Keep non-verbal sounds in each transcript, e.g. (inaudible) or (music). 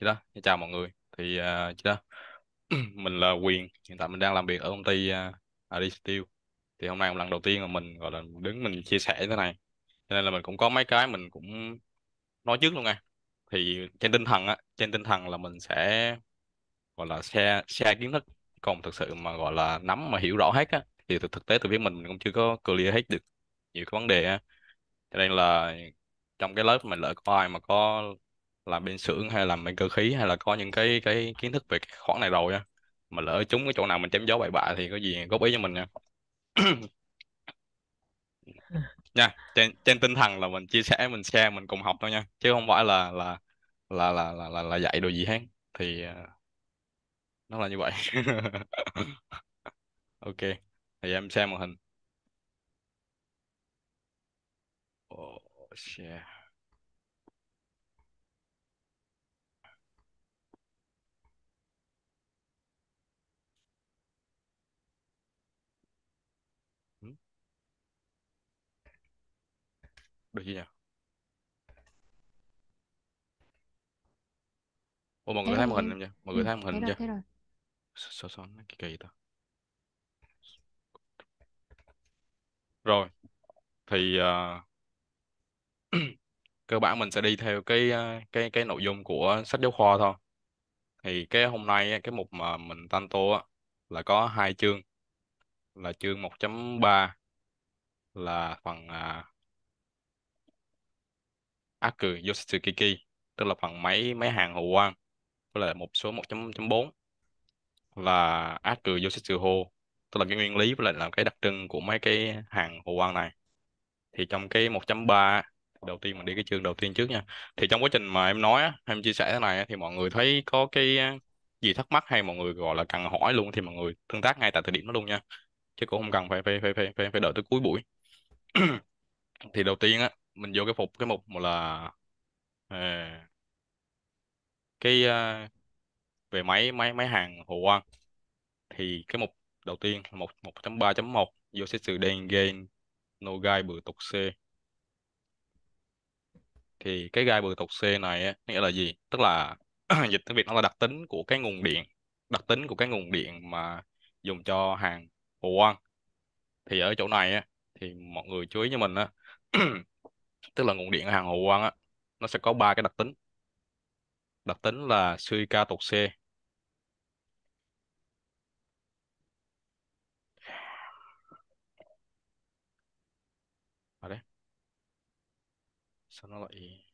chị đó dạ, chào mọi người thì uh, à, chị đó (clears throat) mình là Quyền hiện tại mình đang làm việc ở công ty uh, à, Ari thì hôm nay là lần đầu tiên mà mình gọi là đứng mình chia sẻ thế này cho nên là mình cũng có mấy cái mình cũng nói trước luôn nha thì trên tinh thần á trên tinh thần là mình sẽ gọi là xe xe kiến thức còn thực sự mà gọi là nắm mà hiểu rõ hết á thì thực, thực tế từ phía mình cũng chưa có clear hết được nhiều cái vấn đề á cho nên là trong cái lớp mình lỡ có ai mà có là bên xưởng hay là bên cơ khí hay là có những cái cái kiến thức về cái khoản này rồi á mà lỡ chúng cái chỗ nào mình chém gió bậy bạ thì có gì góp ý cho mình nha (coughs) nha trên, trên tinh thần là mình chia sẻ mình share mình cùng học thôi nha chứ không phải là là là là là là, là dạy đồ gì hết thì à, nó là như vậy (laughs) ok thì em xem màn hình oh, share được chưa nhỉ Ủa, mọi người thấy màn hình em nha mọi ừ, người ừ, thấy màn hình thế rồi, chưa thế rồi. sao sao nó kỳ kỳ ta rồi thì uh, (clears throat) cơ bản mình sẽ đi theo cái ờ, cái cái nội dung của sách giáo khoa thôi thì cái hôm nay cái mục mà mình tan tô á, là có hai chương là chương 1.3 là phần à, Aku Yoshitsukiki tức là phần máy máy hàng hậu quang với lại một số 1.4 là Aku Yoshitsuho tức là cái nguyên lý với lại là cái đặc trưng của mấy cái hàng hậu quang này thì trong cái 1.3 đầu tiên mình đi cái chương đầu tiên trước nha thì trong quá trình mà em nói em chia sẻ thế này thì mọi người thấy có cái à, gì thắc mắc hay mọi người gọi là cần hỏi luôn thì mọi người tương tác ngay tại thời điểm đó luôn nha chứ cũng không cần phải phải phải phải, phải đợi tới cuối buổi (clears throat) thì đầu tiên á mình vô cái phục cái mục một là à, cái à, về máy máy máy hàng hồ quang thì cái mục đầu tiên là một chấm ba chấm một vô xét xử đen gain no gai bừa tục C thì cái gai bừa tục C này nghĩa là gì tức là (clears throat) dịch tiếng Việt nó là đặc tính của cái nguồn điện đặc tính của cái nguồn điện mà dùng cho hàng hồ quang thì ở chỗ này á, thì mọi người chú ý như mình á (clears throat) tức là nguồn điện ở hàng hậu quang á nó sẽ có ba cái đặc tính đặc tính là suy ca tột C ở à sao nó lại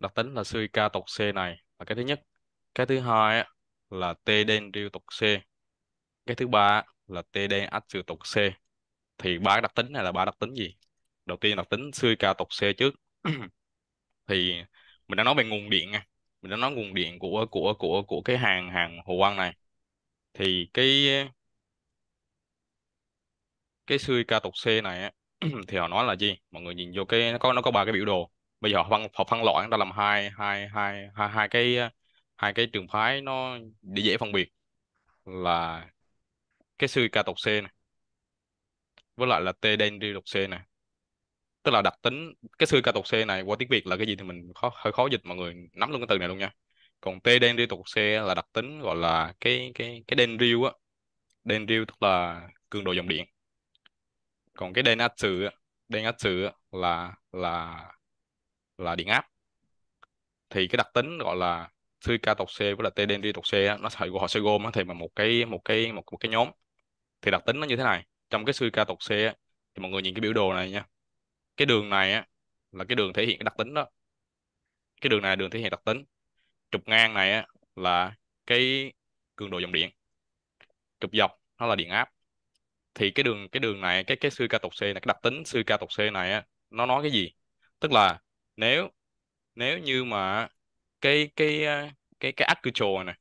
đặc tính là suy ca tộc C này là cái thứ nhất cái thứ hai là T đen riêu tộc C cái thứ ba là T đen ách trừ tộc C thì ba đặc tính này là ba đặc tính gì đầu tiên đặc tính xưa ca tộc C trước (clears throat) thì mình đang nói về nguồn điện nha mình đang nói nguồn điện của của của của cái hàng hàng hồ quang này thì cái cái xuôi ca tộc C này á, (clears throat) thì họ nói là gì mọi người nhìn vô cái nó có nó có ba cái biểu đồ bây giờ họ phân họ phân loại người làm hai hai hai hai hai cái hai cái trường phái nó để dễ phân biệt là cái sư ca tộc C này với lại là t dendridoc C này tức là đặc tính cái sư ca C này qua tiếng Việt là cái gì thì mình khó, hơi khó dịch mọi người nắm luôn cái từ này luôn nha còn t dendri tục C là đặc tính gọi là cái cái cái dendril á dendril tức là cường độ dòng điện còn cái denatsu denatsu là là là điện áp thì cái đặc tính gọi là sư ca tộc C với là t dendri tộc C nó sẽ họ sẽ gồm thì mà một cái một cái một, một cái nhóm thì đặc tính nó như thế này trong cái Suica tộc C thì mọi người nhìn cái biểu đồ này nha cái đường này á, là cái đường thể hiện cái đặc tính đó cái đường này là đường thể hiện đặc tính trục ngang này á, là cái cường độ dòng điện trục dọc nó là điện áp thì cái đường cái đường này cái cái ca tộc C này cái đặc tính ca tộc C này á, nó nói cái gì tức là nếu nếu như mà cái cái cái cái actual này nè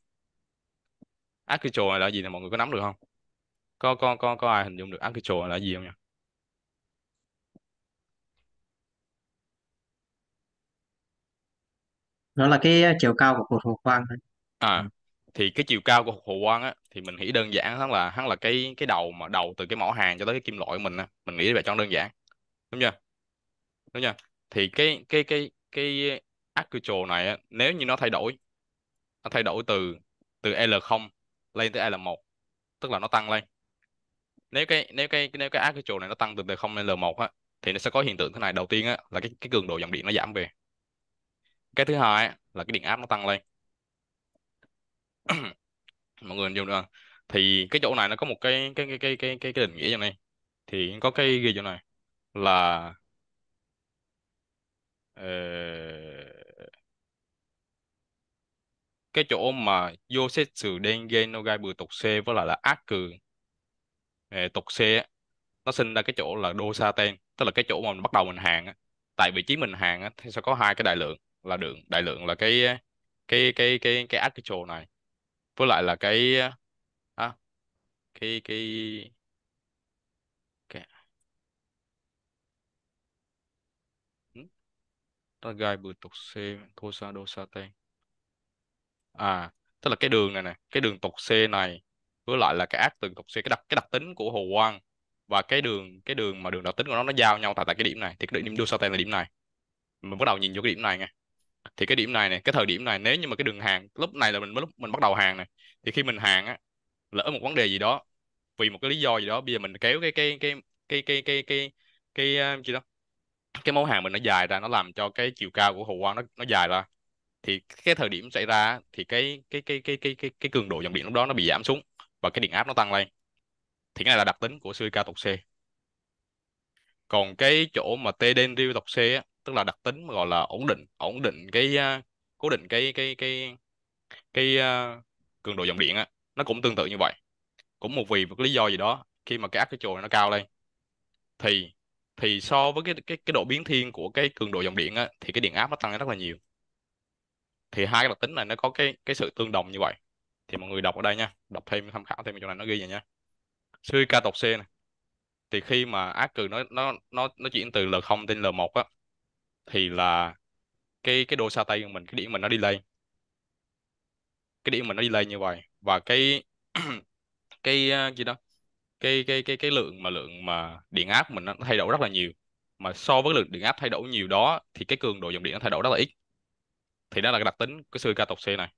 actual này là gì thì mọi người có nắm được không có có có có ai hình dung được actual là gì không nhỉ nó là cái ờ, chiều cao của cột hồ quang à ừ. thì cái chiều cao của hồ quang á thì mình nghĩ đơn giản hắn là hắn là cái cái đầu mà đầu từ cái mỏ hàng cho tới cái kim loại của mình á mình nghĩ vậy cho đơn giản đúng chưa đúng chưa thì cái cái cái cái actual này á, nếu như nó thay đổi nó thay đổi từ từ L0 lên tới L1 tức là nó tăng lên nếu cái nếu cái nếu cái áp cái trụ này nó tăng từ từ không lên L1 á thì nó sẽ có hiện tượng thế này đầu tiên á là cái cái cường độ dòng điện nó giảm về cái thứ hai á, là cái điện áp nó tăng lên (clears throat) mọi người hình được thì cái chỗ này nó có một cái cái cái cái cái cái, cái định nghĩa trong này thì có cái ghi chỗ này là ờ, cái chỗ mà vô xét đen gây no Gai bừa tục C với lại là ác cường tục xe nó sinh ra cái chỗ là đô sa ten tức là cái chỗ mà mình bắt đầu mình hàng tại vị trí mình hàng thì sẽ có hai cái đại lượng là đường đại lượng là cái cái cái cái cái actual này với lại là cái à, cái cái cái ta gai bự tục c thô sa đô sa tên à tức là cái đường này nè cái đường tục c này với lại là cái ác từng thuộc cái đặc cái đặc tính của hồ quang và cái đường cái đường mà đường đặc tính của nó nó giao nhau tại tại cái điểm này thì cái điểm đua sao là điểm này mình bắt đầu nhìn vô cái điểm này nha thì cái điểm này này cái thời điểm này nếu như mà cái đường hàng lúc này là mình lúc mình bắt đầu hàng này thì khi mình hàng á lỡ một vấn đề gì đó vì một cái lý do gì đó bây giờ mình kéo cái cái cái cái cái cái cái cái, cái gì đó cái mẫu hàng mình nó dài ra nó làm cho cái chiều cao của hồ quang nó nó dài ra thì cái thời điểm xảy ra thì cái cái cái cái cái cái cái cường độ dòng điện lúc đó nó bị giảm xuống và cái điện áp nó tăng lên thì cái này là đặc tính của silica tộc C còn cái chỗ mà T denryl tộc C á, tức là đặc tính gọi là ổn định ổn định cái uh, cố định cái cái cái cái uh, cường độ dòng điện á nó cũng tương tự như vậy cũng một vì một lý do gì đó khi mà cái áp cái chồi nó cao lên thì thì so với cái cái cái độ biến thiên của cái cường độ dòng điện á thì cái điện áp nó tăng lên rất là nhiều thì hai cái đặc tính này nó có cái cái sự tương đồng như vậy thì mọi người đọc ở đây nha đọc thêm tham khảo thêm chỗ này nó ghi vậy nha suy ca tộc C này thì khi mà ác cừ nó nó nó nó chuyển từ L0 lên L1 á thì là cái cái đô sa tay của mình cái điểm mình nó đi lên cái điểm mình nó đi lên như vậy và cái (clears throat) cái ờ, gì đó cái cái cái cái lượng mà lượng mà điện áp mình nó thay đổi rất là nhiều mà so với lượng điện áp thay đổi nhiều đó thì cái cường độ dòng điện nó thay đổi rất là ít thì đó là cái đặc tính của Sư ca tộc C này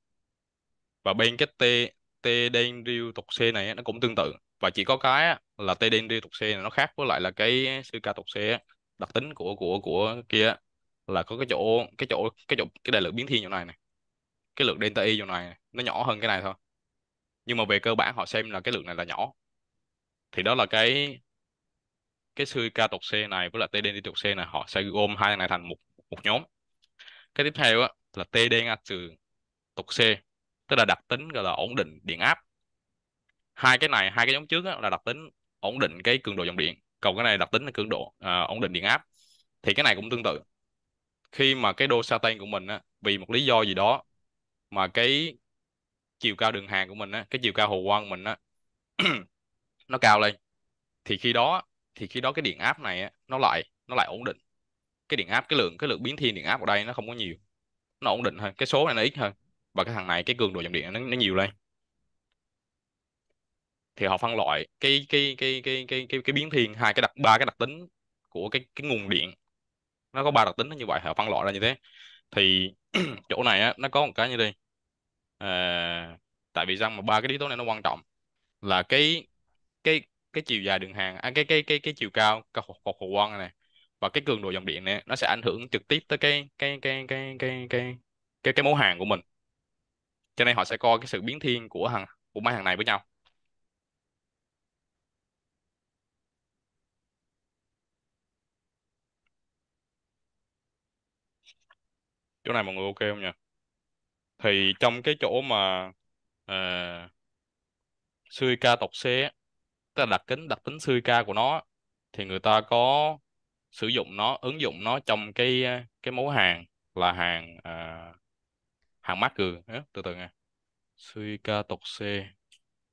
và bên cái t t denril tục c này nó cũng tương tự và chỉ có cái là t denril tục c này nó khác với lại là cái sư ca tục c đặc tính của của của kia là có cái chỗ cái chỗ cái chỗ cái đại lượng biến thiên chỗ này này cái lượng delta y e chỗ này, này nó nhỏ hơn cái này thôi nhưng mà về cơ bản họ xem là cái lượng này là nhỏ thì đó là cái cái sư ca tục C này với là t TDN tục C này họ sẽ gom hai thằng này thành một một nhóm cái tiếp theo á, là t TDN trừ tục C tức là đặc tính gọi là ổn định điện áp hai cái này hai cái giống trước là đặc tính ổn định cái cường độ dòng điện còn cái này đặc tính là cường độ à, ổn định điện áp thì cái này cũng tương tự khi mà cái đô satan của mình á, vì một lý do gì đó mà cái chiều cao đường hàng của mình á, cái chiều cao hồ quang của mình á, (clears throat) nó cao lên thì khi đó thì khi đó cái điện áp này á, nó lại nó lại ổn định cái điện áp cái lượng cái lượng biến thiên điện áp ở đây nó không có nhiều nó ổn định hơn cái số này nó ít hơn và cái thằng này cái cường độ dòng điện nó, nó nhiều lên thì họ phân loại cái cái cái cái cái cái, cái biến thiên hai cái đặc ba cái đặc tính của cái cái nguồn điện nó có ba đặc tính nó như vậy họ phân loại ra như thế thì chỗ này á, nó có một cái như đây à, tại vì rằng mà ba cái yếu tố này nó quan trọng là cái cái cái chiều dài đường hàng à, cái cái cái cái chiều cao cột cột hồ quang này, này và cái cường độ dòng điện này nó sẽ ảnh hưởng trực tiếp tới cái cái cái cái cái cái cái cái mẫu hàng của mình cho nên họ sẽ coi cái sự biến thiên của hàng của mấy hàng này với nhau chỗ này mọi người ok không nhỉ thì trong cái chỗ mà uh, ờ, suy ca tộc C ta là đặc tính đặc tính suy ca của nó thì người ta có sử dụng nó ứng dụng nó trong cái cái mẫu hàng là hàng uh, hàng mát cường Đấy, từ từ nha suy ca tộc c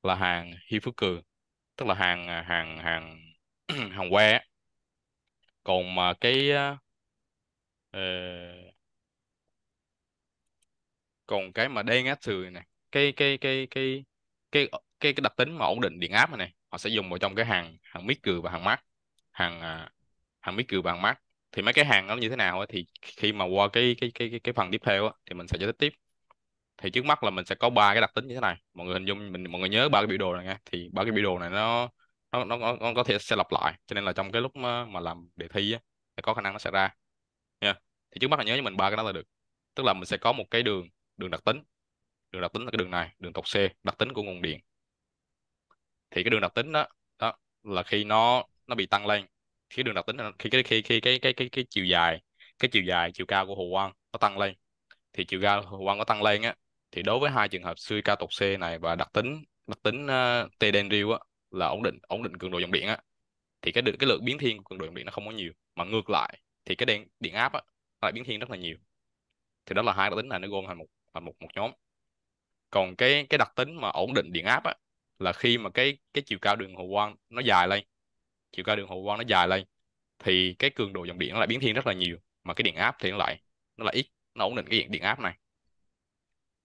là hàng hi phước cường tức là hàng à, hàng hàng (clears throat) hàng que còn mà cái uh, còn cái mà đen á sườn này cái cái cái cái cái cái cái đặc tính mà ổn định điện áp này, này họ sẽ dùng vào trong cái hàng hàng mít cừ và hàng mát hàng à, hàng mít cừ và hàng mát thì mấy cái hàng nó như thế nào ấy, thì khi mà qua cái cái cái cái phần tiếp theo ấy, thì mình sẽ giải thích tiếp thì trước mắt là mình sẽ có ba cái đặc tính như thế này mọi người hình dung mình mọi người nhớ ba cái biểu đồ này nghe thì ba cái biểu đồ này nó nó nó, nó, có thể sẽ lặp lại cho nên là trong cái lúc mà, làm đề thi á, thì có khả năng nó sẽ ra nha yeah. thì trước mắt là nhớ cho mình ba cái đó là được tức là mình sẽ có một cái đường đường đặc tính đường đặc tính là cái đường này đường tộc C đặc tính của nguồn điện thì cái đường đặc tính đó đó là khi nó nó bị tăng lên khi đường đặc tính khi cái khi khi cái cái cái cái chiều dài cái chiều dài chiều cao của hồ quang nó tăng lên thì chiều cao hồ quang nó tăng lên á thì đối với hai trường hợp suy ca tột C này và đặc tính đặc tính uh, T denril á là ổn định ổn định cường độ dòng điện á thì cái cái lượng biến thiên của cường độ dòng điện nó không có nhiều mà ngược lại thì cái điện điện áp á lại biến thiên rất là nhiều thì đó là hai đặc tính này nó gồm thành một thành một một nhóm còn cái cái đặc tính mà ổn định điện áp á là khi mà cái cái chiều cao đường hồ quang nó dài lên chiều cao đường hồ quang nó dài lên thì cái cường độ dòng điện nó lại biến thiên rất là nhiều mà cái điện áp thì nó lại nó lại ít nó ổn định cái điện điện áp này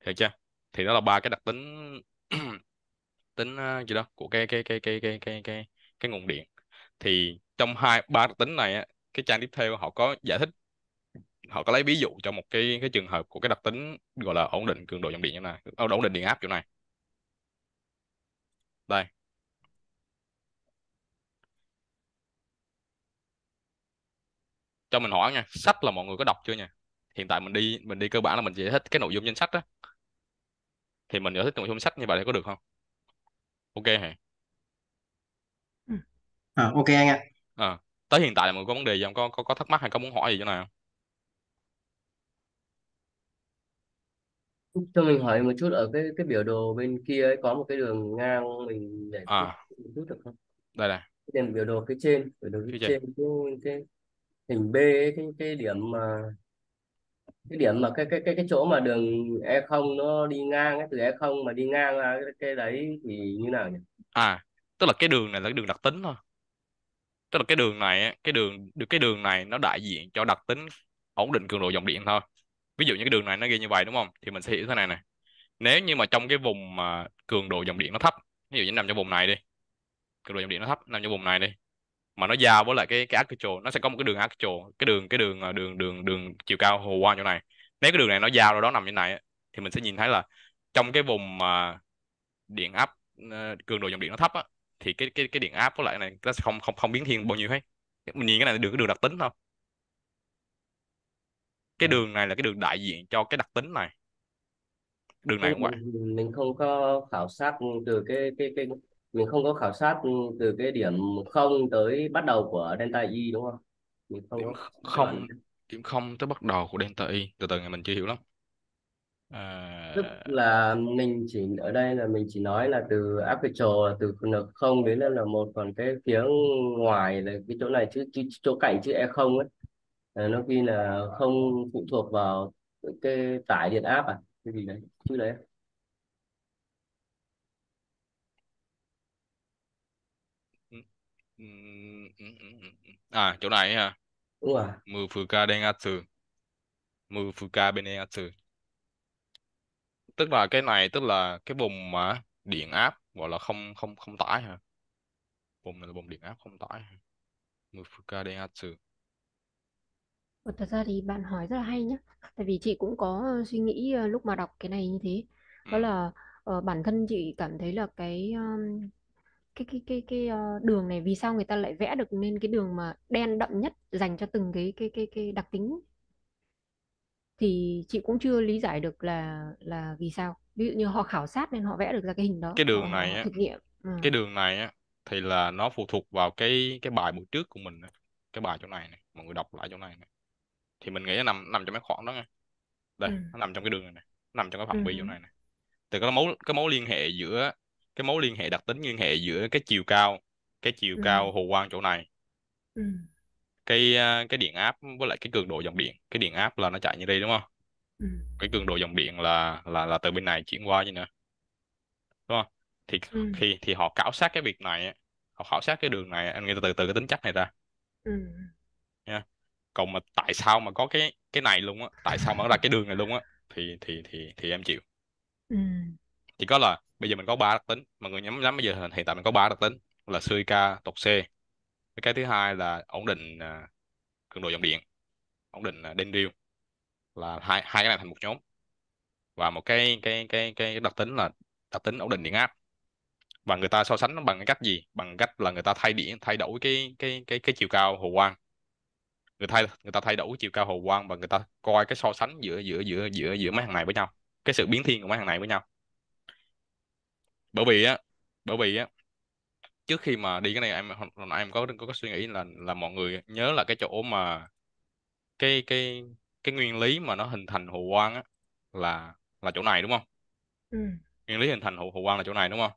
hiểu chưa thì đó là ba cái đặc tính (clears throat) tính ờ, gì đó của cái cái cái cái cái cái cái cái nguồn điện thì trong hai ba đặc tính này cái trang tiếp theo họ có giải thích họ có lấy ví dụ cho một cái cái trường hợp của cái đặc tính gọi là ổn định cường độ dòng điện như này ờ, ổn định điện áp chỗ này đây cho mình hỏi nha sách là mọi người có đọc chưa nha hiện tại mình đi mình đi cơ bản là mình chỉ thích cái nội dung danh sách đó thì mình nhớ thích nội dung sách như vậy có được không ok hả ừ. à, ok anh ạ à, tới hiện tại là mình có vấn đề gì không có có, có thắc mắc hay có muốn hỏi gì chỗ nào không cho mình hỏi một chút ở cái cái biểu đồ bên kia ấy có một cái đường ngang mình để à một chút được không đây này cái biểu đồ phía trên biểu đồ phía trên trên cái, cái hình B ấy, cái cái điểm mà cái điểm mà cái cái cái cái chỗ mà đường E0 nó đi ngang ấy, từ E0 mà đi ngang ra cái, cái đấy thì như nào nhỉ? À, tức là cái đường này là cái đường đặc tính thôi. Tức là cái đường này, cái đường được cái đường này nó đại diện cho đặc tính ổn định cường độ dòng điện thôi. Ví dụ như cái đường này nó ghi như vậy đúng không? Thì mình sẽ hiểu thế này này. Nếu như mà trong cái vùng mà cường độ dòng điện nó thấp, ví dụ như nằm trong vùng này đi. Cường độ dòng điện nó thấp nằm trong vùng này đi mà nó giao với lại cái cái architecture nó sẽ có một cái đường architecture cái đường cái đường à, đường đường đường chiều cao hồ qua chỗ này nếu cái đường này nó giao rồi đó nằm như này thì mình sẽ nhìn thấy là trong cái vùng mà điện áp ờ, cường độ dòng điện nó thấp á thì cái cái cái điện áp với lại này nó sẽ không không không biến thiên bao nhiêu hết mình nhìn cái này là đường cái đường đặc tính thôi cái ờ. đường này là cái đường đại diện cho cái đặc tính này đường này cũng vậy mình không có khảo sát từ cái cái cái mình không có khảo sát từ cái điểm không tới bắt đầu của delta y đúng không mình không điểm không điểm không tới bắt đầu của delta y từ từ mình chưa hiểu lắm à... tức là mình chỉ ở đây là mình chỉ nói là từ aperture là từ không đến là một còn cái phía ngoài là cái chỗ này chứ, chứ chỗ cạnh chữ e không ấy à, nó ghi là không phụ thuộc vào cái tải điện áp à cái gì đấy chữ đấy à chỗ này hả đúng rồi Mufuka Dengatsu Mufuka Bengatsu tức là cái này tức là cái vùng mà điện áp gọi là không không không tải hả vùng này là vùng điện áp không tải hả? Mufuka Dengatsu Ủa, thật ra thì bạn hỏi rất là hay nhá tại vì chị cũng có ờ, suy nghĩ ờ, lúc mà đọc cái này như thế đó ừ. là uh, bản thân chị cảm thấy là cái um, cái cái cái cái ờ, đường này vì sao người ta lại vẽ được nên cái đường mà đen đậm nhất dành cho từng cái cái cái cái đặc tính thì chị cũng chưa lý giải được là là vì sao ví dụ như họ khảo sát nên họ vẽ được ra cái hình đó cái đường họ, ờ. này họ á, thực nghiệm ừ. cái đường này á thì là nó phụ thuộc vào cái cái bài buổi trước của mình cái bài chỗ này này mọi người đọc lại chỗ này này thì mình nghĩ nó nằm nằm trong cái khoảng đó nha đây ừ. nó nằm trong cái đường này, này. nằm trong cái phạm ừ. vi chỗ ừ. này này từ cái mối cái mối liên hệ giữa cái mối liên hệ đặc tính liên hệ giữa cái chiều cao cái chiều ừ. cao hồ quang chỗ này ừ. cái à, cái điện áp với lại cái cường độ dòng điện cái điện áp là nó chạy như đây đúng không ừ. cái cường độ dòng điện là là là từ bên này chuyển qua như nữa đúng không thì ừ. thì thì họ khảo sát cái việc này họ khảo sát cái đường này anh nghĩ từ từ cái tính chất này ra ừ. yeah. còn mà tại sao mà có cái cái này luôn á tại sao mà ra cái đường này luôn á thì thì thì thì em chịu ừ. chỉ có là bây giờ mình có ba đặc tính mà người nhắm nhắm bây giờ hiện tại mình có ba đặc tính là CK tột C Với cái thứ hai là ổn định uh, cường độ dòng điện ổn định à, uh, dendrill là hai hai cái này thành một nhóm và một cái cái cái cái đặc tính là đặc tính ổn định điện áp và người ta so sánh bằng cách gì bằng cách là người ta thay điện thay đổi cái cái cái cái chiều cao hồ quang người thay người ta thay đổi chiều cao hồ quang và người ta coi cái so sánh giữa giữa giữa giữa giữa mấy thằng này với nhau cái sự biến thiên của mấy thằng này với nhau bởi vì á bởi vì á trước khi mà đi cái này em hồi nãy em có có, có suy nghĩ là là mọi người nhớ là cái chỗ mà cái cái cái nguyên lý mà nó hình thành hồ quang á là là chỗ này đúng không ừ. nguyên lý hình thành hồ hồ quang là chỗ này đúng không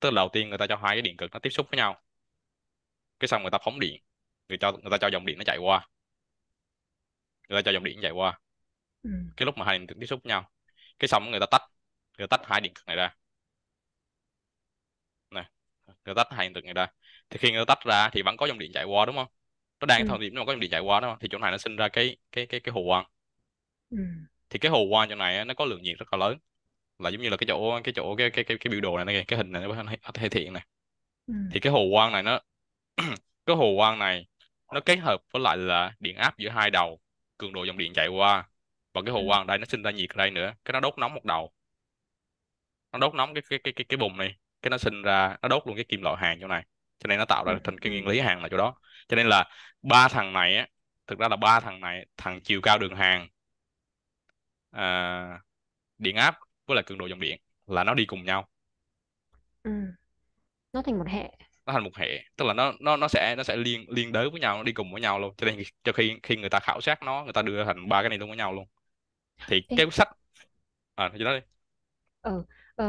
tức là đầu tiên người ta cho hai cái điện cực nó tiếp xúc với nhau cái xong người ta phóng điện người cho người ta cho dòng điện nó chạy qua người ta cho dòng điện chạy qua ừ. cái lúc mà hai điện cực tiếp xúc với nhau cái xong người ta tách người ta tách hai điện cực này ra người tách hai hiện người ta thì khi người ta tách ra thì vẫn có dòng điện chạy qua đúng không nó đang ừ. thời điểm nó có dòng điện chạy qua đó, thì chỗ này nó sinh ra cái cái cái cái hồ quang ừ. thì cái hồ quang chỗ này nó có lượng nhiệt rất là lớn là giống như là cái chỗ cái chỗ cái cái cái, cái biểu đồ này này cái hình này nó thể hiện này ừ. thì cái hồ quang này nó (clears throat) cái hồ quang này nó kết hợp với lại là điện áp giữa hai đầu cường độ dòng điện chạy qua và cái hồ ừ. quang đây nó sinh ra nhiệt ở đây nữa cái nó đốt nóng một đầu nó đốt nóng cái cái cái cái, cái bùn này cái nó sinh ra nó đốt luôn cái kim loại hàng chỗ này cho nên nó tạo ra ừ, thành cái nguyên ừ. lý hàng là chỗ đó cho nên là ba thằng này á thực ra là ba thằng này thằng chiều cao đường hàng à, điện áp với lại cường độ dòng điện là nó đi cùng nhau ừ. nó thành một hệ nó thành một hệ tức là nó nó nó sẽ nó sẽ liên liên đới với nhau nó đi cùng với nhau luôn cho nên cho khi khi người ta khảo sát nó người ta đưa thành ba cái này luôn với nhau luôn thì Ê. cái sách à thì đó đi ừ Ờ,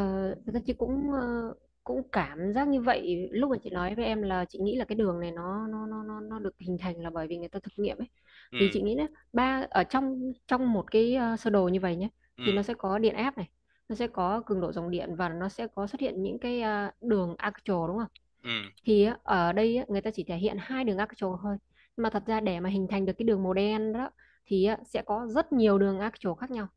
thật ra chị cũng ờ, cũng cảm giác như vậy lúc mà chị nói với em là chị nghĩ là cái đường này nó nó nó nó nó được hình thành là bởi vì người ta thực nghiệm ấy thì ừ. chị nghĩ đấy ba ở trong trong một cái ờ, sơ đồ như vậy nhé thì ừ. nó sẽ có điện áp này nó sẽ có cường độ dòng điện và nó sẽ có xuất hiện những cái ờ, đường arcual đúng không ừ thì á, ở đây á, người ta chỉ thể hiện hai đường actual thôi Nhưng mà thật ra để mà hình thành được cái đường màu đen đó thì á, sẽ có rất nhiều đường actual khác nhau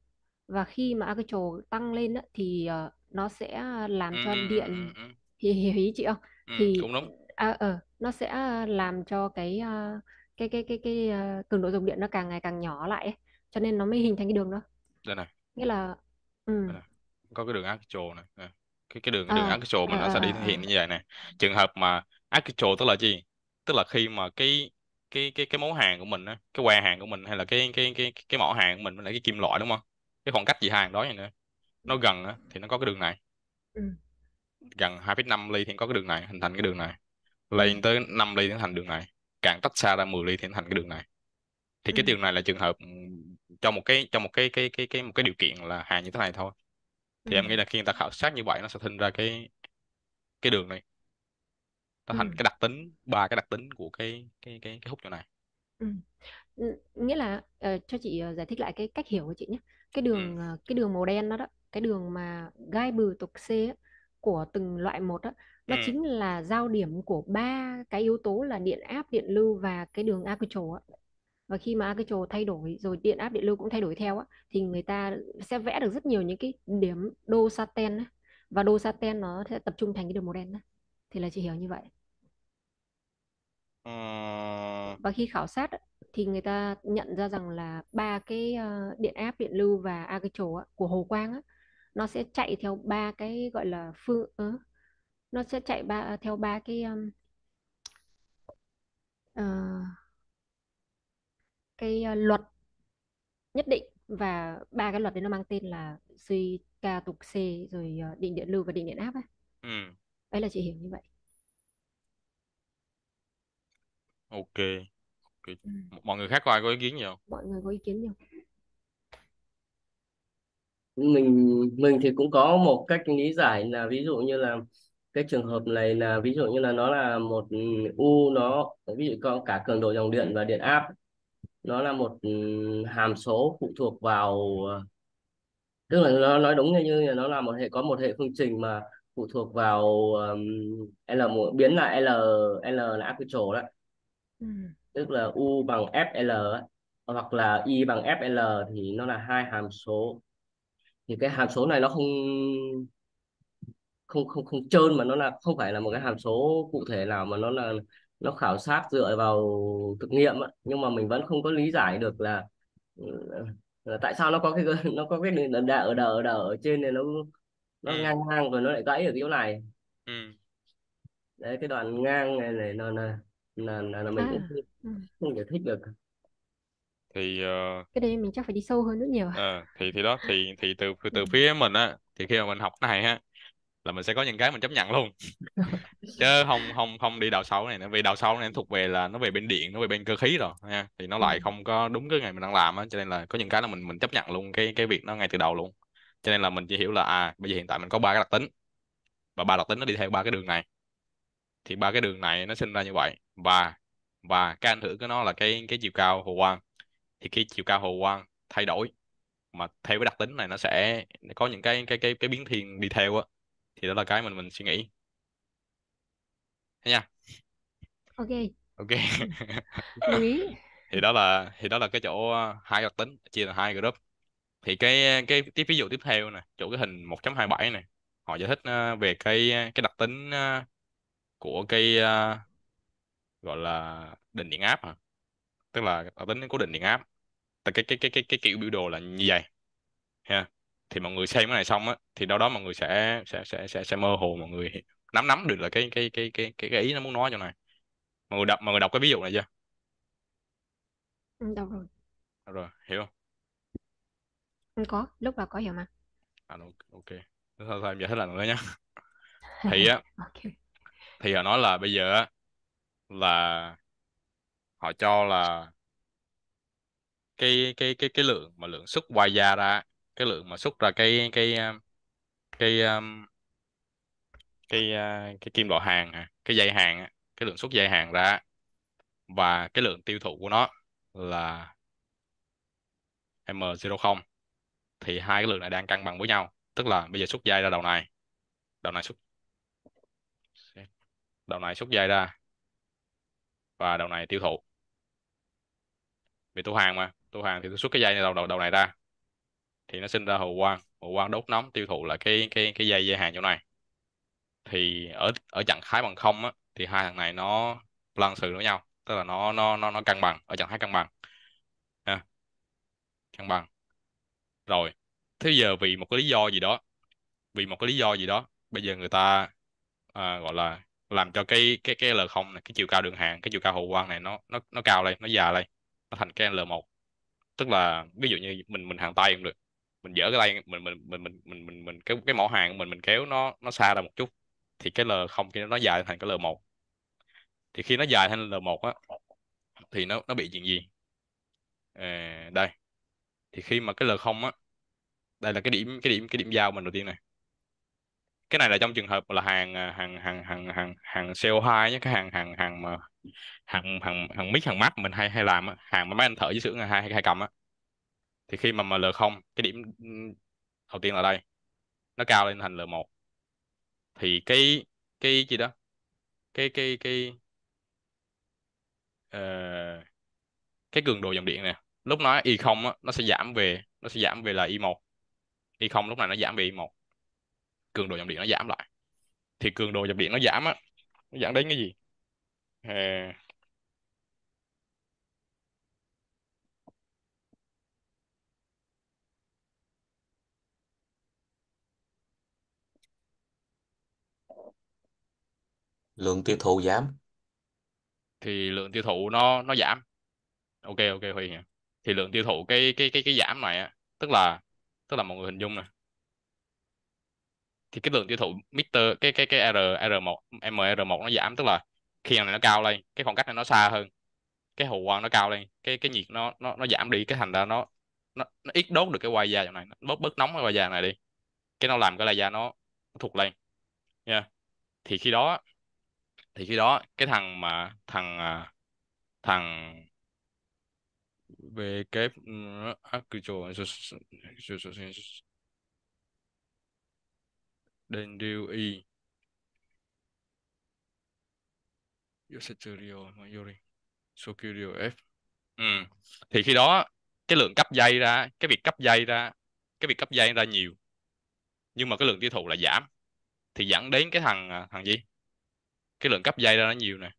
và khi mà actual tăng lên á, thì ờ, nó sẽ à, làm cho điện hiểu ý chị không? thì cũng đúng. À, ờ, nó sẽ à, làm cho à, cái cái cái cái cái, cường độ dòng điện nó càng ngày càng nhỏ lại ấy. Cho nên nó mới hình thành cái đường đó. Đây này. Nghĩa là ừ. Có cái đường architectural này. Cái cái đường cái đường À, architectural mà à, nó sẽ đi à. hiện như vậy này. Trường hợp mà architectural tức là gì? Tức là khi mà cái cái cái cái mẫu hàng của mình á, cái que hàng của mình hay là cái cái cái cái mỏ hàng của mình với lại cái kim loại đúng không? Cái khoảng cách giữa hàng đó vậy nữa nó gần á thì nó có cái đường này ừ. gần 2,5 ly thì có cái đường này hình thành cái đường này ừ. lên tới 5 ly thì thành đường này càng tách xa ra 10 ly thì thành cái đường này thì ừ. cái đường này là trường hợp ừ, cho một cái cho một cái cái cái cái một cái điều kiện là hàng như thế này thôi thì ừ. em nghĩ là khi người ta khảo sát như vậy nó sẽ sinh ra cái cái đường này nó thành ừ. cái đặc tính ba cái đặc tính của cái cái cái cái hút chỗ này ừ. nghĩa là uh, cho chị ờ, giải thích lại cái cách hiểu của chị nhé cái đường ừ. Ờ, cái đường màu đen đó đó cái đường mà gai bừ tộc C của từng loại một á nó ừ. chính là giao điểm của ba cái yếu tố là điện áp điện lưu và cái đường architrave và khi mà architrave thay đổi rồi điện áp điện lưu cũng thay đổi theo á thì người ta sẽ vẽ được rất nhiều những cái điểm đô saten ấy. và đô saten nó sẽ tập trung thành cái đường màu đen đó. thì là chị hiểu như vậy ờ. và khi khảo sát thì người ta nhận ra rằng là ba cái ờ, điện áp điện lưu và architrave của hồ quang á, nó sẽ chạy theo ba cái gọi là phương uh, nó sẽ chạy ba à, theo ba cái um, uh, cái uh, luật nhất định và ba cái luật đấy nó mang tên là suy ca tục c rồi uh, định điện lưu và định điện áp ấy. Ừ. Đấy là chị hiểu như vậy. Ok. okay. Ừ. Mọi người khác có ai có ý kiến gì không? Mọi người có ý kiến gì không? mình mình thì cũng có một cách lý giải là ví dụ như là cái trường hợp này là ví dụ như là nó là một ừ, u nó ví dụ có cả cường độ dòng điện và điện áp nó là một ừ, hàm số phụ thuộc vào ờ, tức là nó nói đúng như là nó là một hệ có một hệ phương trình mà phụ thuộc vào um, L biến là L L là áp aperture đó ừ. tức là U bằng FL hoặc là Y bằng FL thì nó là hai hàm số thì cái hàm số này nó không không không không trơn mà nó là không phải là một cái hàm số cụ thể nào mà nó là nó khảo sát dựa vào thực nghiệm ấy. nhưng mà mình vẫn không có lý giải được là, ừ, là tại sao nó có cái (laughs) nó có cái đà ở đà ở đà ở trên này nó nó ừ. ngang ngang rồi nó lại gãy ở chỗ này ừ. đấy cái đoạn ngang này này nó là là, là, là mình à. cũng không, ừ. không thích được thì uh, cái đấy mình chắc phải đi sâu hơn rất nhiều à, thì thì đó thì thì từ từ ừ. phía mình á thì khi mà mình học này á là mình sẽ có những cái mình chấp nhận luôn (laughs) chứ không không không đi đào sâu này nữa vì đào sâu này nó thuộc về là nó về bên điện nó về bên cơ khí rồi nha thì nó ừ. lại không có đúng cái ngày mình đang làm á cho nên là có những cái là mình mình chấp nhận luôn cái cái việc nó ngay từ đầu luôn cho nên là mình chỉ hiểu là à bây giờ hiện tại mình có ba cái đặc tính và ba đặc tính nó đi theo ba cái đường này thì ba cái đường này nó sinh ra như vậy và và cái ảnh hưởng của nó là cái cái chiều cao hồ quang thì khi chiều cao hồ quang thay đổi mà theo cái đặc tính này nó sẽ có những cái cái cái cái biến thiên đi theo á thì đó là cái mình mình suy nghĩ Thế nha ok ok (laughs) thì đó là thì đó là cái chỗ ờ, hai đặc tính chia là hai group thì cái cái tiếp ví dụ tiếp theo này chỗ cái hình 1.27 này họ giải thích ờ, về cái cái đặc tính ờ, của cái gọi là định điện áp hả tức là đặc tính cố định điện áp là cái cái cái cái cái kiểu biểu đồ là như vậy ha thì mọi người xem cái này xong á thì đâu đó mọi người sẽ sẽ sẽ sẽ, sẽ mơ hồ mọi người nắm nắm được là cái cái cái cái cái, cái ý nó muốn nói cho này mọi người đọc mọi người đọc cái ví dụ này chưa ừ, đọc rồi đọc rồi hiểu không ừ, có lúc nào có hiểu mà à ok thôi thôi em giải thích lần nữa nhá thì á okay. thì họ nói là bây giờ á là họ cho là cái cái cái cái lượng mà lượng xuất qua da ra cái lượng mà xuất ra cái cái ờ, cái um, cái ờ, cái kim loại hàng à, cái dây hàng cái lượng xuất dây hàng ra và cái lượng tiêu thụ của nó là M0 thì hai cái lượng này đang cân bằng với nhau tức là bây giờ xuất dây ra đầu này đầu này xuất đầu này xuất dây ra và đầu này tiêu thụ vì tủ hàng mà tu hàng thì tôi xuất cái dây này đầu đầu đầu này ra thì nó sinh ra hồ quang hồ quang đốt nóng tiêu thụ là cái cái cái dây dây hàng chỗ này thì ở ở trạng thái bằng không á, thì hai thằng này nó lăn balance với nhau tức là nó nó nó nó cân bằng ở trạng thái cân bằng à, cân bằng rồi thế giờ vì một cái lý do gì đó vì một cái lý do gì đó bây giờ người ta à, gọi là làm cho cái cái cái l không này cái chiều cao đường hàng cái chiều cao hồ quang này nó nó nó cao lên nó già lên nó thành cái L1 tức là ví dụ như mình mình hàng tay cũng được mình dở cái tay mình mình mình mình mình mình, mình cái cái mỏ hàng của mình mình kéo nó nó xa ra một chút thì cái l không khi nó dài thành cái l một thì khi nó dài thành l một á thì nó nó bị chuyện gì à, đây thì khi mà cái l không á đây là cái điểm cái điểm cái điểm giao mình đầu tiên này cái này là trong trường hợp là hàng à, hàng hàng hàng hàng hàng CO2 nhé cái hàng hàng hàng mà hàng hàng hàng mix hàng mát mình hay hay làm hàng mà máy anh thở với xưởng hai hai cầm á thì khi mà mà l không cái điểm đầu tiên là đây nó cao lên thành l một thì cái cái gì đó cái cái cái uh, cái cường độ dòng điện này lúc nói y không nó sẽ giảm về nó sẽ giảm về là y một y không lúc này nó giảm về y một cường độ dòng điện nó giảm lại thì cường độ dòng điện nó giảm á nó dẫn đến cái gì à... lượng tiêu thụ giảm thì lượng tiêu thụ nó nó giảm ok ok Huy thì lượng tiêu thụ cái cái cái cái giảm này á tức là tức là mọi người hình dung nè thì cái lượng tiêu thụ meter cái cái cái R r một mr một nó giảm tức là khi này nó cao lên cái khoảng cách này nó xa hơn cái hồ quang nó cao lên cái cái nhiệt nó nó nó giảm đi cái thành ra nó nó, nó ít đốt được cái quai da này nó bớt bớt nóng cái quai da này đi cái nó làm cái lai da nó, nó thụt lên nha yeah. thì khi đó thì khi đó cái thằng mà thằng à, thằng về ừ, cái đen điêu y Yosetsurio Mayuri Sokurio F ừ. thì khi đó cái lượng cấp dây ra cái việc cấp dây ra cái việc cấp dây ra nhiều nhưng mà cái lượng tiêu thụ là giảm thì dẫn đến cái thằng à, thằng gì cái lượng cấp dây ra nó nhiều nè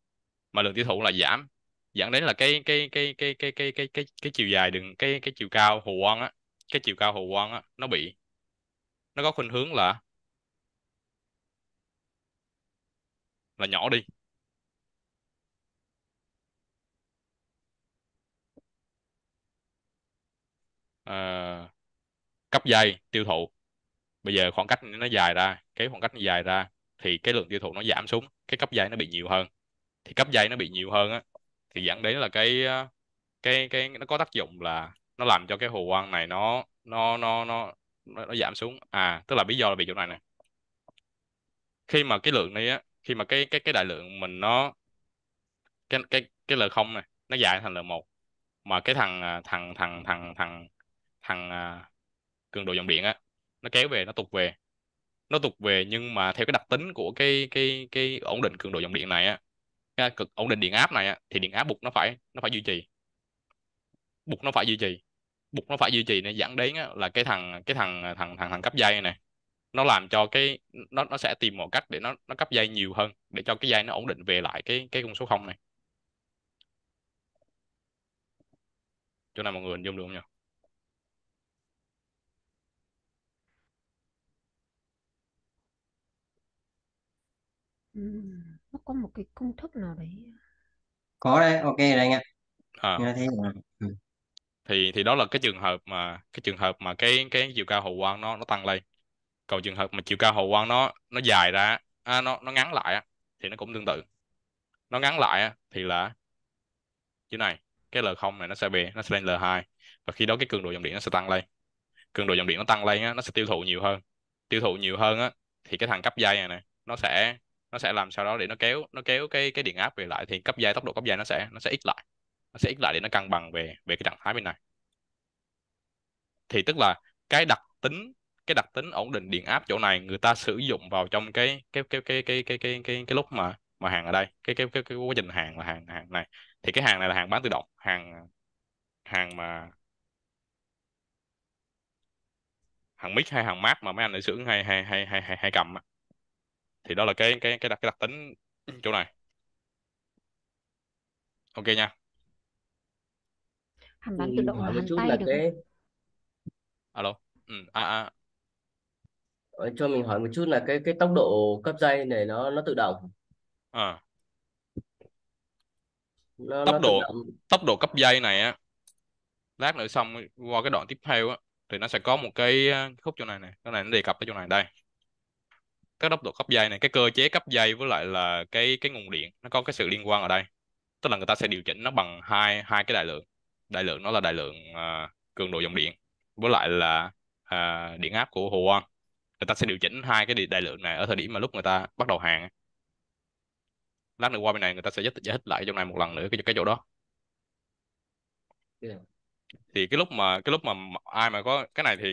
mà lượng tiêu thụ là giảm dẫn đến là cái cái cái cái cái cái cái cái cái chiều dài đường cái cái chiều cao hồ quang á cái chiều cao hồ quang á nó bị nó có khuynh hướng là là nhỏ đi à, cấp dây tiêu thụ bây giờ khoảng cách nó dài ra cái khoảng cách nó dài ra thì cái lượng tiêu thụ nó giảm xuống cái cấp dây nó bị nhiều hơn thì cấp dây nó bị nhiều hơn á thì dẫn đến là cái ờ, cái cái nó có tác dụng là nó làm cho cái hồ quang này nó nó nó nó nó, nó giảm xuống à tức là lý do là bị chỗ này nè khi mà cái lượng này á khi mà cái cái cái đại lượng mình nó cái cái cái l không này nó dài thành l một mà cái à, thằng thằng thằng thằng thằng thằng à, uh, cường độ dòng điện á nó kéo về nó tụt về nó tụt về nhưng mà theo cái đặc tính của cái cái cái ổn định cường độ dòng điện này á cái cực ổn định điện áp này á, thì điện áp buộc nó phải nó phải duy trì buộc nó phải duy trì buộc nó phải duy trì nên dẫn đến á, là cái thằng cái thằng thằng thằng thằng cấp dây này nó làm cho cái nó nó sẽ tìm một cách để nó nó cấp dây nhiều hơn để cho cái dây nó ổn định về lại cái cái con số không này chỗ này mọi người hình dung được không nhỉ Ừ, nó có một cái công thức nào đấy có đấy ok đây nha à. nghe thấy rồi. ừ. thì thì đó là cái trường hợp mà cái trường hợp mà cái cái chiều cao hậu quang nó nó tăng lên còn trường hợp mà chiều cao hầu quang nó nó dài ra à, nó nó ngắn lại thì nó cũng tương tự nó ngắn lại thì là như này cái L0 này nó sẽ về nó sẽ lên L2 và khi đó cái cường độ dòng điện nó sẽ tăng lên cường độ dòng điện nó tăng lên á, nó sẽ tiêu thụ nhiều hơn tiêu thụ nhiều hơn á thì cái thằng cấp dây này, này nó sẽ nó sẽ làm sao đó để nó kéo nó kéo cái cái điện áp về lại thì cấp dây tốc độ cấp dây nó sẽ nó sẽ ít lại nó sẽ ít lại để nó cân bằng về về cái trạng thái bên này thì tức là cái đặc tính cái đặc tính ổn định điện áp chỗ này người ta sử dụng vào trong cái cái cái cái cái cái cái cái, cái lúc mà mà hàng ở đây cái cái cái, cái quá trình hàng là hàng hàng này thì cái hàng này là hàng bán tự động hàng hàng mà hàng mic hay hàng mát mà mấy anh đại xưởng hay hay hay hay hay, hay cầm thì đó là cái cái cái đặc cái đặc tính chỗ này ok nha hàng bán tự động là hàng tay được cái... alo ừ, à, à, Ờ, cho mình hỏi một chút là cái cái tốc độ cấp dây này nó nó tự động à nó, tốc nó độ tốc độ cấp dây này á lát nữa xong qua cái đoạn tiếp theo á thì nó sẽ có một cái ờ, khúc chỗ này này cái này nó đề cập ở chỗ này đây cái tốc độ cấp dây này cái cơ chế cấp dây với lại là cái cái nguồn điện nó có cái sự liên quan ở đây tức là người ta sẽ điều chỉnh nó bằng hai hai cái đại lượng đại lượng nó là đại lượng uh, cường độ dòng điện với lại là uh, điện áp của hồ quang người ta sẽ điều chỉnh hai cái đại lượng này ở thời điểm mà lúc người ta bắt đầu hàng lát nữa qua bên này người ta sẽ giải thích, giải thích lại trong này một lần nữa cái cái chỗ đó yeah. thì cái lúc mà cái lúc mà ai mà có cái này thì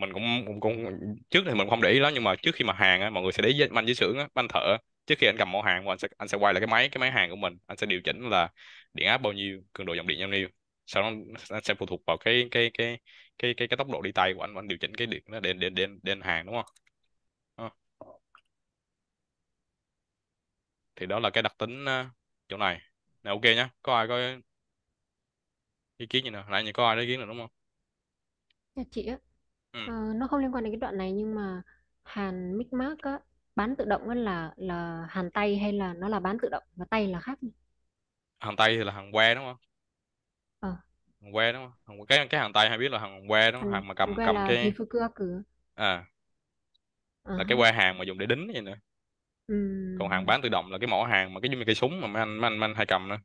mình cũng cũng, cũng trước thì mình không để ý lắm nhưng mà trước khi mà hàng á, mọi người sẽ để ý anh dưới xưởng á, anh thợ trước khi anh cầm mẫu hàng anh sẽ anh sẽ quay lại cái máy cái máy hàng của mình anh sẽ điều chỉnh là điện áp bao nhiêu cường độ dòng điện bao nhiêu sau đó nó sẽ phụ thuộc vào cái cái cái cái cái cái tốc độ đi tay của anh anh điều chỉnh cái điện nó đến đến đến đến hàng đúng không ờ. thì đó là cái đặc tính ờ, chỗ này nè ok nhá có ai có ý kiến gì nào lại như có ai có ý kiến nào đúng không dạ chị á ừ. à, nó không liên quan đến cái đoạn này nhưng mà hàn micmac á bán tự động á là là hàn tay hay là nó là bán tự động và tay là khác nhỉ? hàn tay thì là hàn que đúng không Hàng que đúng không? cái cái hàng tay hay biết là hàng que đúng không? Hàng, mà cầm cầm cái à là cái à. que hàng mà dùng để đính vậy nữa. Còn hàng bán tự động là cái mỏ hàng mà cái giống như cây súng mà mấy anh mấy anh, mấy anh hay cầm nữa.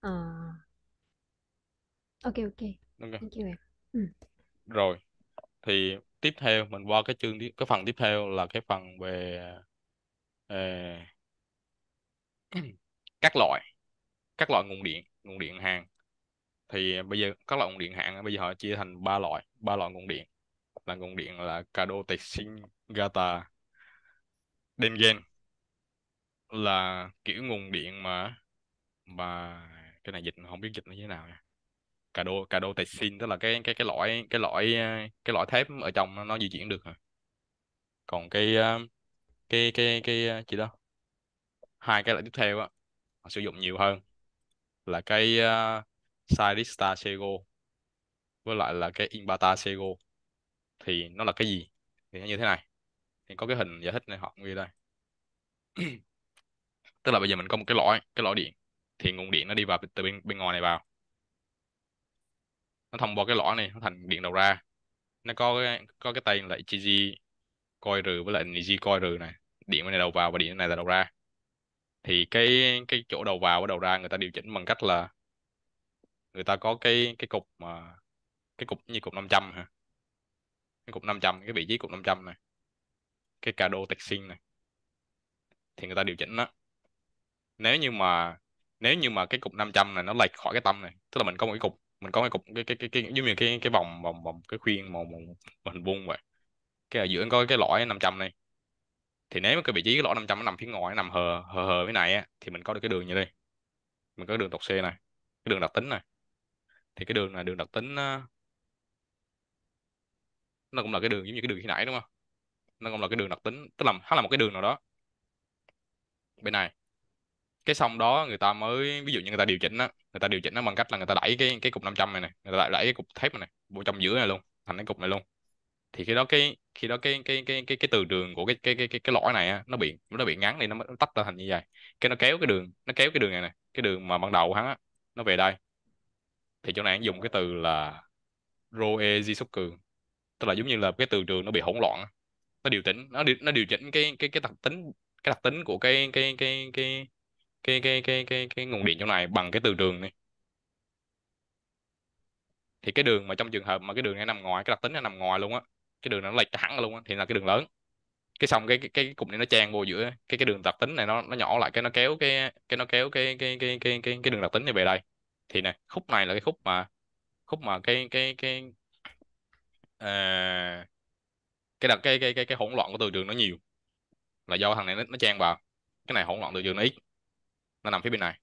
À. Ok ok. Đúng Thank you em. Rồi. Thì tiếp theo mình qua cái chương cái phần tiếp theo là cái phần về uh, (clears throat) các loại các loại nguồn điện nguồn điện hàng thì à, bây giờ các loại nguồn điện hạn bây giờ họ chia thành ba loại ba loại nguồn điện là nguồn điện là Kadotek gata Dengen là kiểu nguồn điện mà mà cái này dịch không biết dịch nó như thế nào nha cà đô cà đô sin tức là cái cái cái lõi cái lõi à, cái lõi thép ở trong nó, nó di chuyển được rồi còn cái à, cái cái cái chị đó hai cái loại tiếp theo á sử dụng nhiều hơn là cái uh, Syrista Chego với lại là cái Inbata Chego thì nó là cái gì thì nó như thế này thì có cái hình giải thích này họ ghi đây (clears throat) tức là bây giờ mình có một cái lõi cái lõi điện thì nguồn điện nó đi vào từ bên bên ngoài này vào nó thông qua cái lõi này nó thành điện đầu ra nó có cái, có cái tay là EGG coil với lại NG coil này điện bên này đầu vào và điện bên này là đầu ra thì cái cái chỗ đầu vào và đầu ra người ta điều chỉnh bằng cách là người ta có cái cái cục mà cái cục như cục 500 hả cái cục 500 cái vị trí cục 500 này cái cà đô taxin này thì người ta điều chỉnh đó nếu như mà nếu như mà cái cục 500 này nó lệch khỏi cái tâm này tức là mình có một cái cục mình có cái cục cái cái cái, cái giống như cái cái vòng vòng vòng cái khuyên màu màu, hình vuông vậy cái ở giữa có cái lõi 500 này thì nếu mà cái vị trí cái lõi 500 nó nằm phía ngoài nằm hờ hờ hờ với này á thì mình có được cái đường như đây mình có cái đường tộc C này cái đường đặc tính này thì cái đường là đường đặc tính ờ, nó, cũng là cái đường giống như cái đường khi nãy đúng không nó cũng là cái đường đặc tính tức là nó là một cái đường nào đó bên này cái xong đó người ta mới ví dụ như người ta điều chỉnh á người ta điều chỉnh nó bằng cách là người ta đẩy cái cái cục 500 này này người ta đẩy cái cục thép này này bộ trong giữa này luôn thành cái cục này luôn thì khi đó cái khi đó cái cái cái cái cái từ đường của cái cái cái cái, cái lõi này á, nó bị nó bị ngắn đi nó, nó tách ra thành như vậy cái nó kéo cái đường nó kéo cái đường này này cái đường mà ban đầu hắn á, nó về đây thì chỗ này dùng cái từ là roe cường tức là giống như là cái từ trường nó bị hỗn loạn nó điều chỉnh nó điều, nó điều chỉnh cái cái cái đặc tính cái đặc tính của cái cái cái cái cái cái cái cái cái nguồn điện chỗ này bằng cái từ trường này thì cái đường mà trong trường hợp mà cái đường này nằm ngoài cái đặc tính nó nằm ngoài luôn á cái đường nó lệch hẳn luôn á thì là cái đường lớn cái xong cái cái cái cục này nó chen vô giữa cái cái đường đặc tính này nó nó nhỏ lại cái nó kéo cái cái nó kéo cái cái cái cái cái cái đường đặc tính này về đây thì này khúc này là cái khúc mà khúc mà cái cái cái à, cái đặt cái cái cái cái hỗn loạn của từ trường nó nhiều là do thằng này nó, nó chen vào cái này hỗn loạn từ trường nó ít nó nằm phía bên này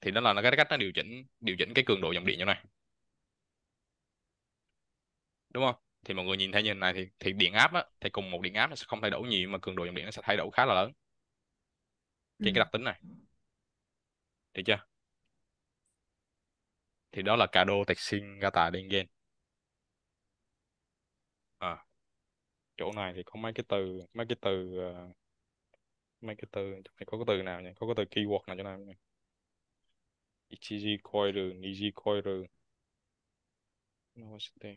thì nó là nó cái cách nó điều chỉnh điều chỉnh cái cường độ dòng điện như này đúng không thì mọi người nhìn thấy như này thì thì điện áp á thì cùng một điện áp nó sẽ không thay đổi nhiều mà cường độ dòng điện nó sẽ thay đổi khá là lớn trên ừ. cái đặc tính này được chưa thì đó là cà tạch sinh gata dengen à chỗ này thì có mấy cái từ mấy cái từ ờ, mấy cái từ có cái từ nào nhỉ có cái từ keyword nào cho nào nhỉ ichiji koiru niji koiru nó sẽ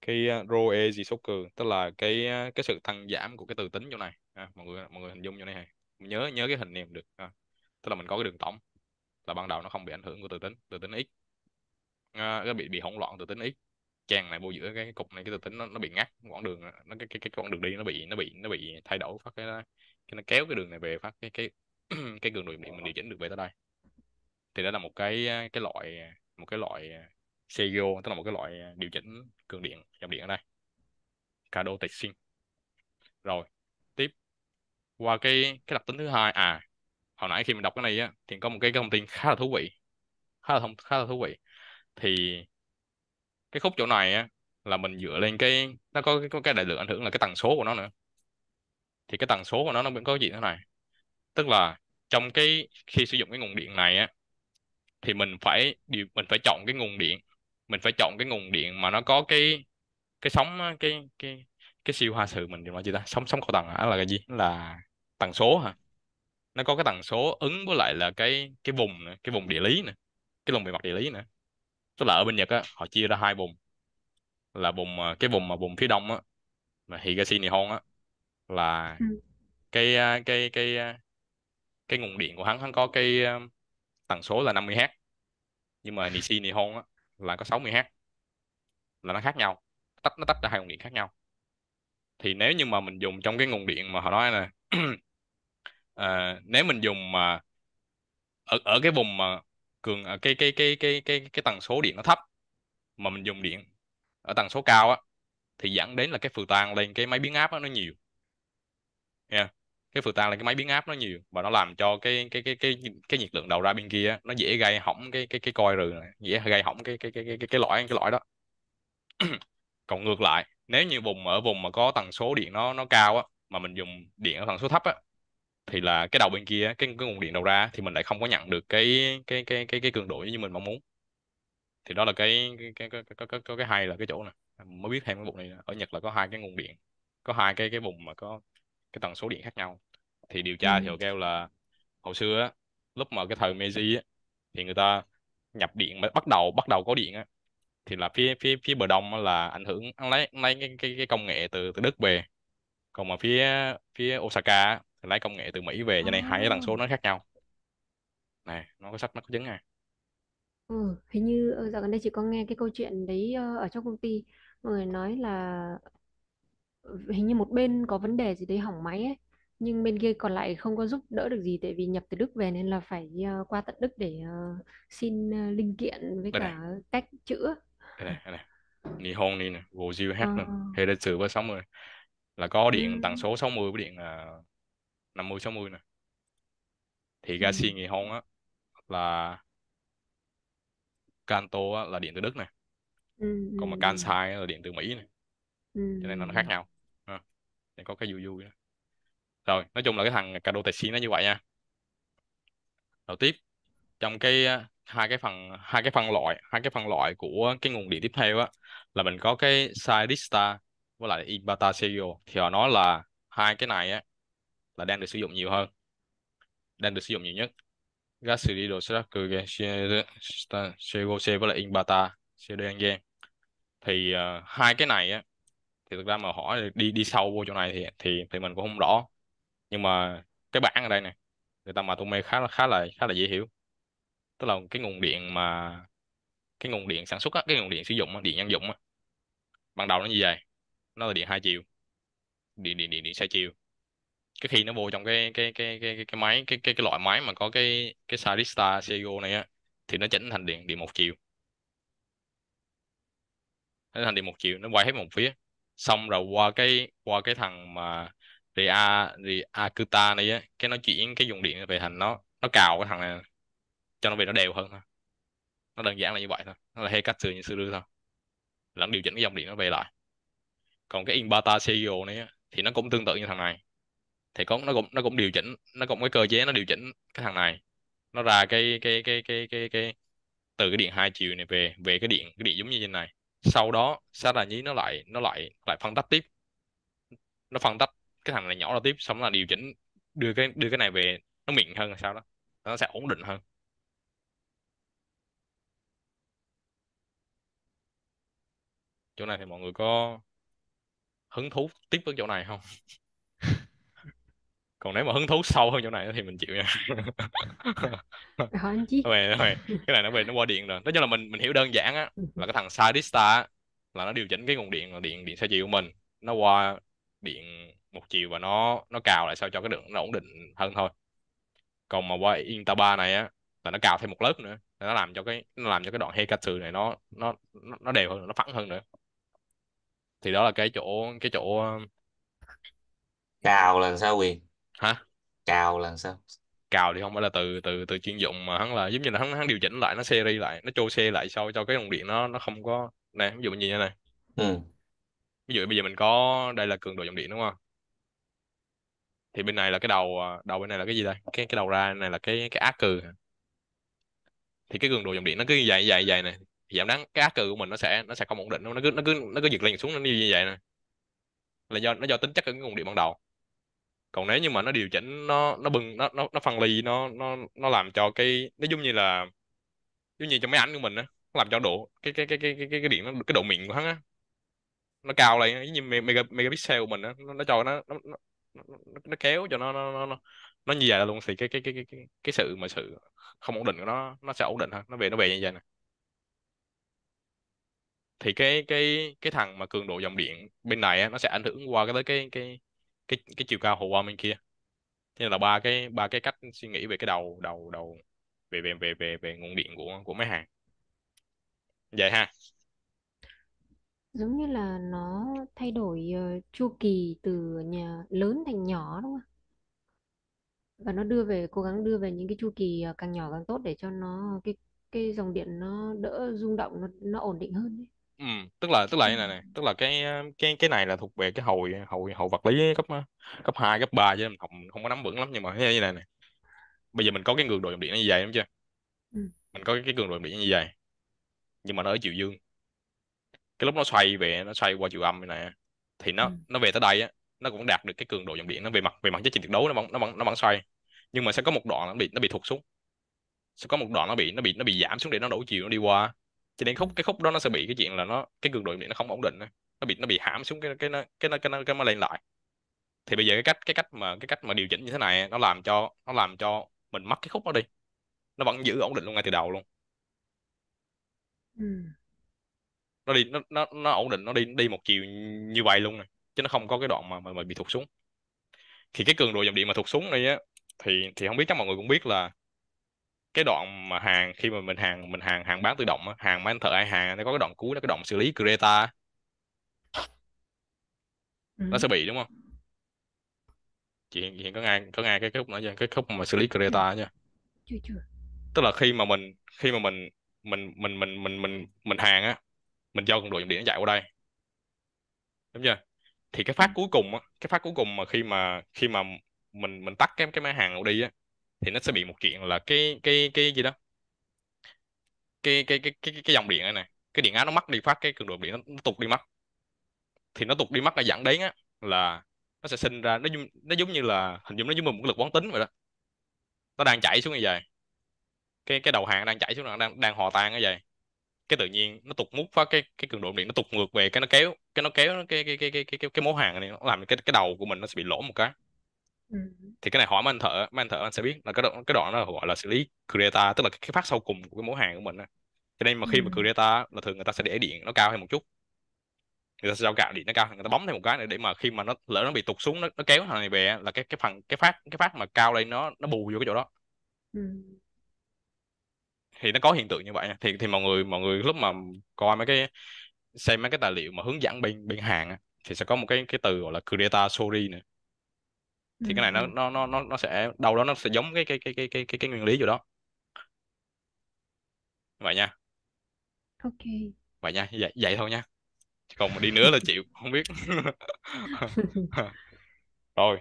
cái ờ, roe gì số cường tức là cái ờ, cái sự tăng giảm của cái từ tính chỗ này à, mọi người mọi người hình dung chỗ này này nhớ nhớ cái hình niệm được à, tức là mình có cái đường tổng là ban đầu nó không bị ảnh hưởng của từ tính từ tính x nó bị bị hỗn loạn từ tính x chèn này vô giữa cái cục này cái từ tính nó, nó bị ngắt quãng đường nó cái, cái cái con đường đi nó bị nó bị nó bị thay đổi phát cái, cái nó kéo cái đường này về phát cái cái (clears throat) cái cường độ điện mình điều chỉnh được về tới đây thì đó là một cái à, cái loại à, một cái loại CEO à, tức là một cái loại điều chỉnh cường điện dòng điện ở đây Cado Teixin rồi tiếp qua cái cái đặc tính thứ hai à hồi nãy khi mình đọc cái này á thì có một cái, thông tin khá là thú vị khá là thông khá là thú vị thì cái khúc chỗ này á là mình dựa lên cái nó có cái, có cái đại lượng ảnh hưởng là cái tần số của nó nữa thì cái tần số của nó nó có gì thế này tức là trong cái khi sử dụng cái nguồn điện này á thì mình phải điều mình phải chọn cái nguồn điện mình phải chọn cái nguồn điện mà nó có cái cái sóng cái cái cái siêu hoa sự mình thì nói gì ta sóng sóng cầu tầng hả là cái gì là tần số hả nó có cái tần số ứng với lại là cái cái vùng nữa, cái vùng địa lý nữa cái vùng bề mặt địa lý nữa tức là ở bên nhật á họ chia ra hai vùng là vùng à, cái vùng mà vùng phía đông á mà higashi nihon á là ừ. à, cái cái cái à, cái nguồn điện của hắn hắn có cái tần số là 50 Hz nhưng mà Nishi Nihon á là có 60 Hz là nó khác nhau tách nó tách ra hai nguồn điện khác nhau thì nếu như mà mình dùng trong cái nguồn điện mà họ nói là (clears throat) à, nếu mình dùng mà ở ở cái vùng mà cường cái cái cái cái cái cái, cái tần số điện nó thấp mà mình dùng điện ở tần số cao á thì dẫn đến là cái phù tan lên cái máy biến áp nó nhiều yeah. cái phù tan lên cái máy biến áp nó nhiều và nó làm cho cái cái cái cái cái nhiệt lượng đầu ra bên kia nó dễ gây hỏng cái cái cái coi rồi dễ gây hỏng cái cái cái cái cái, cái lõi cái lõi đó còn ngược lại nếu như vùng ở vùng mà có tần số điện nó nó cao á mà mình dùng điện ở tần số thấp á thì là cái đầu bên kia cái cái nguồn điện đầu ra thì mình lại không có nhận được cái cái cái cái cái cường độ như mình mong muốn thì đó là cái cái cái cái cái, cái, cái, cái hay là cái chỗ này mới biết thêm cái vụ này ở Nhật là có hai cái nguồn điện có hai cái cái vùng mà có cái tần số điện khác nhau thì điều tra ừ. thì kêu là hồi xưa lúc mà cái thời Meiji thì người ta nhập điện bắt đầu bắt đầu có điện á, thì là phía phía phía bờ đông là ảnh hưởng lấy lấy cái, cái cái công nghệ từ từ Đức về còn mà phía phía Osaka lấy công nghệ từ Mỹ về cho nên hai cái tần số nó khác nhau này nó có sách nó có chứng à Ừ, hình như ờ, dạo gần đây chỉ có nghe cái câu chuyện đấy ờ, ở trong công ty mọi người nói là ờ, hình như một bên có vấn đề gì đấy hỏng máy ấy nhưng bên kia còn lại không có giúp đỡ được gì tại vì nhập từ Đức về nên là phải ờ, qua tận Đức để xin linh kiện với đây này cả cách chữa đây này đây này Nihon ni nè Goju Ờ, hát nè Heidetsu với 60 là có điện tần ừm, số 60 với điện à, 50 60 nè thì ga xi Nghệ Hôn á là kanto á, là điện từ Đức này ừ. còn mà Kansai là điện từ Mỹ này ừ. cho nên là nó khác nhau à, ờ, để có cái vui vui đó. rồi nói chung là cái thằng Kado Taxi nó như vậy nha đầu tiếp trong cái hai cái phần hai cái phân loại hai cái phân loại của cái nguồn điện tiếp theo á là mình có cái Sairista với lại Ibata Seio thì họ nói là hai cái này á là đang được sử dụng nhiều hơn đang được sử dụng nhiều nhất Gas, Gasrido Saraku Shegose với lại Inbata Sedangen thì uh, hai cái này á thì thực ra mà hỏi đi đi sâu vô chỗ này thì thì thì mình cũng không rõ nhưng mà cái bảng ở đây này người ta mà Tome khá là khá là khá là dễ hiểu tức là cái nguồn điện mà cái nguồn điện sản xuất á, cái nguồn điện sử dụng á, điện dân dụng á. ban đầu nó như vậy nó là điện hai chiều điện điện điện điện sai chiều cái khi nó vô trong cái cái cái cái cái, cái máy cái cái cái loại máy mà có cái cái Sarista CIO này á thì nó chỉnh thành điện điện một chiều nó thành điện một chiều nó quay hết một phía xong rồi qua cái qua cái thằng mà Ria Riakuta này á cái nó chuyển cái dùng điện về thành nó nó cào cái thằng này cho nó về nó đều hơn thôi nó đơn giản là như vậy thôi nó là hay cách từ như sư đưa thôi lẫn điều chỉnh cái dòng điện nó về lại còn cái Inbata CEO này á, thì nó cũng tương tự như thằng này thì có nó cũng nó cũng điều chỉnh nó cũng cái cơ chế nó điều chỉnh cái thằng này nó ra cái cái cái cái cái cái từ cái điện hai chiều này về về cái điện cái điện giống như thế này sau đó sẽ là nhí nó lại nó lại lại phân tách tiếp nó phân tách cái thằng này nhỏ ra tiếp xong là điều chỉnh đưa cái đưa cái này về nó mịn hơn sao đó nó sẽ ổn định hơn chỗ này thì mọi người có hứng thú tiếp với chỗ này không (laughs) còn nếu mà hứng thú sâu hơn chỗ này thì mình chịu nha anh chứ rồi, rồi. cái này nó về nó qua điện rồi nói chung là mình mình hiểu đơn giản á ừ. là cái thằng sadista á, là nó điều chỉnh cái nguồn điện điện điện xe chiều của mình nó qua điện một chiều và nó nó cào lại sao cho cái đường nó ổn định hơn thôi còn mà qua Intaba này á là nó cào thêm một lớp nữa nó làm cho cái nó làm cho cái đoạn Hekatsu này nó nó nó đều hơn nó phẳng hơn nữa thì đó là cái chỗ cái chỗ um, cào là sao quyền hả cào là sao cào thì không phải là từ từ từ chuyên dụng mà hắn là giống như là hắn hắn điều chỉnh lại nó series lại nó chô xe lại sau cho cái dòng điện nó nó không có nè ví dụ như thế này ừ. ví dụ bây giờ mình có đây là cường độ dòng điện đúng không thì bên này là cái đầu à, đầu bên này là cái gì đây cái cái đầu ra này là cái cái ác cừ thì cái cường độ dòng điện nó cứ như vậy như vậy như vậy này giảm đáng cái ác cừ của mình nó sẽ nó sẽ không ổn định nó cứ nó cứ nó cứ giật lên xuống nó như vậy này là do nó do tính chất của cái nguồn điện ban đầu còn nếu như mà nó điều chỉnh nó nó bừng nó nó nó phân ly nó nó nó làm cho cái nó giống như là giống như cho máy ảnh của mình á làm cho độ cái cái cái cái cái cái, điện nó cái độ mịn của hắn á nó cao lên giống như mega megapixel của mình á nó, nó cho nó nó, nó nó kéo cho nó nó nó nó như vậy là luôn thì cái cái cái cái cái, cái sự mà sự không ổn định của nó nó sẽ ổn định hơn nó về nó về như vậy nè thì cái cái cái thằng mà cường độ dòng điện bên này á, nó sẽ ảnh hưởng qua cái tới cái cái cái cái chiều cao hồ quang bên kia thế là ba cái ba cái cách suy nghĩ về cái đầu đầu đầu về về về về về nguồn điện của của máy hàng vậy ha giống như là nó thay đổi ờ, chu kỳ từ nhà lớn thành nhỏ đúng không và nó đưa về cố gắng đưa về những cái chu kỳ ờ, càng nhỏ càng tốt để cho nó cái cái dòng điện nó đỡ rung động nó nó ổn định hơn đấy ừ, tức là tức là như này này tức là cái ờ, cái cái này là thuộc về cái hồi hồi hồi vật lý cấp ờ, cấp 2, cấp 3 chứ mình không không có nắm vững lắm nhưng mà thế như này này bây giờ mình có cái cường độ dòng điện nó như vậy đúng chưa mình có cái, cái cường độ dòng điện như vậy nhưng mà nó ở chiều dương cái lúc nó xoay về nó xoay qua chiều âm như này thì nó nó về tới đây á nó cũng đạt được cái cường độ dòng điện nó về mặt về mặt giá trị tuyệt đối nó vẫn nó vẫn nó vẫn xoay nhưng mà sẽ có một đoạn nó bị nó bị thụt xuống sẽ có một đoạn nó bị nó bị nó bị giảm xuống để nó đổ chiều nó đi qua cho nên khúc cái khúc đó nó sẽ bị cái chuyện là nó cái cường độ điện nó không ổn định nó bị nó bị hãm xuống cái cái nó cái nó cái nó, cái nó lên lại thì bây giờ cái cách cái cách mà cái cách mà điều chỉnh như thế này nó làm cho nó làm cho mình mất cái khúc đó đi nó vẫn giữ ổn định luôn ngay từ đầu luôn ừ. nó đi nó nó nó ổn định nó đi đi một chiều như vậy luôn này chứ nó không có cái đoạn mà mà, mà bị thụt xuống thì cái cường độ dòng điện mà thụt xuống này á thì thì không biết chắc mọi người cũng biết là cái đoạn mà hàng khi mà mình hàng mình hàng hàng bán tự động hàng máy thợ ai hàng nó có cái đoạn cuối là cái đoạn xử lý Creta ừ. nó sẽ bị đúng không chị hiện, có ngay có ngay cái khúc nữa chưa cái khúc mà xử lý Creta nha chưa chưa tức là khi mà mình khi mà mình mình mình mình mình mình mình hàng á mình giao con đội dòng điện chạy qua đây đúng chưa thì cái phát ừ. cuối cùng á cái phát cuối cùng mà khi mà khi mà mình mình tắt cái cái máy hàng đi á thì nó sẽ bị một chuyện là cái cái cái gì đó cái cái cái cái cái dòng điện này, này cái điện áp nó mất đi phát cái cường độ điện nó, nó tụt đi mất thì nó tụt đi mất là dẫn đến á là nó sẽ sinh ra nó nó giống như là hình dung nó giống như một cái lực quán tính vậy đó nó đang chảy xuống như vậy cái cái đầu hàng đang chảy xuống là đang đang hòa tan như vậy cái tự nhiên nó tụt mút phát cái cái cường độ điện nó tụt ngược về cái nó kéo cái nó kéo cái cái cái cái cái cái, cái mố hàng này nó làm cái cái đầu của mình nó sẽ bị lỗ một cái Ừ. thì cái này hỏi mấy anh thợ mấy anh thợ anh sẽ biết là cái đoạn cái đoạn đó gọi là xử lý creata tức là cái phát sau cùng của cái mẫu hàng của mình cho nên mà khi mà ừ. creata là thường người ta sẽ để điện nó cao hơn một chút người ta sẽ giao gạo điện nó cao người ta bấm thêm một cái nữa để mà khi mà nó lỡ nó bị tụt xuống nó, nó kéo thằng này về là cái cái phần cái phát cái phát mà cao lên nó nó bù vô cái chỗ đó ừ. thì nó có hiện tượng như vậy thì thì mọi người mọi người lúc mà coi mấy cái xem mấy cái tài liệu mà hướng dẫn bên bên hàng thì sẽ có một cái cái từ gọi là creata sorry nữa thì cái ừ. này nó nó nó nó nó sẽ đâu đó nó sẽ giống cái cái cái cái cái cái cái nguyên lý gì đó vậy nha ok vậy nha vậy vậy thôi nha còn mà đi nữa là chịu không biết (laughs) (laughs) rồi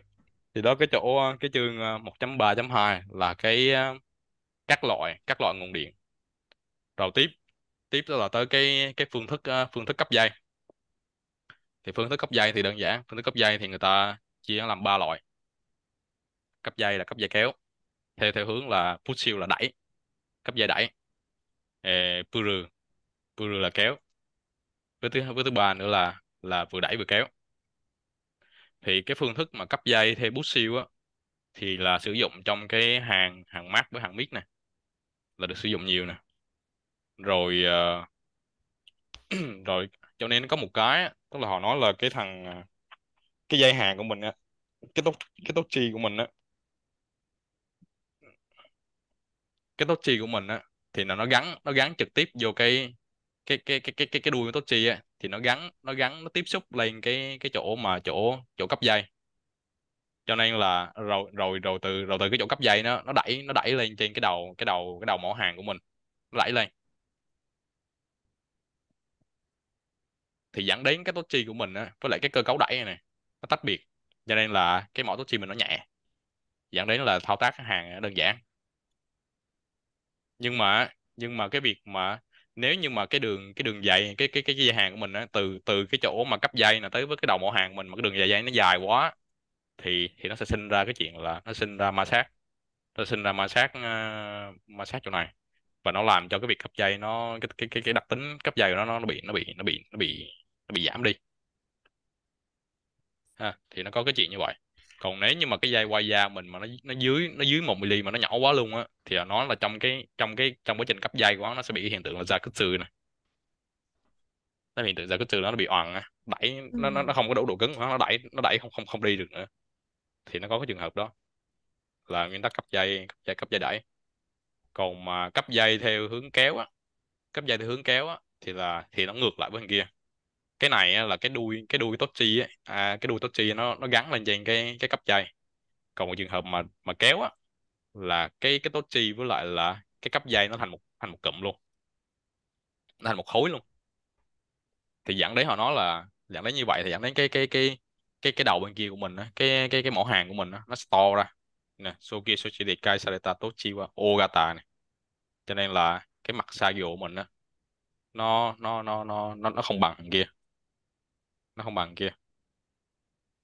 thì đó cái chỗ cái chương 1.3.2 ờ, là cái ờ, các loại các loại nguồn điện rồi tiếp tiếp đó là tới cái cái phương thức ờ, phương thức cấp dây thì phương thức cấp dây thì đơn giản phương thức cấp dây thì người ta chia làm ba loại cấp dây là cấp dây kéo theo theo hướng là push seal là đẩy cấp dây đẩy e, puru puru là kéo với thứ với thứ ba nữa là là vừa đẩy vừa kéo thì cái phương thức mà cấp dây theo push seal á thì là sử dụng trong cái hàng hàng mát với hàng mít này là được sử dụng nhiều nè rồi uh, (clears throat) rồi cho nên nó có một cái tức là họ nói là cái thằng ờ, cái dây hàng của mình á cái tốc cái tốc chi của mình á cái tốt Tochi của mình á thì là nó gắn nó gắn trực tiếp vô cái cái cái cái cái cái, cái đuôi của Tochi á thì nó gắn nó gắn nó tiếp xúc lên cái cái chỗ mà chỗ chỗ cấp dây cho nên là rồi rồi rồi từ rồi từ cái chỗ cấp dây nó nó đẩy nó đẩy lên trên cái đầu cái đầu cái đầu mỏ hàng của mình nó đẩy lên thì dẫn đến cái tốt Tochi của mình á với lại cái cơ cấu đẩy này, này nó tách biệt cho nên là cái mỏ tốt Tochi mình nó nhẹ dẫn đến là thao tác hàng đơn giản nhưng mà nhưng mà cái việc mà nếu như mà cái đường cái đường dây cái cái cái dây hàng của mình á từ từ cái chỗ mà cấp dây là tới với cái đầu mỏ hàng mình mà cái đường dây dây nó dài quá thì thì nó sẽ sinh ra cái chuyện là nó sinh ra ma sát nó sinh ra ma sát uh, ma sát chỗ này và nó làm cho cái việc cấp dây nó cái cái cái, cái đặc tính cấp dây của nó nó bị nó bị nó bị nó bị nó bị giảm đi ha thì nó có cái chuyện như vậy còn nếu như mà cái dây quay da mình mà nó nó dưới nó dưới một mm mà nó nhỏ quá luôn á thì nó là trong cái trong cái trong quá trình cấp dây của nó nó sẽ bị cái hiện tượng là da cứt xương này nó hiện tượng da cứt xương nó bị oằn á đẩy nó, nó ừ. nó không có đủ độ cứng nó đẩy nó đẩy không không không đi được nữa thì nó có cái trường hợp đó là nguyên tắc cấp dây cấp dây cấp dây đẩy còn mà cấp dây theo hướng kéo á cấp dây theo hướng kéo á thì là thì nó ngược lại với bên kia cái này là cái đuôi cái đuôi Tochi ấy, à, cái đuôi Tochi nó nó gắn lên trên cái cái cấp dây còn một trường hợp mà mà kéo á là cái cái Tochi với lại là cái cấp dây nó thành một thành một cụm luôn nó thành một khối luôn thì dẫn đến họ nói là dẫn đến như vậy thì dẫn đến cái cái cái cái cái đầu bên kia của mình á, cái cái cái mẫu hàng của mình á, nó to ra nè Soki Sochi Kai Sareta qua Ogata này cho nên là cái mặt Sagio của mình á, nó nó nó nó nó nó không bằng kia nó không bằng kia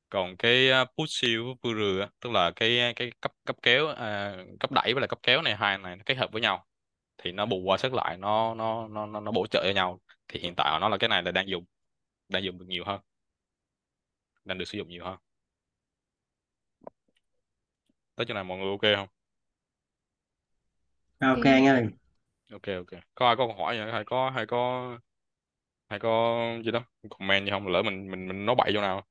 còn cái à, push siêu với pure tức là cái à, cái cấp cấp kéo à, cấp đẩy với lại cấp kéo này hai này nó kết hợp với nhau thì nó bù qua sức lại nó nó nó nó, nó bổ trợ cho nhau thì hiện tại nó là cái này là đang dùng đang dùng được nhiều hơn đang được sử dụng nhiều hơn tới chỗ này mọi người ok không ok anh ơi ok ok có ai có câu hỏi vậy hay có hay có hay có gì đó comment gì không lỡ mình mình mình nói bậy chỗ nào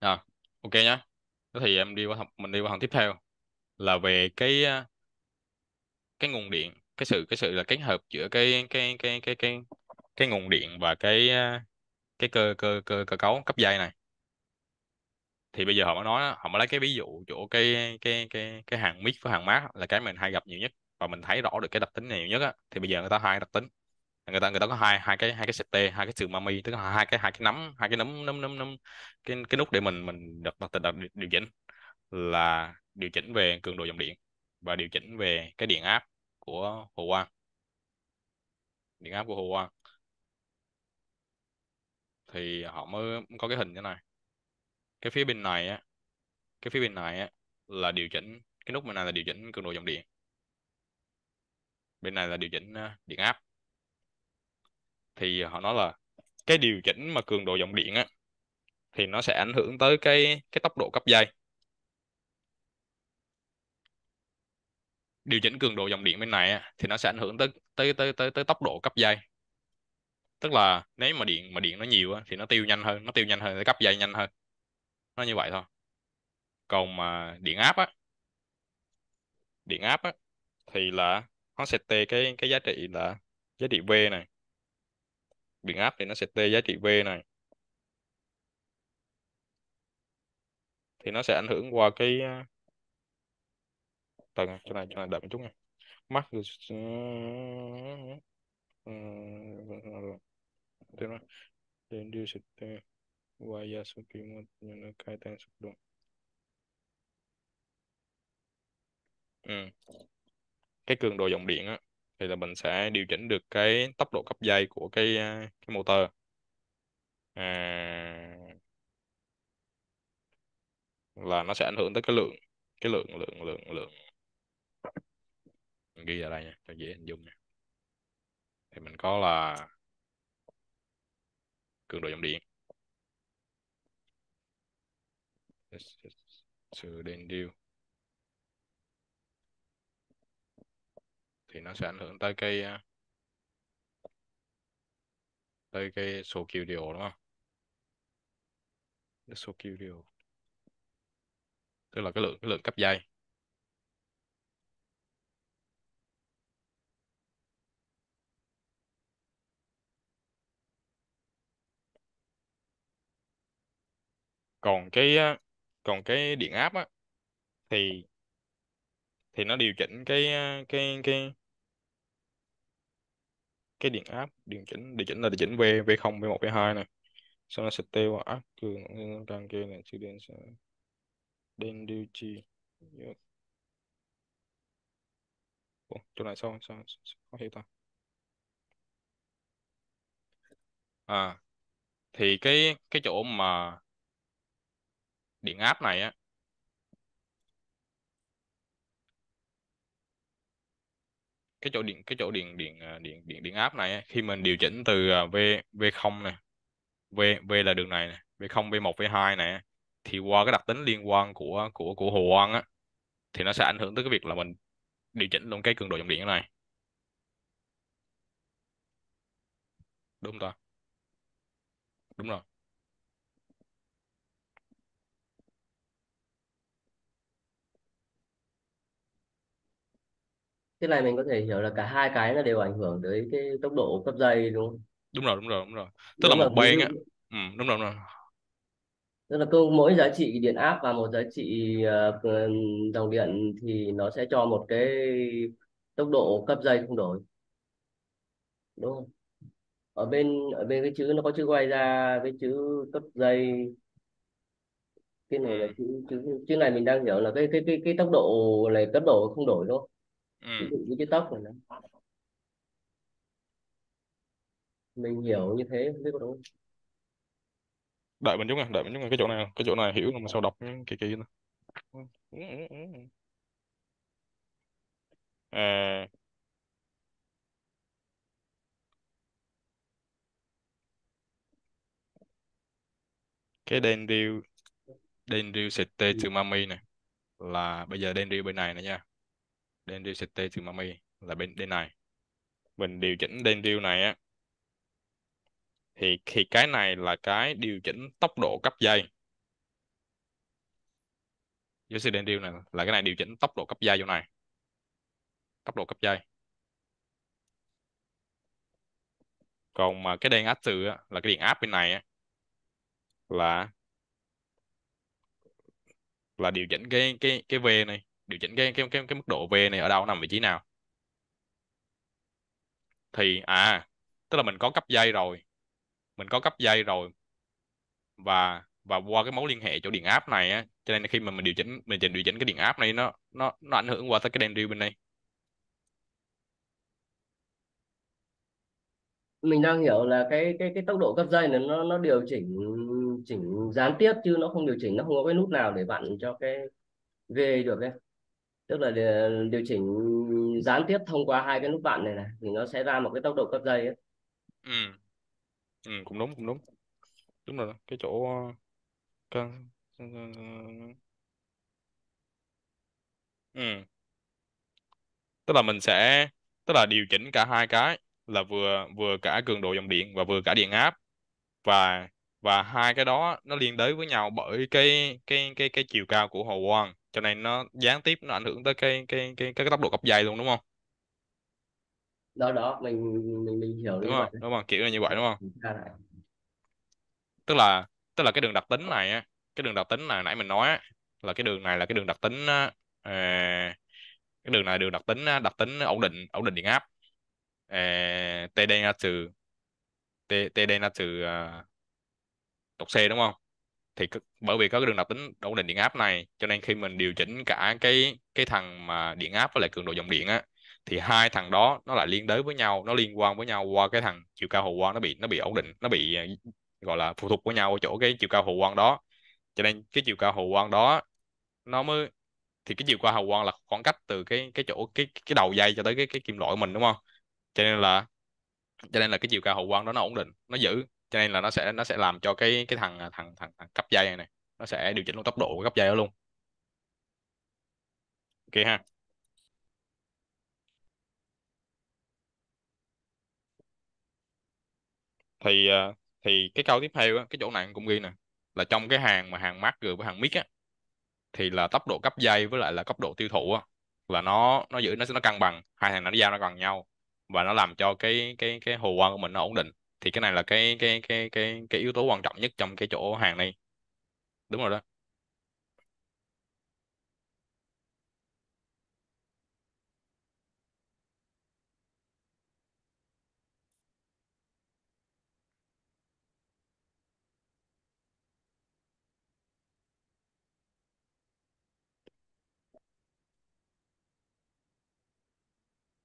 à (clears throat) ok nhá thế thì em đi qua học mình đi qua phần tiếp theo là về cái à, cái nguồn điện cái sự cái sự là kết hợp giữa cái cái cái cái cái cái nguồn điện và cái à, cái cơ cơ cơ cơ cấu cấp dây này thì bây giờ họ mới nói họ mới lấy cái ví dụ chỗ cái cái cái cái hàng mix với hàng mát là cái mình hay gặp nhiều nhất và mình thấy rõ được cái đặc tính này nhiều nhất á, thì bây giờ người ta hai đặc tính người ta người ta có hai hai cái hai cái CT, hai cái sườn mami tức là hai cái hai cái nấm hai cái nấm nấm nấm nấm cái cái nút để mình mình đặt đặt, đặt điều chỉnh là điều chỉnh về cường độ dòng điện và điều chỉnh về cái điện áp của hồ quang điện áp của hồ quang thì họ mới có cái hình như này cái phía bên này á cái phía bên này á là điều chỉnh cái nút bên này là điều chỉnh cường độ dòng điện bên này là điều chỉnh à, điện áp thì họ nói là cái điều chỉnh mà cường độ dòng điện á thì nó sẽ ảnh hưởng tới cái cái tốc độ cấp dây điều chỉnh cường độ dòng điện bên này á, thì nó sẽ ảnh hưởng tới tới tới tới tới tốc độ cấp dây tức là nếu mà điện mà điện nó nhiều á, thì nó tiêu nhanh hơn nó tiêu nhanh hơn nó cấp dây nhanh hơn nó như vậy thôi còn mà điện áp á điện áp á thì là nó sẽ tê cái cái giá trị là giá trị v này biện áp thì nó sẽ tê giá trị v này thì nó sẽ ảnh hưởng qua cái tầng chỗ này chỗ này đợi một chút nha mắt, thế nó đến đưa sự qua gia số kỳ một nó khai tăng sụp đổ ừ cái cường độ dòng điện á thì là mình sẽ điều chỉnh được cái tốc độ cấp dây của cái à, cái motor à, là nó sẽ ảnh hưởng tới cái lượng cái lượng lượng lượng lượng mình ghi ở đây nha cho dễ hình dung nha thì mình có là cường độ dòng điện sự đèn điêu thì nó sẽ ảnh hưởng tới cái ờ, tới cái số kill điều đúng không cái số kill điều tức là cái lượng cái lượng cấp dây còn cái ờ, còn cái điện áp á thì thì nó điều chỉnh cái ờ, cái cái cái điện áp điều chỉnh điều chỉnh là điều chỉnh v v không v một v hai này sau đó sẽ t vào áp cường càng kia này chứ đến sẽ đến điều trị yes. Ủa, chỗ này sao sao, sao khó hiểu ta à thì cái cái chỗ mà điện áp này á cái chỗ điện cái chỗ điện điện à, điện điện điện áp này khi mình điều chỉnh từ à, v v không này v v là đường này, v không v một v hai này thì qua cái đặc tính liên quan của của của hồ quang á thì nó sẽ ảnh hưởng tới cái việc là mình điều chỉnh luôn cái cường độ dòng điện này đúng không ta đúng rồi cái này mình có thể hiểu là cả hai cái là đều ảnh hưởng tới cái tốc độ cấp dây đúng không đúng rồi đúng rồi đúng rồi tức đúng là một bên á ừ, đúng rồi đúng rồi tức là câu mỗi giá trị điện áp và một giá trị uh, dòng điện thì nó sẽ cho một cái tốc độ cấp dây không đổi đúng không ở bên ở bên cái chữ nó có chữ quay ra cái chữ cấp dây cái này là ừ. chữ chữ chữ này mình đang hiểu là cái cái cái cái tốc độ này cấp độ không đổi đúng không ừ. với cái tóc này nữa mình hiểu như thế không biết có đúng không đợi mình chút nha đợi mình chút nha cái chỗ này cái chỗ này hiểu mà sao đọc kỳ kỳ nữa à, cái đen riêu đen riêu xịt tê từ mami này là bây giờ đen riêu bên này này nha dendrity sumami là bên đây này mình điều chỉnh dendril này á thì thì cái này là cái điều chỉnh tốc độ cấp dây với sự dendril này là cái này điều chỉnh tốc độ cấp dây chỗ này tốc độ cấp dây còn mà cái đèn áp từ á, là cái điện áp bên này á, là là điều chỉnh cái cái cái v này điều chỉnh cái cái cái cái mức độ V này ở đâu nằm vị trí nào thì à tức là mình có cấp dây rồi mình có cấp dây rồi và và qua cái mối liên hệ chỗ điện áp này á cho nên khi mà mình điều chỉnh mình chỉnh điều chỉnh cái điện áp này nó nó nó ảnh hưởng qua tới cái đèn riêu bên đây mình đang hiểu là cái cái cái tốc độ cấp dây này nó nó điều chỉnh chỉnh gián tiếp chứ nó không điều chỉnh nó không có cái nút nào để vặn cho cái về được ấy tức là điều chỉnh gián tiếp thông qua hai cái nút vặn này này thì nó sẽ ra một cái tốc độ cấp dây ấy. Ừ. ừ cũng đúng cũng đúng đúng rồi cái chỗ ờ, cân ừ tức là mình sẽ tức là điều chỉnh cả hai cái là vừa vừa cả cường độ dòng điện và vừa cả điện áp và và hai cái đó nó liên đới với nhau bởi cái cái cái cái chiều cao của hồ quang cho này nó gián tiếp nó ảnh hưởng tới cái cái cái cái, cái tốc độ cọc dày luôn đúng không đó đó mình mình mình hiểu đúng không đúng không kiểu là như vậy đúng không tức là tức là cái đường đặc tính này á cái đường đặc tính này nãy mình nói là cái đường này là cái đường đặc tính à, cái đường này đường đặc tính đặc tính ổn định ổn định điện áp à, t là trừ Td là trừ à, độc c đúng không thì bởi vì có cái đường độc tính ổn định điện áp này cho nên khi mình điều chỉnh cả cái cái thằng mà điện áp với lại cường độ dòng điện á thì hai thằng đó nó lại liên đới với nhau nó liên quan với nhau qua cái thằng chiều cao hồ quang nó bị nó bị ổn định nó bị ờ, gọi là phụ thuộc với nhau ở chỗ cái chiều cao hồ quang đó cho nên cái chiều cao hồ quang đó nó mới thì cái chiều cao hồ quang là khoảng cách từ cái cái chỗ cái cái đầu dây cho tới cái cái kim loại của mình đúng không cho nên là cho nên là cái chiều cao hồ quang đó nó ổn định nó giữ cho nên là nó sẽ nó sẽ làm cho cái cái thằng à, thằng thằng, thằng cấp dây này, nó sẽ điều chỉnh luôn tốc độ của cấp dây đó luôn ok ha thì à, thì cái câu tiếp theo á, cái chỗ này cũng ghi nè là trong cái hàng mà hàng mát gửi với hàng mic á thì là tốc độ cấp dây với lại là cấp độ tiêu thụ á là nó nó giữ nó sẽ nó cân bằng hai thằng nó giao nó bằng nhau và nó làm cho cái cái cái hồ quang của mình nó ổn định thì cái này là cái cái cái cái cái yếu tố quan trọng nhất trong cái chỗ hàng này đúng rồi đó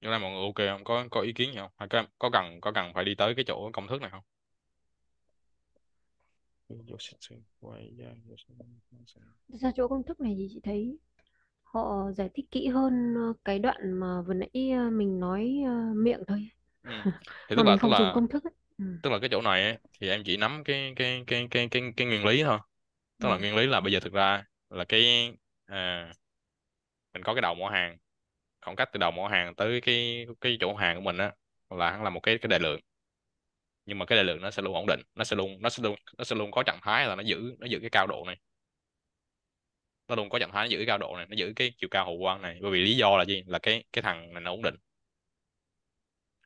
cái này mọi người ok không có có ý kiến gì không hay có, có cần có cần phải đi tới cái chỗ công thức này không ra chỗ công thức này thì chị thấy họ giải thích kỹ hơn ờ, cái đoạn mà vừa nãy ờ, mình nói ờ, miệng thôi ừ. (laughs) thì tức là không tức dùng là công thức ấy. Ừ. tức là cái chỗ này ấy, thì em chỉ nắm cái cái cái cái cái cái nguyên lý thôi tức là ừ. nguyên lý là bây giờ thực ra là cái à, mình có cái đầu mỏ hàng khoảng cách từ đầu mỏ hàng tới cái cái chỗ hàng của mình á là hắn là một cái cái đại lượng nhưng mà cái đại lượng nó sẽ luôn ổn định nó sẽ luôn nó sẽ luôn nó sẽ luôn có trạng thái là nó giữ nó giữ cái cao độ này nó luôn có trạng thái nó giữ cái cao độ này nó giữ cái chiều cao hậu quan này bởi vì lý do là gì là cái cái thằng này nó ổn định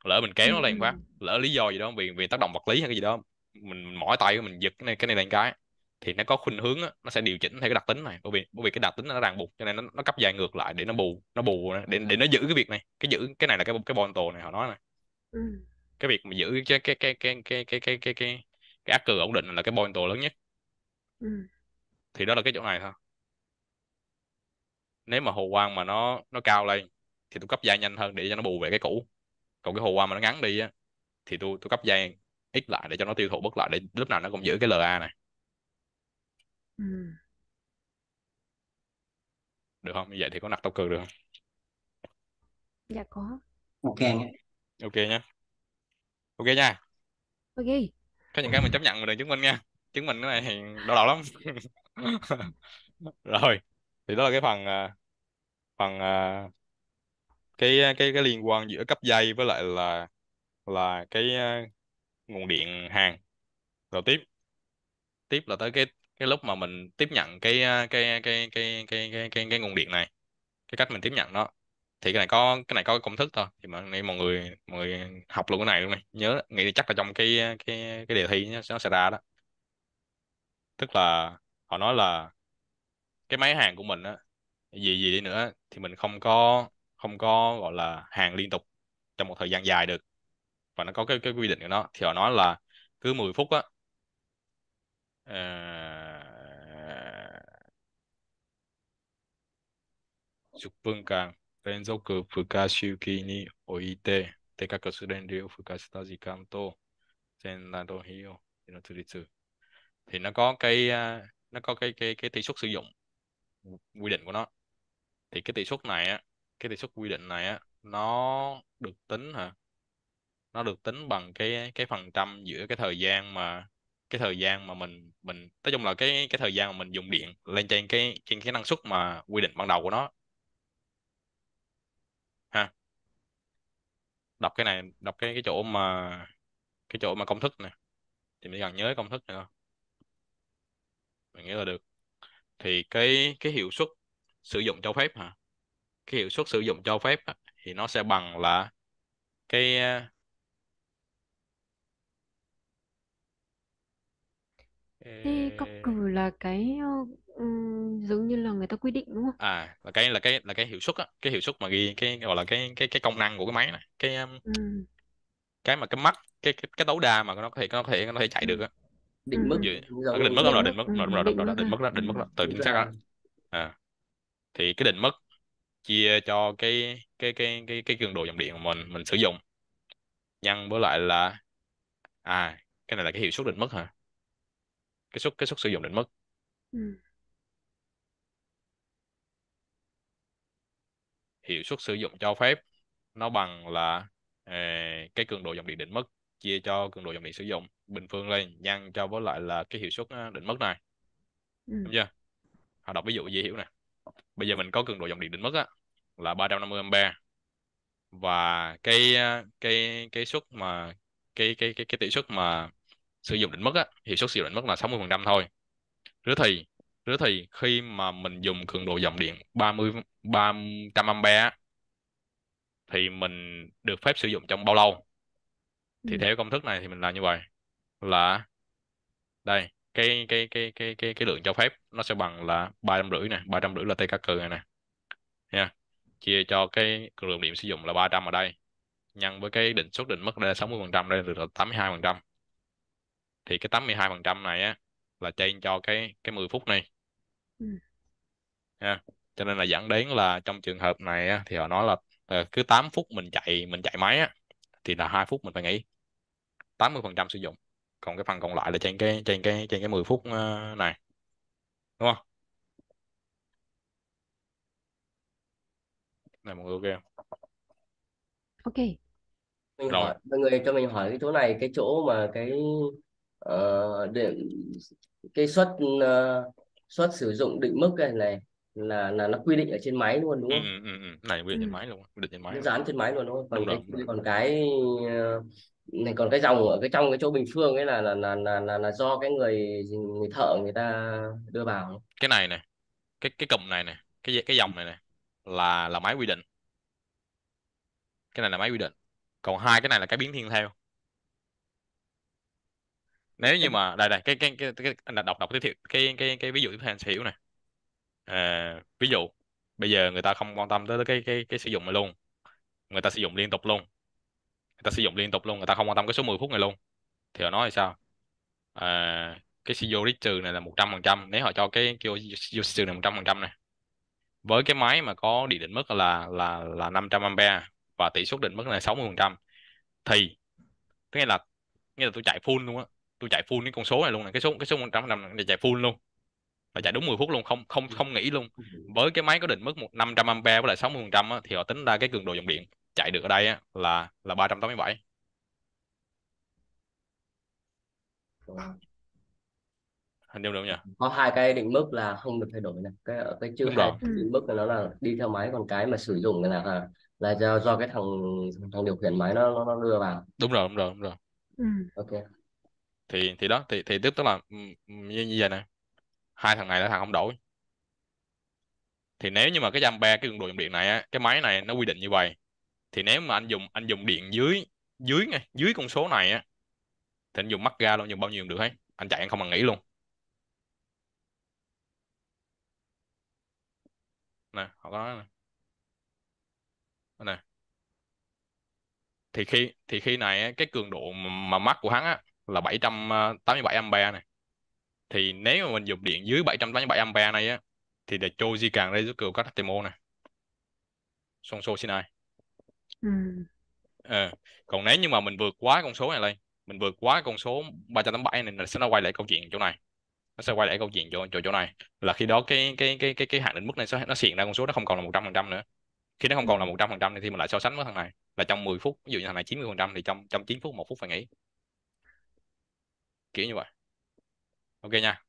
lỡ mình kéo nó lên quá lỡ lý do gì đó vì vì tác động vật lý hay cái gì đó mình mỏi tay của mình giật cái này cái này lên cái thì nó có khuynh hướng á, nó sẽ điều chỉnh theo cái đặc tính này bởi vì bởi vì cái đặc tính nó ràng buộc cho nên nó, nó cấp dài ngược lại để nó bù nó bù để để nó giữ cái việc này cái giữ cái này là cái cái tồn này họ nói này ừ. cái việc mà giữ cái cái cái cái cái cái cái cái cái cái ác cừ ổn định là cái tồn lớn nhất ừ. thì đó là cái chỗ này thôi nếu mà hồ quang mà nó nó cao lên thì tôi cấp dài nhanh hơn để cho nó bù về cái cũ còn cái hồ quang mà nó ngắn đi á thì tôi tôi cấp dài ít lại để cho nó tiêu thụ bớt lại để lúc nào nó cũng giữ cái LA này Ừ. được không như vậy thì có nặc tốc cược được không Dạ có. ok nhé ok nhá ok nha Ok. có những cái mình chấp nhận mình đừng chứng minh nha chứng minh cái này đau đầu lắm (laughs) rồi thì đó là cái phần à, phần à, cái cái cái liên quan giữa cấp dây với lại là là cái à, nguồn điện hàng rồi tiếp tiếp là tới cái cái lúc mà mình tiếp nhận cái à, cái à, cái cái cái cái cái, cái nguồn điện này cái cách mình tiếp nhận nó thì cái này có cái này có công thức thôi thì mọi nghĩ mọi người mọi người học luôn cái này luôn này nhớ nghĩ chắc là trong cái à, cái cái đề thi nó, nó sẽ ra đó tức là họ nói là cái máy hàng của mình á gì gì đi nữa thì mình không có không có gọi là hàng liên tục trong một thời gian dài được và nó có cái cái quy định của nó thì họ nói là cứ 10 phút á uh, 10分間連続負荷周期において、低価格連流負荷した時間と trên là đồ hiệu thì nó từ lịch sử thì nó có cái nó có cái cái cái tỷ suất sử dụng quy định của nó thì cái tỷ suất này á cái tỷ suất quy định này á nó được tính hả nó được tính bằng cái cái phần trăm giữa cái thời gian mà cái thời gian mà mình mình nói chung là cái cái thời gian mà mình dùng điện lên trên cái trên cái năng suất mà quy định ban đầu của nó ha đọc cái này đọc cái cái chỗ mà cái chỗ mà công thức này thì mình cần nhớ công thức này không mình nghĩ là được thì cái cái hiệu suất sử dụng cho phép hả cái hiệu suất sử dụng cho phép thì nó sẽ bằng là cái à, Thế cóc cử là cái um, giống như là người ta quy định đúng không? à là cái là cái là cái hiệu suất á cái hiệu suất mà ghi cái gọi là cái cái cái công năng của cái máy này cái um, ừ. cái mà cái mắt cái cái, cái tối đa mà nó có thể nó có thể nó có thể chạy được á định mức gì ừ. định mức rồi định mức rồi rồi định mức rồi định mức đó định mức đó từ chính xác đó à thì cái định mức chia cho cái cái cái cái cái cường độ dòng điện mà mình mình sử dụng nhân với lại là à cái này là cái hiệu suất định mức hả cái suất cái suất sử dụng định mức ừ. hiệu suất sử dụng cho phép nó bằng là à, cái cường độ dòng điện định mức chia cho cường độ dòng điện sử dụng bình phương lên nhân cho với lại là cái hiệu suất ờ, định mức này ừ. đúng chưa họ đọc ví dụ dễ hiểu nè bây giờ mình có cường độ dòng điện định mức á là 350 ampe và cái ờ, cái cái suất mà cái cái cái cái tỷ suất mà sử dụng định mức á hiệu suất sử dụng định mức là 60 phần trăm thôi nữa thì nữa thì khi mà mình dùng cường độ dòng điện 30 300 ampe thì mình được phép sử dụng trong bao lâu thì ừ. theo công thức này thì mình làm như vậy là đây cái cái cái cái cái cái lượng cho phép nó sẽ bằng là ba trăm rưỡi này ba trăm rưỡi là t các này nè nha chia cho cái cường độ điện sử dụng là 300 ở đây nhân với cái định suất định mức đây là 60 phần trăm đây là 82 phần trăm thì cái 82 phần trăm này á là trên cho cái cái 10 phút này ừ. yeah. cho nên là dẫn đến là trong trường hợp này á, thì họ nói là ờ, cứ 8 phút mình chạy mình chạy máy á, thì là hai phút mình phải nghỉ 80 phần trăm sử dụng còn cái phần còn lại là trên cái trên cái trên cái 10 phút ờ, này đúng không này mọi người ok ok mình rồi hỏi, mọi người cho mình hỏi cái chỗ này cái chỗ mà cái uh, ờ, điện cái suất ờ, suất sử dụng định mức này này là là nó quy định ở trên máy luôn đúng ừ, không? Ừ, ừ, ừ. này quy định trên ừ. máy luôn, quy định trên máy. dán trên máy luôn đúng không? Còn đúng cái, còn cái ờ, này còn cái dòng ở cái trong cái chỗ bình phương ấy là là là là là, là do cái người người thợ người ta đưa vào. Cái này này, cái cái cụm này này, cái cái dòng này này là là máy quy định. Cái này là máy quy định. Còn hai cái này là cái biến thiên theo nếu như mà đây đây cái cái cái, cái anh đọc đọc tiếp theo cái cái cái ví dụ tiếp theo anh sẽ hiểu này à, ví dụ bây giờ người ta không quan tâm tới cái cái cái sử dụng này luôn người ta sử dụng liên tục luôn người ta sử dụng liên tục luôn người ta không quan tâm cái số 10 phút này luôn thì họ nói là sao à, cái CEO đi trừ này là 100% nếu họ cho cái kêu trừ này 100% này với cái máy mà có địa định mức là là là 500 ampe và tỷ suất định mức là 60% thì tức nghĩa là nghĩa là tôi chạy full luôn á tôi chạy full cái con số này luôn này cái số cái số 100 năm này chạy full luôn và chạy đúng 10 phút luôn không không không nghĩ luôn với cái máy có định mức một 500 ampere với lại 60 phần trăm thì họ tính ra cái cường độ dòng điện chạy được ở đây á, là là 387 hình dung được nhỉ có hai cái định mức là không được thay đổi này cái cái chữ hai định mức là nó là đi theo máy còn cái mà sử dụng là là, là do do cái thằng thằng điều khiển máy nó nó, nó đưa vào đúng rồi đúng rồi đúng rồi ừ. ok thì thì đó thì thì tiếp tức là như, như vậy nè hai thằng này là thằng không đổi thì nếu như mà cái ba cái cường độ dòng điện này á, cái máy này nó quy định như vậy thì nếu mà anh dùng anh dùng điện dưới dưới ngay dưới con số này á thì anh dùng mắc ga luôn dùng bao nhiêu được hết anh chạy anh không cần nghỉ luôn nè họ có nói nè nè thì khi thì khi này cái cường độ mà mắc của hắn á là 787 ờ, ampere này thì nếu mà mình dùng điện dưới 787 ampere này á thì để cho di càng đây giúp kiểu các HTMO này xong số xin ai à, còn nếu như mà mình vượt quá con số này lên mình vượt quá con số 387 này là sẽ nó quay lại câu chuyện chỗ này nó sẽ quay lại câu chuyện chỗ chỗ chỗ này là khi đó cái cái cái cái cái hạn định mức này sẽ nó hiện ra con số nó không còn là 100 phần trăm nữa khi nó không còn là 100 ừ. phần trăm thì mình lại so sánh với thằng này là trong 10 phút ví dụ như thằng này 90 phần trăm thì trong trong 9 phút một phút phải nghỉ kiểu như vậy ok nha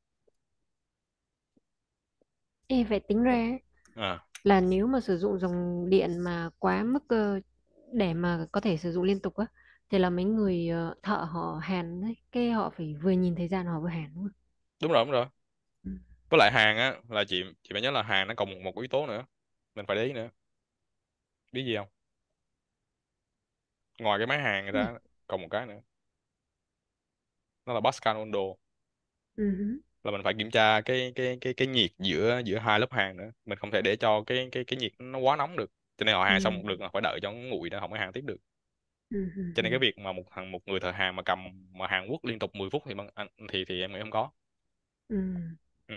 Ê, vậy tính ra à, là nếu mà sử dụng dòng điện mà quá mức để mà có thể sử dụng liên tục á thì là mấy người ờ, thợ họ hàn ấy, cái họ phải vừa nhìn thấy gian họ vừa hàn đúng đúng rồi đúng rồi ừ. với lại hàng á là chị chị phải nhớ là hàng nó còn một, một yếu tố nữa mình phải để ý nữa biết gì không ngoài cái máy hàng người Ừ. ta còn một cái nữa nó là Pascal Ondo uh-huh. Ừ là mình phải kiểm tra cái cái cái cái nhiệt giữa giữa hai lớp hàng nữa mình không thể để cho cái cái cái nhiệt nó quá nóng được cho nên họ hàng ừ. xong một lượt là phải đợi cho nó nguội đã không mới hàng tiếp được uh cho nên cái việc mà một thằng một người thợ hàn mà cầm mà Hàn Quốc liên tục 10 phút thì thì thì em nghĩ không có uh ừ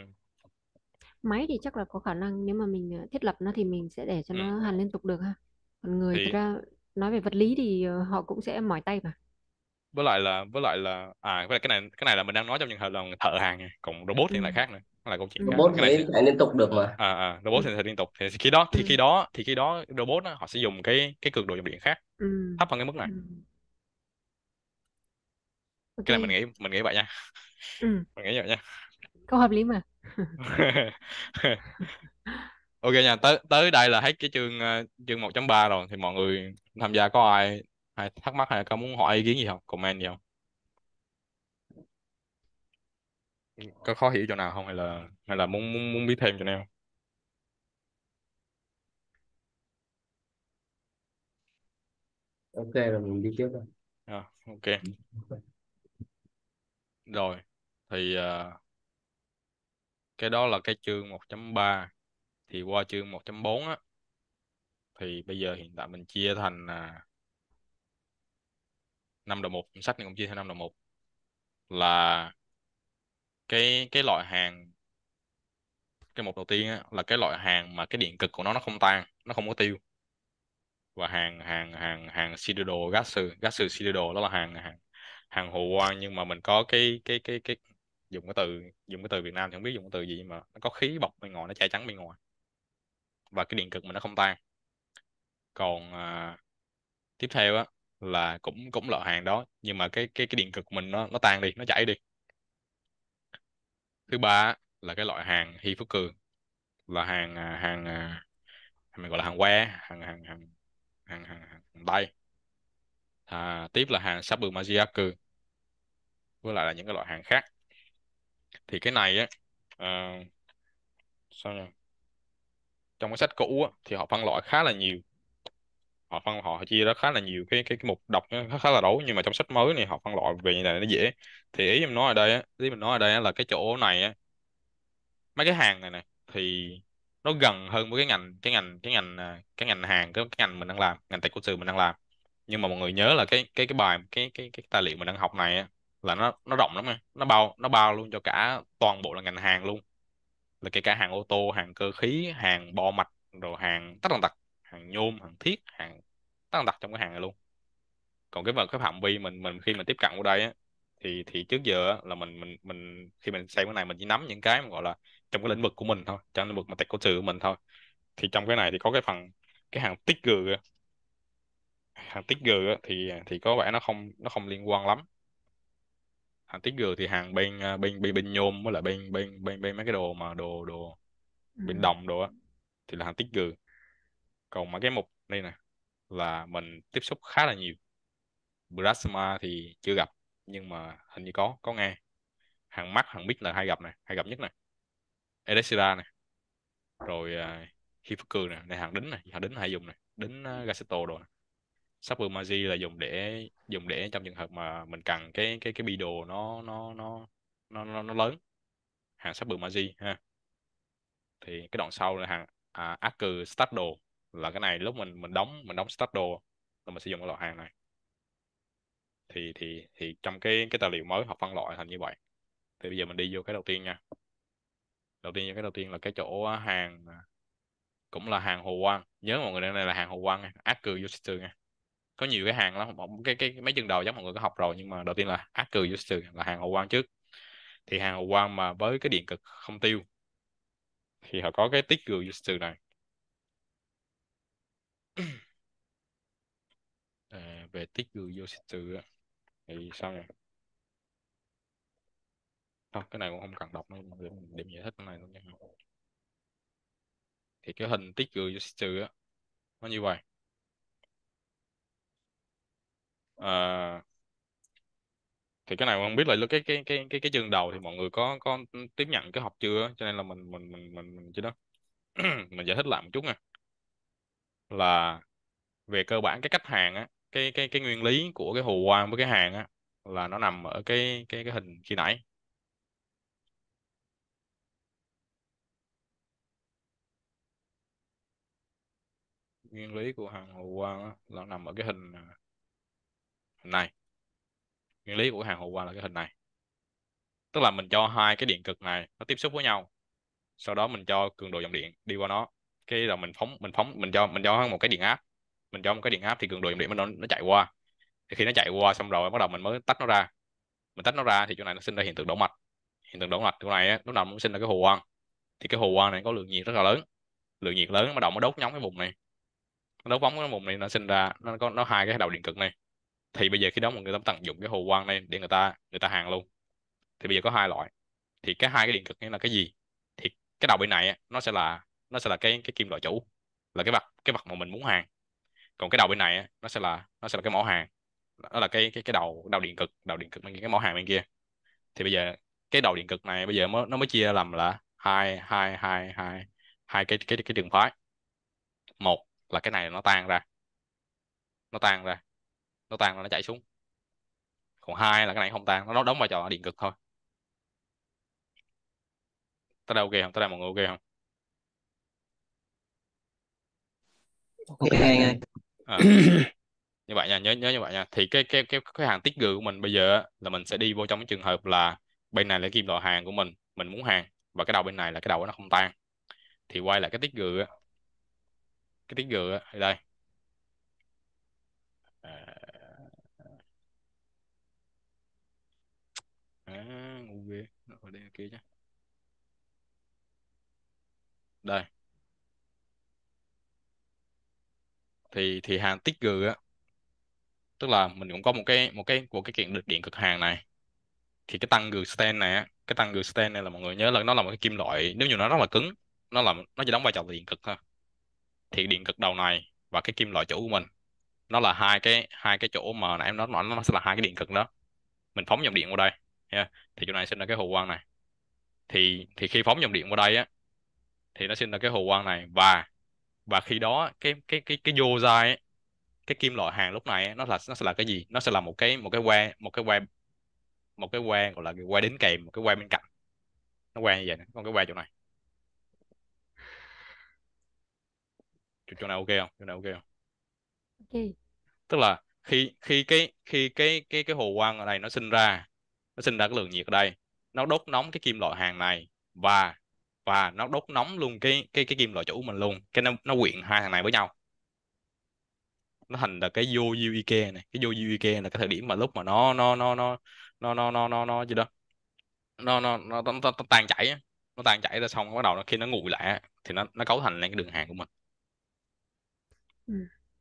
máy thì chắc là có khả năng nếu mà mình ờ, thiết lập nó thì mình sẽ để cho ừ. nó hàn liên tục được ha còn người thì... ra nói về vật lý thì ờ, họ cũng sẽ mỏi tay mà với lại là với lại là à với lại cái này cái này là mình đang nói trong những hợp là thợ hàng này. còn robot thì lại khác nữa Nó là câu chuyện robot khác. cái này thì... liên tục được mà à, à robot thì chạy liên tục thì khi đó thì khi đó thì khi đó robot đó, họ sẽ dùng cái cái cường độ dòng điện khác thấp hơn cái mức này okay. cái này mình nghĩ mình nghĩ vậy nha mình nghĩ vậy nha câu hợp lý mà (laughs) ok nha tới tới đây là hết cái chương ờ, chương 1.3 rồi thì mọi người tham gia có ai hay thắc mắc hay là có muốn hỏi ý kiến gì không comment gì không có khó hiểu chỗ nào không hay là hay là muốn muốn muốn biết thêm chỗ nào ok rồi mình đi tiếp rồi. à, ok rồi thì uh, cái đó là cái chương 1.3 thì qua chương 1.4 á thì bây giờ hiện tại mình chia thành uh, năm đầu một sách này cũng chia theo năm đầu một là cái cái loại hàng cái một đầu tiên á, là cái loại hàng mà cái điện cực của nó nó không tan nó không có tiêu và hàng hàng hàng hàng sidedo gas gas sidedo đó là hàng hàng hàng hồ quang nhưng mà mình có cái cái cái cái dùng cái từ dùng cái từ Việt Nam thì không biết dùng cái từ gì mà nó có khí bọc bên ngoài nó che chắn bên ngoài và cái điện cực mình nó không tan còn à, tiếp theo á là cũng cũng loại hàng đó nhưng mà cái cái cái điện cực của mình nó nó tan đi nó chảy đi thứ ba là cái loại hàng hy phước cường là hàng à, hàng à, mình gọi là hàng que hàng hàng hàng hàng hàng, hàng tay à, tiếp là hàng sabu magiaku với lại là những cái loại hàng khác thì cái này á à, sao nhỉ trong cái sách cũ á, thì họ phân loại khá là nhiều họ phân họ chia ra khá là nhiều cái cái, cái mục đọc nó khá là đủ nhưng mà trong sách mới này họ phân loại về như này nó dễ thì ý mình nói ở đây á ý mình nói ở đây á, là cái chỗ này á mấy cái hàng này này thì nó gần hơn với cái ngành cái ngành cái ngành à, cái ngành hàng cái, cái ngành mình đang làm ngành tài của sự mình đang làm nhưng mà mọi người nhớ là cái cái cái bài cái cái cái tài liệu mình đang học này á, là nó nó rộng lắm nha nó bao nó bao luôn cho cả toàn bộ là ngành hàng luôn là kể cả hàng ô tô hàng cơ khí hàng bo mạch rồi hàng tất tần tật hàng nhôm hàng thiết hàng nó đặt trong cái hàng này luôn còn cái phần cái phạm vi mình mình khi mình tiếp cận qua đây á, thì thì trước giờ á, là mình mình mình khi mình xem cái này mình chỉ nắm những cái mà gọi là trong cái lĩnh vực của mình thôi trong lĩnh vực mà tech sự của mình thôi thì trong cái này thì có cái phần cái hàng tích gừ, hàng trigger á, thì thì có vẻ nó không nó không liên quan lắm hàng tích gừ thì hàng bên à, bên bên bên nhôm với lại bên bên bên bên mấy cái đồ mà đồ đồ ừ. bên đồng đồ á thì là hàng tích gừ. còn mà cái mục đây này là mình tiếp xúc khá là nhiều Brasma thì chưa gặp nhưng mà hình như có có nghe hàng mắt hàng mít là hay gặp này hay gặp nhất này Edesira này rồi uh, Hifuku này, này hàng đính này hàng đính hay dùng này đính uh, à, Gaseto rồi Sabumaji là dùng để dùng để trong trường hợp mà mình cần cái cái cái bi đồ nó nó nó nó nó, nó lớn hàng Sabumaji ha thì cái đoạn sau là hàng à, Aku Stado là cái này lúc mình mình đóng mình đóng stop đồ là mình sử dụng cái loại hàng này thì thì thì trong cái cái tài liệu mới họ phân loại thành như vậy thì bây giờ mình đi vô cái đầu tiên nha đầu tiên cái đầu tiên là cái chỗ hàng cũng là hàng hồ quang nhớ mọi người đây này là hàng hồ quang nha ác cừ user nha có nhiều cái hàng lắm cái cái mấy chân đầu giống mọi người có học rồi nhưng mà đầu tiên là ác cừ user là hàng hồ quang trước thì hàng hồ quang mà với cái điện cực không tiêu thì họ có cái tiết cừ user này (clears throat) à, về tích gửi vô sinh từ thì sao nhỉ không cái này cũng không cần đọc nữa để mình điểm giải thích cái này thôi nhé thì cái hình tích gửi vô sinh từ á nó như vậy à, thì cái này không biết là cái cái cái cái cái chương đầu thì mọi người có có tiếp nhận cái học chưa cho nên là mình mình mình mình, mình chứ đó (clears throat) mình giải thích lại một chút nha là về cơ bản cái cách hàng á cái cái cái nguyên lý của cái hồ quang với cái hàng á là nó nằm ở cái cái cái hình khi nãy nguyên lý của hàng hồ quang là nằm ở cái hình à, hình này nguyên lý của hàng hồ quang là cái hình này tức là mình cho hai cái điện cực này nó tiếp xúc với nhau sau đó mình cho cường độ dòng điện đi qua nó cái là mình phóng mình phóng mình cho mình cho một cái điện áp mình cho một cái điện áp thì cường độ điện nó nó chạy qua thì khi nó chạy qua xong rồi bắt đầu mình mới tách nó ra mình tách nó ra thì chỗ này nó sinh ra hiện tượng đổ mạch hiện tượng đổ mạch chỗ này lúc nào nó sinh ra cái hồ quang thì cái hồ quang này có lượng nhiệt rất là lớn lượng nhiệt lớn bắt đầu nó đốt nóng cái vùng này nó đốt nóng cái vùng này nó sinh ra nó có nó hai cái đầu điện cực này thì bây giờ khi đó mọi người ta tận dụng cái hồ quang này để người ta người ta hàng luôn thì bây giờ có hai loại thì cái hai cái điện cực này là cái gì thì cái đầu bên này nó sẽ là nó sẽ là cái cái kim loại chủ là cái vật cái vật mà mình muốn hàng còn cái đầu bên này nó sẽ là nó sẽ là cái mỏ hàng đó là cái cái cái đầu đầu điện cực đầu điện cực bên kia cái mỏ hàng bên kia thì bây giờ cái đầu điện cực này bây giờ mới, nó mới chia làm là hai hai hai hai hai cái cái cái trường phái một là cái này nó tan ra nó tan ra nó tan ra nó chảy xuống còn hai là cái này không tan nó đóng vào trò điện cực thôi tới đây ok không tới đây mọi người ok không ok anh ơi à, (clears throat) như vậy nha nhớ nhớ như vậy nha thì cái cái cái cái hàng tích gự của mình bây giờ là mình sẽ đi vô trong cái trường hợp là bên này là kim loại hàng của mình mình muốn hàng và cái đầu bên này là cái đầu nó không tan thì quay lại cái tích gự cái tích gự đây à, à ngu ghê ở đây kia chứ đây thì thì hàng Tiger á tức là mình cũng có một cái một cái một cái kiện điện cực hàng này thì cái tăng gừ stand này á cái tăng gừ stand này là mọi người nhớ là nó là một cái kim loại nếu như nó rất là cứng nó là nó chỉ đóng vai trò là điện cực thôi thì điện cực đầu này và cái kim loại chủ của mình nó là hai cái hai cái chỗ mà nãy em nói nó sẽ là hai cái điện cực đó mình phóng dòng điện qua đây yeah. thì chỗ này sinh ra cái hồ quang này thì thì khi phóng dòng điện qua đây á thì nó sinh ra cái hồ quang này và và khi đó cái cái cái cái vô dài ấy, cái kim loại hàng lúc này ấy, nó là nó sẽ là cái gì nó sẽ là một cái một cái que một cái que một cái que gọi là que đính kèm một cái que bên cạnh nó que như vậy con cái que chỗ này chỗ, chỗ này ok không chỗ này ok không ok tức là khi khi cái khi cái cái cái hồ quang ở đây nó sinh ra nó sinh ra cái lượng nhiệt ở đây nó đốt nóng cái kim loại hàng này và và nó đốt nóng luôn cái cái cái kim loại chủ của mình luôn cái nó nó quyện hai thằng này với nhau nó thành là cái vô Yoyuike này cái vô Yoyuike là cái thời điểm mà lúc mà nó nó nó nó nó nó nó nó nó gì đó nó nó nó, nó, nó, tan chảy nó tan chảy ra xong bắt đầu nó khi nó nguội lại thì nó nó cấu thành lên cái đường hàng của mình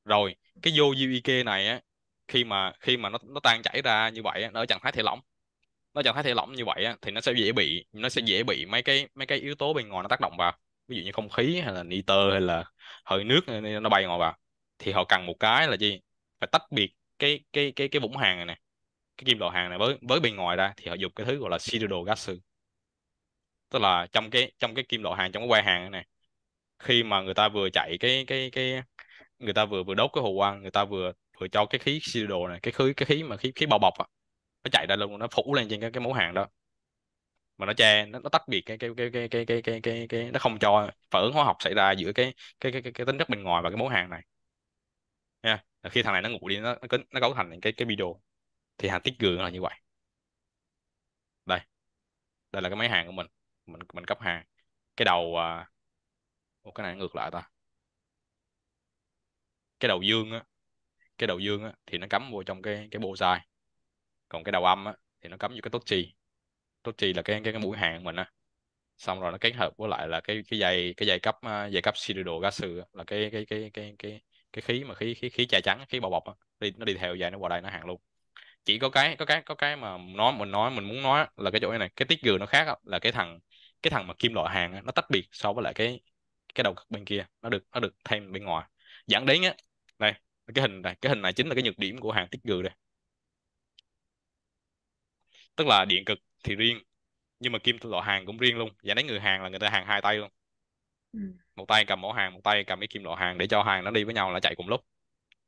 rồi cái vô Yoyuike này á khi mà khi mà nó nó tan chảy ra như vậy nó ở trạng thái thể lỏng nó trạng thái thể lỏng như vậy á, thì nó sẽ dễ bị nó sẽ ừ. dễ bị mấy cái mấy cái yếu tố bên ngoài nó tác động vào ví dụ như không khí hay là nitơ hay là hơi nước nó bay ngoài vào thì họ cần một cái là gì phải tách biệt cái cái cái cái vũng hàng này, này cái kim loại hàng này với với bên ngoài ra thì họ dùng cái thứ gọi là sidereal gas tức là trong cái trong cái kim loại hàng trong cái que hàng này khi mà người ta vừa chạy cái cái cái người ta vừa vừa đốt cái hồ quang người ta vừa vừa cho cái khí sidereal này cái khí cái khí mà khí khí bao bọc à, nó chạy ra luôn nó phủ lên trên cái, cái mẫu hàng đó mà nó che nó, nó tách biệt cái cái cái cái cái cái cái, cái, cái nó không cho phản ứng hóa học xảy ra giữa cái cái cái, cái, cái tính chất bên ngoài và cái mẫu hàng này nha yeah. khi thằng này nó ngủ đi nó nó, nó cấu thành cái cái video thì hàng tiết gương là như vậy đây đây là cái máy hàng của mình mình mình cấp hàng cái đầu à... cái này ngược lại ta cái đầu dương á cái đầu dương á thì nó cắm vô trong cái cái bộ dài còn cái đầu âm á, thì nó cắm vô cái tốt chi tốt chi là cái cái, cái mũi của mình á xong rồi nó kết hợp với lại là cái cái dây cái dây cấp à, dây cấp sidereal gas là cái cái cái cái cái cái khí mà khí khí khí chai trắng khí bào bọc á đi nó đi theo dây nó qua đây nó hàng luôn chỉ có cái có cái có cái mà nói mình nói mình muốn nói là cái chỗ này cái tiết gừa nó khác là cái thằng cái thằng mà kim loại hàng nó tách biệt so với lại cái cái đầu cực bên kia nó được nó được thêm bên ngoài dẫn đến á đây cái hình này cái hình này chính là cái nhược điểm của hàng tiết gừ đây tức là điện cực thì riêng nhưng mà kim loại hàng cũng riêng luôn giả dạ lấy người hàng là người ta hàng hai tay luôn ừ. một tay cầm mẫu hàng một tay cầm cái kim loại hàng để cho hàng nó đi với nhau là chạy cùng lúc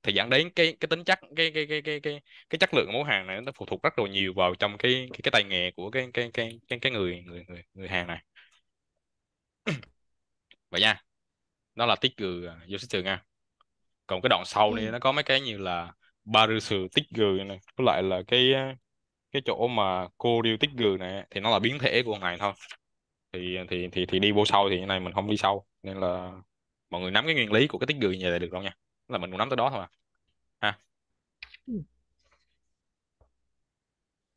thì dẫn đến cái cái tính chất cái cái cái cái cái cái chất lượng mẫu hàng này nó phụ thuộc rất là nhiều vào trong cái cái, cái tay nghề của cái cái cái cái cái người người người người hàng này (clears throat) vậy nha đó là tích gừ à, vô sức trường nha còn cái đoạn sau này ừ. nó có mấy cái như là ba rư sừ tích gừ này với lại là cái cái chỗ mà cô điêu tích gừ này thì nó là biến thể của con này thôi thì thì thì thì đi vô sâu thì như này mình không đi sâu nên là mọi người nắm cái nguyên lý của cái tích gừ như vậy là được đâu nha là mình cũng nắm tới đó thôi à ha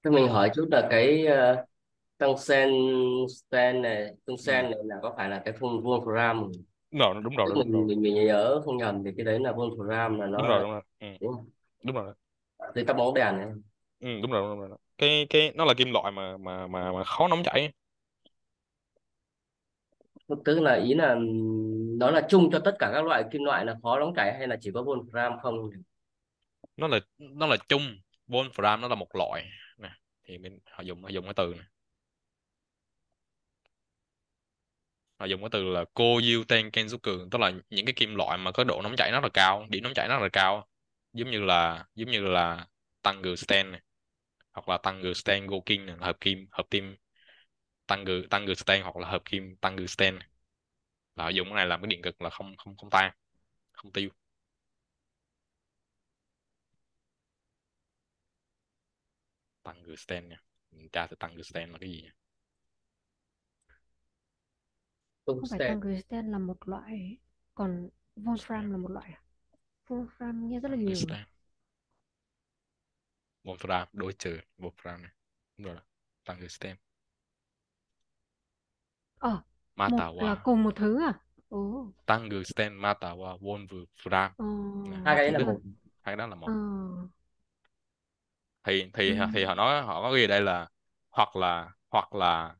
Thế mình hỏi chút là cái uh, ờ, tăng sen sen này tăng ừ. sen này là có phải là cái phun Wolfram không? Rồi, đúng rồi, Tức đúng mình, rồi. mình mình nhớ không nhầm thì cái đấy là Wolfram là nó rồi, đúng rồi. Ừ. Đúng, rồi. đúng rồi. Thì tao bóng đèn này ừ, đúng rồi đúng rồi cái cái nó là kim loại mà mà mà mà khó nóng chảy tức là ý là nó là chung cho tất cả các loại kim loại là khó nóng chảy hay là chỉ có wolfram không nó là nó là chung wolfram nó là một loại nè thì mình họ dùng họ dùng cái từ này. họ dùng cái từ là Koyuten Kenzuku tức là những cái kim loại mà có độ nóng chảy rất là cao điểm nóng chảy rất là cao giống như là giống như là tangungsten này hoặc là tăng g stand go king là hợp kim hợp tim tăng g tăng g stand hoặc là hợp kim tăng g stand là dùng cái này làm cái điện cực là không không không tan không tiêu tăng g stand nha mình tra thì tăng g stand là cái gì nha không phải tăng g stand là một loại còn wolfram dạ. là một loại à? wolfram nghe rất là nhiều Wolfram đối trừ Wolfram này đúng rồi đó. Ờ, là người stem ờ oh, Mata wa. là cùng một thứ à Ồ. Oh. Tungsten Mata wa Wolfram oh. hai cái là một hai cái đó là một ờ. thì thì ừ. thì họ nói họ có ghi đây là hoặc là hoặc là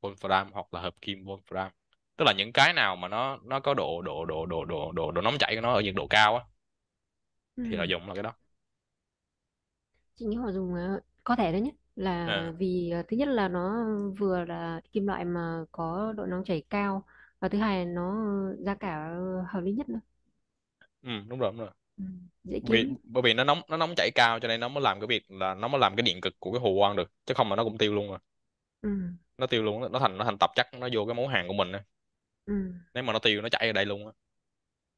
Wolfram hoặc là hợp kim Wolfram tức là những cái nào mà nó nó có độ độ độ độ độ độ, độ nóng chảy của nó ở nhiệt độ cao á ừ. thì họ dùng là cái đó chị nghĩ họ dùng ờ, có thể đấy nhé là à. vì ờ, thứ nhất là nó vừa là kim loại mà có độ nóng chảy cao và thứ hai là nó giá cả hợp lý nhất nữa ừ đúng rồi đúng rồi ừ, dễ vì bởi vì nó nóng nó nóng chảy cao cho nên nó mới làm cái việc là nó mới làm cái điện cực của cái hồ quang được chứ không mà nó cũng tiêu luôn rồi ừ. nó tiêu luôn nó thành nó thành tập chất nó vô cái món hàng của mình ừ. nếu mà nó tiêu nó chảy ở đây luôn á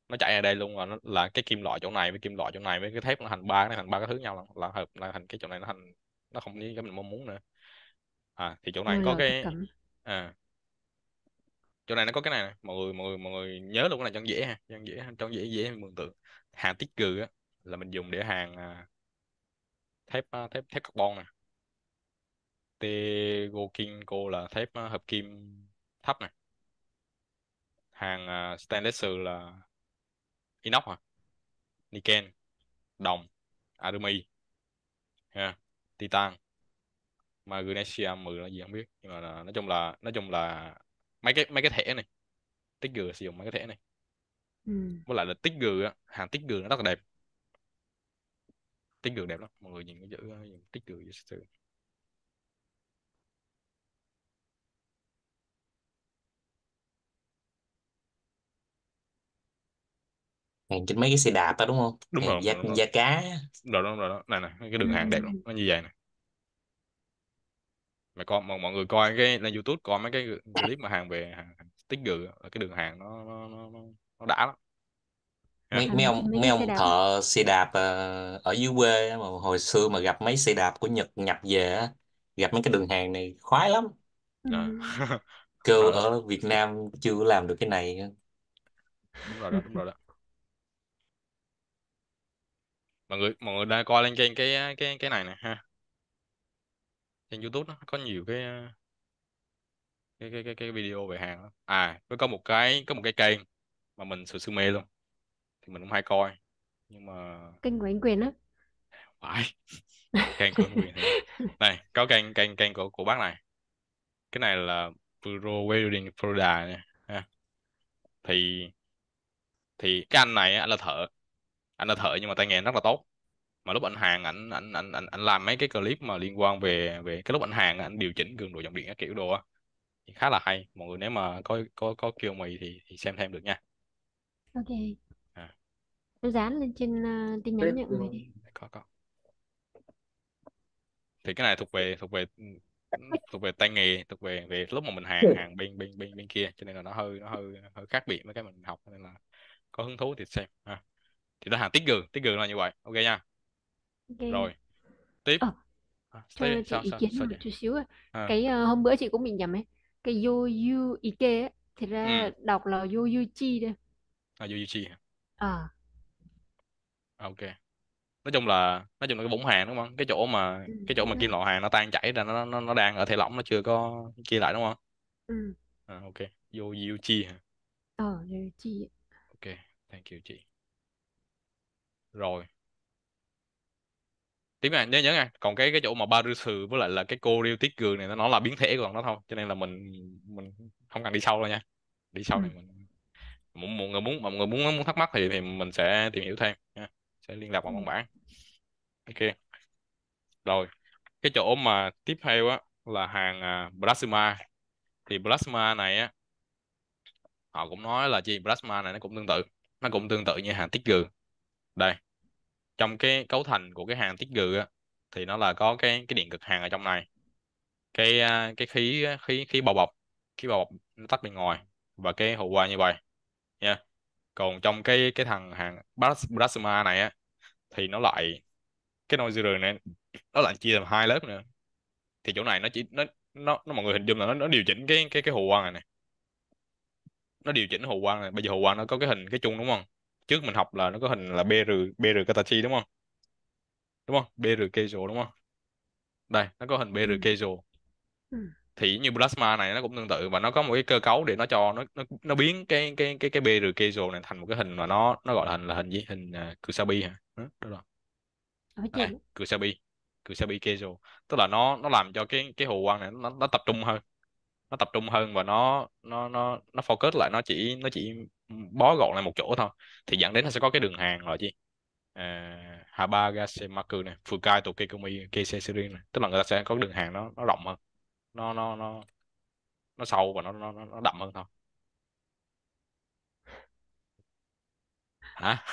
nó chạy ở đây luôn là nó là cái kim loại chỗ này với kim loại chỗ này với cái thép nó thành ba nó thành ba cái thứ nhau là, là hợp là thành cái chỗ này nó thành nó không như cái mình mong muốn nữa à thì chỗ này ừ, có cái à chỗ này nó có cái này, mọi người mọi người mọi người nhớ luôn cái này cho dễ ha cho dễ cho dễ dễ mường tượng hàng tiết gừ á là mình dùng để hàng à, thép à, thép thép carbon nè Tegokinko là thép à, hợp kim thấp nè hàng uh, stainless steel là inox hả niken đồng arumi ha, titan magnesium mười là gì không biết nhưng mà là, nói chung là nói chung là mấy cái mấy cái thẻ này tích gừa sử dụng mấy cái thẻ này ừ. với lại là tích gừa hàng tích gừa nó rất là đẹp tích gừa đẹp lắm mọi người nhìn cái chữ tích gừa hàng trên mấy cái xe đạp đó đúng không đúng hàng rồi da đúng rồi da cá rồi đó rồi đó này này cái đường hàng đẹp lắm nó như vậy này mà con mọi, mọi người coi cái lên YouTube coi mấy cái clip mà hàng về hàng, hàng sticker ở cái đường hàng nó nó nó nó, đã lắm ha. mấy mấy ông mấy mấy cái ông đạp thợ xe đạp ờ, ở dưới quê mà hồi xưa mà gặp mấy xe đạp của Nhật nhập về á, gặp mấy cái đường hàng này khoái lắm ừ. (laughs) kêu đó ở Việt Nam chưa làm được cái này đúng rồi đó đúng rồi đó mọi người mọi người đang coi lên trên cái cái cái này này ha trên YouTube nó có nhiều cái cái cái cái, cái video về hàng lắm à với có một cái có một cái kênh mà mình sự sư mê luôn thì mình cũng hay coi nhưng mà kênh của anh Quyền á phải kênh của anh Quyền (laughs) này có kênh kênh kênh của của bác này cái này là Pro Welding Florida nha ha. thì thì cái anh này là thợ anh là thợ nhưng mà tay nghề rất là tốt mà lúc anh hàng anh anh anh anh, anh làm mấy cái clip mà liên quan về về cái lúc anh hàng anh điều chỉnh cường độ dòng điện các kiểu đồ thì khá là hay mọi người nếu mà có có có kêu mì thì, thì xem thêm được nha ok à. tôi dán lên trên uh, tin nhắn nhận rồi có có thì cái này thuộc về thuộc về thuộc về tay nghề thuộc về về lúc mà mình hàng hàng bên bên bên bên kia cho nên là nó hơi nó hơi hơi khác biệt với cái mình học nên là có hứng thú thì xem ha thì ta hàng tích gừ tích gừ là như vậy ok nha okay. rồi tiếp ờ, à, cho tiếp, chị sao, ý kiến sao, một chút xíu à. cái uh, hôm bữa chị cũng bị nhầm ấy cái yu yu ike ấy thì ra ừ. đọc là yu yu chi đây à yu yu chi ờ. à ok nói chung là nói chung là cái bụng hàng đúng không cái chỗ mà ừ, cái chỗ mà kim loại hàng nó tan chảy ra nó nó nó đang ở thể lỏng nó chưa có chia lại đúng không ừ à, ok yu yu chi hả ờ yu chi ok thank you chị rồi tiếp này nhớ nhớ nha còn cái cái chỗ mà Barusu với lại là cái cô Real Tigger này nó là biến thể của nó thôi cho nên là mình mình không cần đi sâu đâu nha đi sâu ừ. thì mình một, một người muốn một người muốn muốn thắc mắc thì thì mình sẽ tìm hiểu thêm nha. sẽ liên lạc bằng ừ. văn bản ok rồi cái chỗ mà tiếp theo á là hàng uh, à, plasma thì plasma này á họ cũng nói là gì plasma này nó cũng tương tự nó cũng tương tự như hàng Tigger đây trong cái cấu thành của cái hàng tiết gự á, thì nó là có cái cái điện cực hàng ở trong này cái à, cái khí khí khí bao bọc khí bao bọc nó tách bên ngoài và cái hậu qua như vậy nha yeah. còn trong cái cái thằng hàng plasma này á thì nó lại cái noise zero này nó lại chia làm hai lớp nữa thì chỗ này nó chỉ nó nó, nó mọi người hình dung là nó, nó điều chỉnh cái cái cái hồ quang này, này nó điều chỉnh hồ quang này bây giờ hồ quang nó có cái hình cái chung đúng không trước mình học là nó có hình là BR BR Katachi đúng không đúng không BR casual đúng không đây nó có hình BR ừ. casual ừ. thì như plasma này nó cũng tương tự và nó có một cái cơ cấu để nó cho nó nó, nó biến cái cái cái cái BR casual này thành một cái hình mà nó nó gọi là hình là hình gì hình uh, kusabi hả đó, đó rồi đây, à, kusabi kusabi casual tức là nó nó làm cho cái cái hồ quang này nó, nó tập trung hơn nó tập trung hơn và nó nó nó nó focus lại nó chỉ nó chỉ bó gọn lại một chỗ thôi thì dẫn đến nó sẽ có cái đường hàng rồi chi à, Haba Gasemaku này Fukai Tokekumi Keisei series này tức là người ta sẽ có đường hàng nó nó rộng hơn nó nó nó nó sâu và nó nó nó đậm hơn thôi hả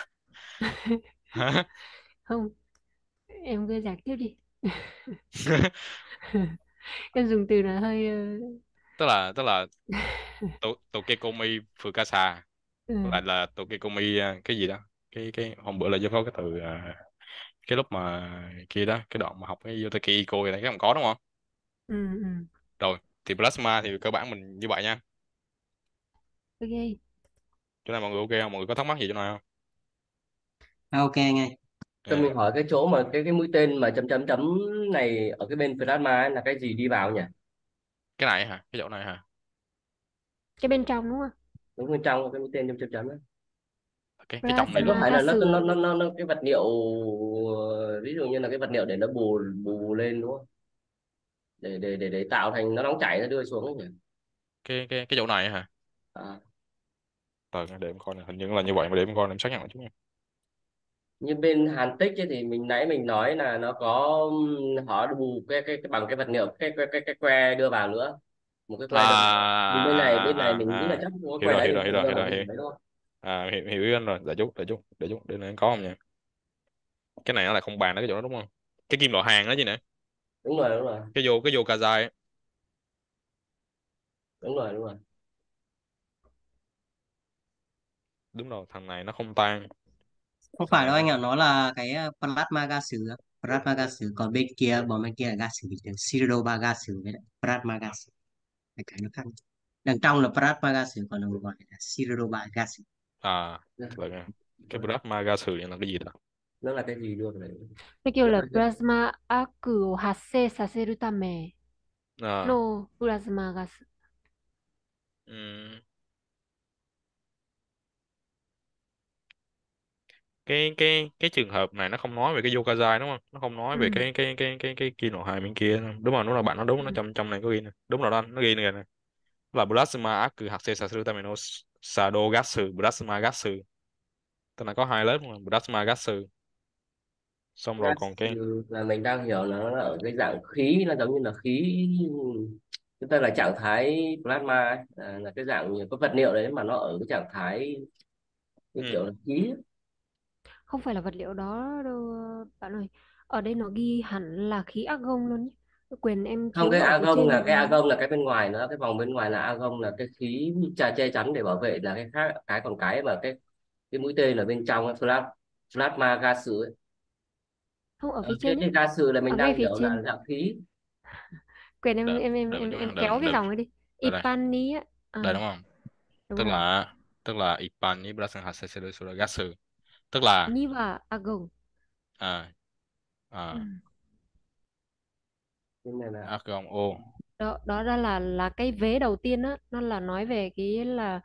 (laughs) không em cứ giảng tiếp đi (laughs) (laughs) em dùng từ là hơi ờ, tức là tức là (laughs) Tokekomi Fukasa ừ. là là Tokekomi à, cái gì đó cái cái hôm bữa là giáo có cái từ à, cái lúc mà kia đó cái đoạn mà học cái Yotaki Iko này cái còn có đúng không ừ, ừ, rồi thì plasma thì cơ bản mình như vậy nha ok chỗ này mọi người ok không mọi người có thắc mắc gì chỗ này không à, ok nghe tôi yeah. mình dạ. hỏi cái chỗ mà cái cái mũi tên mà chấm chấm chấm này ở cái bên plasma ấy là cái gì đi vào nhỉ cái này hả cái chỗ này hả cái bên trong đúng không đúng bên trong cái mũi tên trong chấm chấm đó cái, cái trọng này có phải là nó, nó nó nó cái vật liệu ví dụ như là cái vật liệu để nó bù bù lên đúng không để để để để tạo thành nó nóng chảy nó đưa xuống nhỉ cái cái cái chỗ này hả à. từ để em coi này hình như là như vậy mà để em coi em xác nhận lại chút nha như bên Hàn Tích ấy thì mình nãy mình nói là nó có họ bù cái cái, cái bằng cái vật liệu cái cái cái, cái que đưa vào nữa một cái que à, bên này bên này à, mình nghĩ là à. chắc không có que hiểu rồi hiểu rồi hiểu rồi hiểu rồi à hiểu hiểu ý anh rồi dạ chút dạ chút dạ chút để anh có không nha cái này nó là không bàn đó cái chỗ đó đúng không cái kim loại hàn đó chứ nè đúng rồi đúng rồi cái vô cái vô cà dài đúng rồi đúng rồi đúng rồi thằng này nó không tan không phải đâu anh ạ nó là cái ờ, plasma ga sứ plasma ga sứ còn bên kia bỏ bên kia là ga sứ bình thường Siroba ga sứ với lại Pratma ga sứ cái cái nó khác đằng trong là plasma ga sứ còn được gọi là ba ga sứ à vậy cái plasma ga sứ là cái gì đó nó là cái gì luôn này cái kiểu là dạ, dạ. Plasma aku hasse saseru tame à. no Plasma ga sứ ừ. cái cái cái trường hợp này nó không nói về cái Yokazai đúng không nó không nói về ừ. cái cái cái cái cái kia Kino hai bên kia đúng rồi đúng là bạn nó đúng nó ừ. trong trong này có ghi này đúng rồi đó nó ghi này, này. là Blasma Aku Hakse Sasu Tamino Sado Gatsu plasma Gatsu tức là có hai lớp mà Blasma Gatsu xong rồi còn cái là mình đang hiểu là nó ở cái dạng khí nó giống như là khí chúng ta là trạng thái plasma à, là, cái dạng có vật liệu đấy mà nó ở cái trạng thái cái ừ. kiểu là khí không phải là vật liệu đó đâu bạn ơi ở đây nó ghi hẳn là khí argon luôn nhé quyền em không cái argon là cái argon là cái bên ngoài nữa cái vòng bên ngoài là argon là cái khí trà che chắn để bảo vệ là cái khác cái còn cái mà cái cái mũi tên ở bên trong flat plasma ga sứ ấy. không ở ờ, phía ở trên cái ga sứ là mình ở đang hiểu trên. là dạng khí (laughs) quyền em em em em, em kéo cái dòng ấy đi ipani á à. đây đúng không tức là tức là ipani brazil hạt sẽ đối số là ga sứ tức là ni và agung à, à à ừ. cái này là agung à, ô đó đó ra là là cái vế đầu tiên á nó là nói về cái là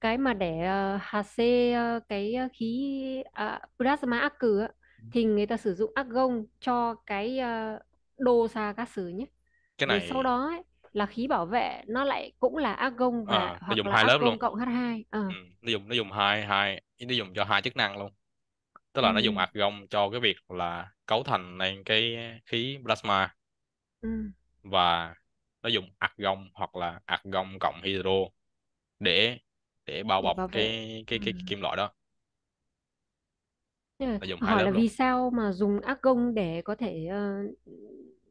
cái mà để uh, hạt xê uh, cái ờ, khí uh, plasma ác cử á, ừ. thì người ta sử dụng argon cho cái uh, đồ xà cá sử nhé cái Rồi sau đó ấy, là khí bảo vệ nó lại cũng là argon gông và à, nó hoặc dùng là hai lớp ác luôn cộng H2 à. ừ, nó dùng nó dùng hai hai nó dùng cho hai chức năng luôn tức là ừ. nó dùng argon cho cái việc là cấu thành nên cái khí plasma ừ. và nó dùng argon hoặc là argon cộng hydro để để bao bọc để bao cái cái cái, cái kim loại đó là dùng hỏi là luôn. vì sao mà dùng argon để có thể uh,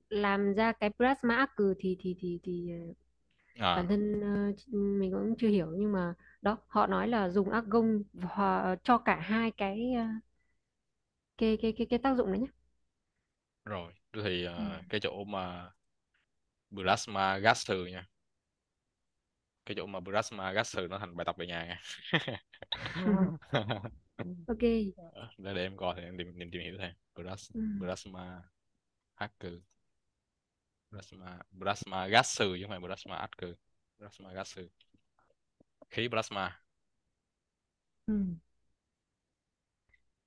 làm ra cái plasma arc thì thì thì thì ờ, à. bản thân uh, mình cũng chưa hiểu nhưng mà đó họ nói là dùng argon ờ, cho cả hai cái ờ, cái cái cái, cái tác dụng đấy nhé rồi thì uh, ừ. cái chỗ mà plasma gas thừa nha cái chỗ mà plasma gas thừa nó thành bài tập về nhà nha (laughs) ok để, để em coi thì em tìm, tìm, hiểu thêm Plas, ừ. plasma hacker plasma plasma gas thừa chứ không phải plasma hacker plasma gas thừa khí plasma ừ.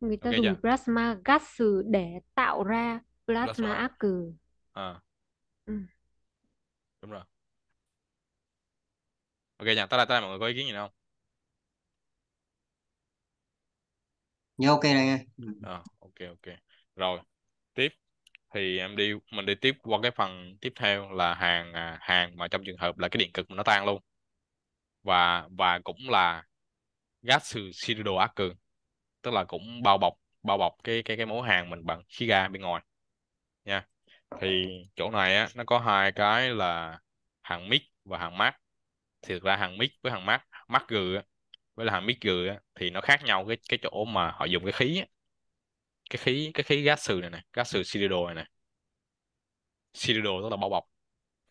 người ta okay dùng chưa? plasma gas để tạo ra plasma, plasma. ác cử à. ừ. đúng rồi ok nhỉ tới đây tới mọi người có ý kiến gì không nhớ dạ, ok này nghe ừ. à, ok ok rồi tiếp thì em đi mình đi tiếp qua cái phần tiếp theo là hàng à, hàng mà trong trường hợp là cái điện cực mà nó tan luôn và và cũng là Gatsu Shirido Aku tức là cũng bao bọc bao bọc cái cái cái mẫu hàng mình bằng Shiga bên ngoài nha thì chỗ này á nó có hai cái là hàng mic và hàng mát thực ra hàng mic với hàng mát mát gừ với là hàng mic gừ thì nó khác nhau cái cái chỗ mà họ dùng cái khí á. cái khí cái khí gas sừ này này gas sừ silido này này silido tức là bao bọc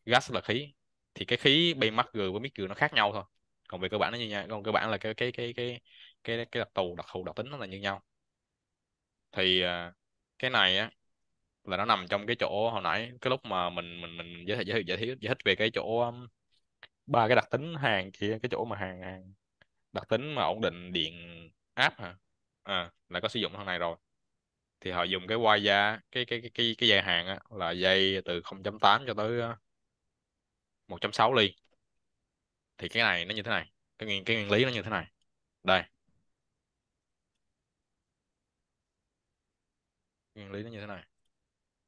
gas là khí thì cái khí bên mát gừ với mic gừ nó khác nhau thôi còn về cơ bản nó như nhau còn cơ bản là cái cái cái cái cái cái đặc thù đặc thù đặc tính nó là như nhau thì à, cái này á là nó nằm trong cái chỗ hồi nãy cái lúc mà mình mình mình giới thiệu giới thiệu giới thiệu giải thích về cái chỗ um, ba cái đặc tính hàng kia cái chỗ mà hàng hàng đặc tính mà ổn định điện áp hả à, là có sử dụng thằng này rồi thì họ dùng cái wire da cái cái cái cái, cái dây hàng á, là dây từ 0.8 cho tới 1.6 à, ly thì cái này nó như thế này cái nguyên cái nguyên lý nó như thế này đây nguyên lý nó như thế này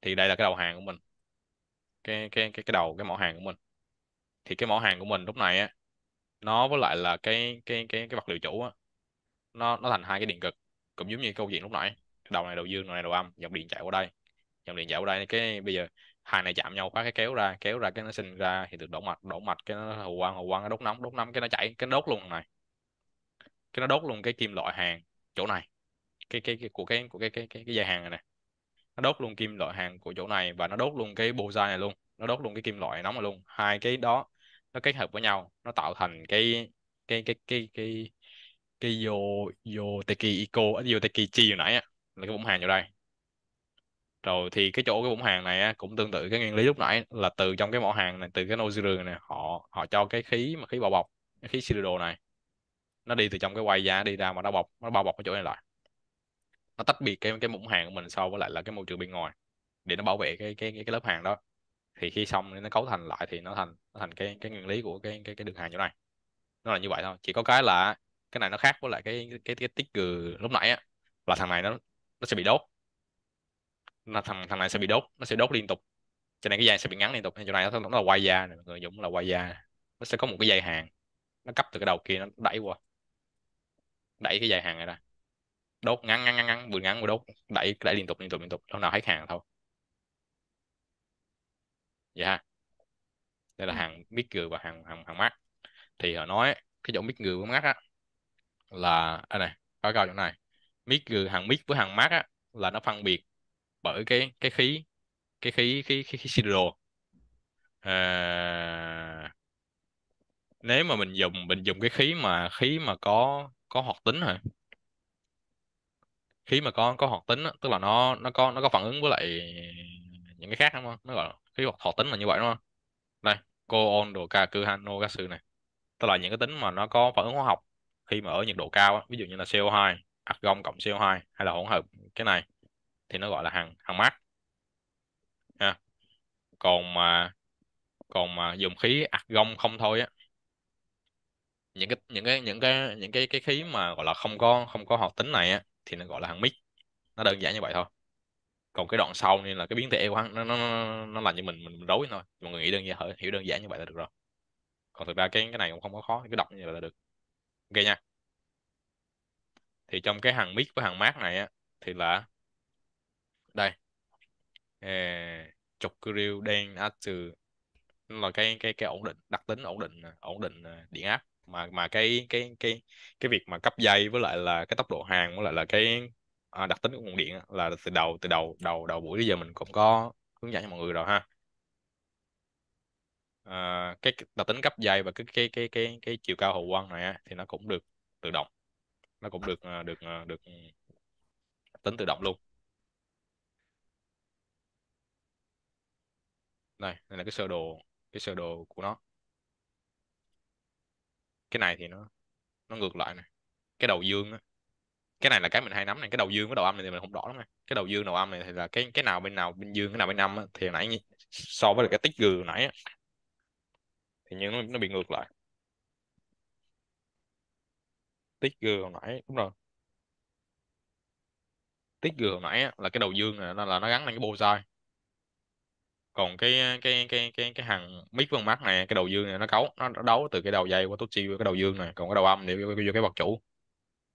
thì đây là cái đầu hàng của mình cái cái cái cái đầu cái mỏ hàng của mình thì cái mỏ hàng của mình lúc này á nó với lại là cái cái cái cái vật liệu chủ á nó nó thành hai cái điện cực cũng giống như câu chuyện lúc nãy đầu này đầu dương đầu này đầu âm dòng điện chạy qua đây dòng điện chạy qua đây cái bây giờ hai này chạm nhau quá cái kéo ra kéo ra cái nó sinh ra thì được đổ mạch đổ mạch cái nó hồ quang hồ quang nó đốt nóng đốt nóng cái nó chảy cái nó đốt luôn này cái nó đốt luôn cái kim loại hàng chỗ này cái cái, cái của cái của cái cái cái, cái dây hàng này, này nó đốt luôn kim loại hàng của chỗ này và nó đốt luôn cái bô dây này luôn nó đốt luôn cái kim loại nóng này luôn hai cái đó nó kết hợp với nhau nó tạo thành cái cái cái cái cái cái vô vô teki eco vô teki chi hồi nãy á là cái bụng hàng vô đây rồi thì cái chỗ cái bụng hàng này á, cũng tương tự cái nguyên lý lúc nãy là từ trong cái mỏ hàng này từ cái nôi rương này họ họ cho cái khí mà khí bao bọc cái khí silido này nó đi từ trong cái quay giá đi ra mà nó bọc nó bao bọc cái chỗ này lại nó tách biệt cái cái bụng hàng của mình so với lại là cái môi trường bên ngoài để nó bảo vệ cái cái cái, cái lớp hàng đó thì khi xong nó cấu thành lại thì nó thành nó thành cái cái nguyên lý của cái cái cái đường hàng chỗ này nó là như vậy thôi chỉ có cái là cái này nó khác với lại cái cái cái, cái lúc nãy á là thằng này nó nó sẽ bị đốt là thằng thằng này sẽ bị đốt nó sẽ đốt liên tục cho nên cái dây sẽ bị ngắn liên tục nên chỗ này nó, nó là quay da này, người dũng là quay da nó sẽ có một cái dây hàng nó cấp từ cái đầu kia nó đẩy qua đẩy cái dây hàng này ra đốt ngắn ngắn ngắn ngắn vừa ngắn vừa đốt đẩy đẩy liên tục liên tục liên tục lúc nào hết hàng thôi dạ yeah. đây là ừ. hàng mít gừ và hàng hàng hàng mát thì họ nói cái chỗ mít gừ với mát á là đây à này báo cáo chỗ này mít gừ hàng mít với hàng mát á là nó phân biệt bởi cái cái khí cái khí khí khí, khí siro à, nếu mà mình dùng mình dùng cái khí mà khí mà có có hoạt tính hả khí mà có có hoạt tính tức là nó nó có nó có phản ứng với lại những cái khác đúng không nó gọi là khí hoạt, hoạt tính là như vậy đúng không đây koon đồ ca cư hano các sự này tức là những cái tính mà nó có phản ứng hóa học khi mà ở nhiệt độ cao ví dụ như là CO2 argon cộng CO2 hay là hỗn hợp cái này thì nó gọi là hàng hàng mát ha còn mà còn mà dùng khí argon không thôi á những cái những cái những cái những cái cái khí mà gọi là không có không có hoạt tính này á thì nó gọi là hàng mít, nó đơn giản như vậy thôi còn cái đoạn sau nên là cái biến thể của hắn nó nó nó, làm cho mình mình rối thôi mọi người nghĩ đơn giản hiểu đơn giản như vậy là được rồi còn thực ra cái cái này cũng không có khó cái đọc như vậy là được ok nha thì trong cái hàng mít với hàng mát này á thì là đây à, trục grill đen á từ là cái cái cái ổn định đặc tính ổn định à, ổn định à, điện áp mà mà cái cái cái cái việc mà cấp dây với lại là cái tốc độ hàng với lại là cái à, đặc tính của nguồn điện là từ đầu từ đầu đầu đầu buổi bây giờ mình cũng có hướng dẫn cho mọi người rồi ha à, cái đặc tính cấp dây và cái cái cái cái cái chiều cao hậu quang này thì nó cũng được tự động nó cũng được à, được được, được ừ, tính tự động luôn này đây là cái sơ đồ cái sơ đồ của nó cái này thì nó nó ngược lại này cái đầu dương á cái này là cái mình hay nắm này cái đầu dương với đầu âm này thì mình không rõ lắm này. cái đầu dương đầu âm này thì là cái cái nào bên nào bên dương cái nào bên âm á, thì nãy so với cái tích gừ nãy thì nhưng nó, nó bị ngược lại tích gừ hồi nãy đúng rồi tích gừ hồi nãy là cái đầu dương này là, là nó gắn lên cái bô sai còn cái cái cái cái cái hàng mít vân mắt này cái đầu dương này nó cấu nó, đấu từ cái đầu dây qua chi cái đầu dương này còn cái đầu âm đi vô cái vật chủ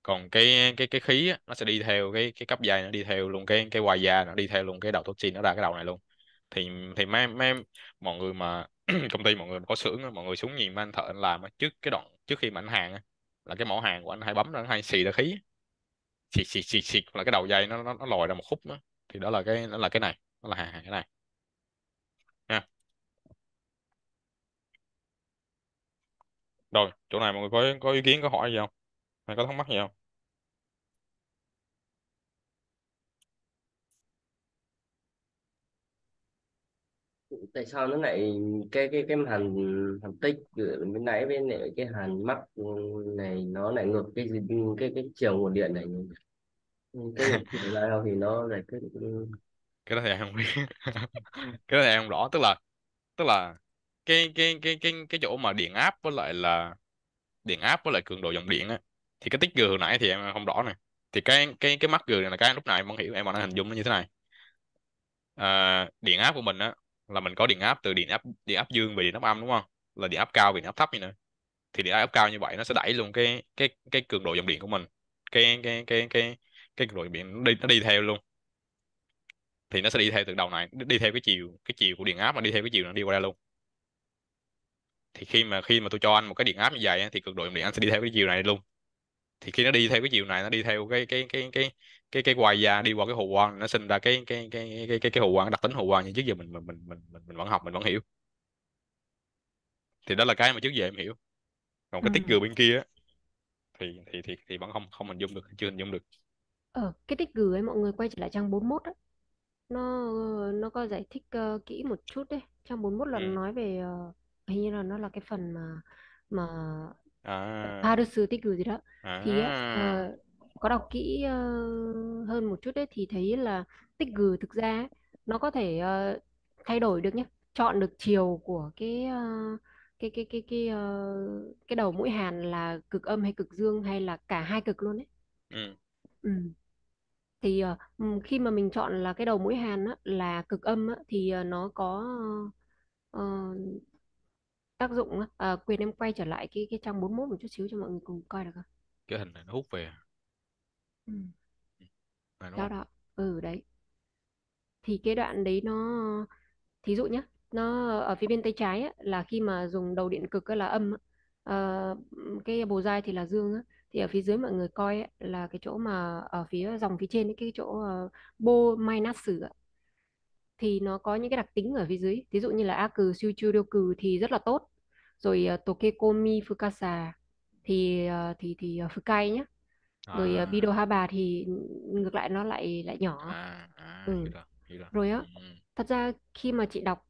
còn cái cái cái khí á, nó sẽ đi theo cái cái cấp dây nó đi theo luôn cái cái hoài da nó đi theo luôn cái đầu chi nó ra cái đầu này luôn thì thì mấy mấy mọi người mà (clears throat) công ty mọi người có xưởng mọi người xuống nhìn mấy anh thợ anh làm trước cái đoạn trước khi mà anh hàng là cái mẫu hàng của anh hay bấm nó hay xì ra khí xì xì xì xì là cái đầu dây nó nó, nó lòi ra một khúc đó. thì đó là cái đó là cái này nó là hàng cái này Rồi, chỗ này mọi người có có ý kiến có hỏi gì không? Hay có thắc mắc gì không? tại sao nó lại cái cái cái hàn hàn tích bên nãy bên này cái hàn mắc này nó lại ngược cái cái cái chiều nguồn điện này cái lại không thì nó lại cái cái đó thì em không biết (laughs) cái đó thì em không rõ tức là tức là cái cái cái cái cái chỗ mà điện áp với lại là điện áp với lại cường độ dòng điện á thì cái tích gừ hồi nãy thì em không rõ này thì cái cái cái mắt gừ này là cái lúc này em không hiểu em còn đang hình dung nó như thế này à, điện áp của mình á là mình có điện áp từ điện áp điện áp dương về điện áp âm đúng không là điện áp cao về điện áp thấp như này thì điện áp cao như vậy nó sẽ đẩy luôn cái cái cái cường độ dòng điện của mình cái cái cái cái cái cường độ dòng điện nó đi nó đi theo luôn thì nó sẽ đi theo từ đầu này đi theo cái chiều cái chiều của điện áp mà đi theo cái chiều nó đi qua đây luôn thì khi mà khi mà tôi cho anh một cái điện áp như vậy thì cực độ điện anh sẽ đi theo cái chiều này luôn thì khi nó đi theo cái chiều này nó đi theo cái cái cái cái cái cái quay da đi qua cái hồ quang nó sinh ra cái cái cái cái cái, cái hồ quang đặc tính hồ quang như trước giờ mình mình mình mình mình, mình vẫn học mình vẫn hiểu thì đó là cái mà trước giờ em hiểu còn cái ừ. tích gừ bên kia thì thì thì thì vẫn không không hình dung được chưa hình dung được ờ cái tích gừ ấy mọi người quay trở lại trang 41 đó nó nó có giải thích uh, kỹ một chút đấy trang 41 là ừ. nói về uh, hình như là nó là cái phần mà mà à. ba sư tích gửi gì đó à. thì uh, có đọc kỹ uh, hơn một chút đấy thì thấy là tích gửi thực ra nó có thể uh, thay đổi được nhé chọn được chiều của cái uh, cái cái cái cái uh, cái đầu mũi hàn là cực âm hay cực dương hay là cả hai cực luôn đấy ừ. Ừ. thì uh, khi mà mình chọn là cái đầu mũi hàn á, là cực âm á, thì uh, nó có uh, tác dụng à, quyền em quay trở lại cái cái trang 41 một chút xíu cho mọi người cùng coi được không cái hình này nó hút về à? ừ. ừ. Này, đó đó ừ đấy thì cái đoạn đấy nó thí dụ nhé nó ở phía bên tay trái ấy, là khi mà dùng đầu điện cực là âm ấy. Ờ, cái bồ dai thì là dương ấy. thì ở phía dưới mọi người coi ấy, là cái chỗ mà ở phía dòng phía trên ấy, cái chỗ uh, bô minus sử ấy thì nó có những cái đặc tính ở phía dưới ví dụ như là a cừ siêu chu đô cừ thì rất là tốt rồi uh, tokekomi fukasa thì ờ, thì thì uh, fukai nhé rồi uh, à. bido Bà thì ngược lại nó lại lại nhỏ à, à, ừ. hiểu rồi, á ừ. thật ra khi mà chị đọc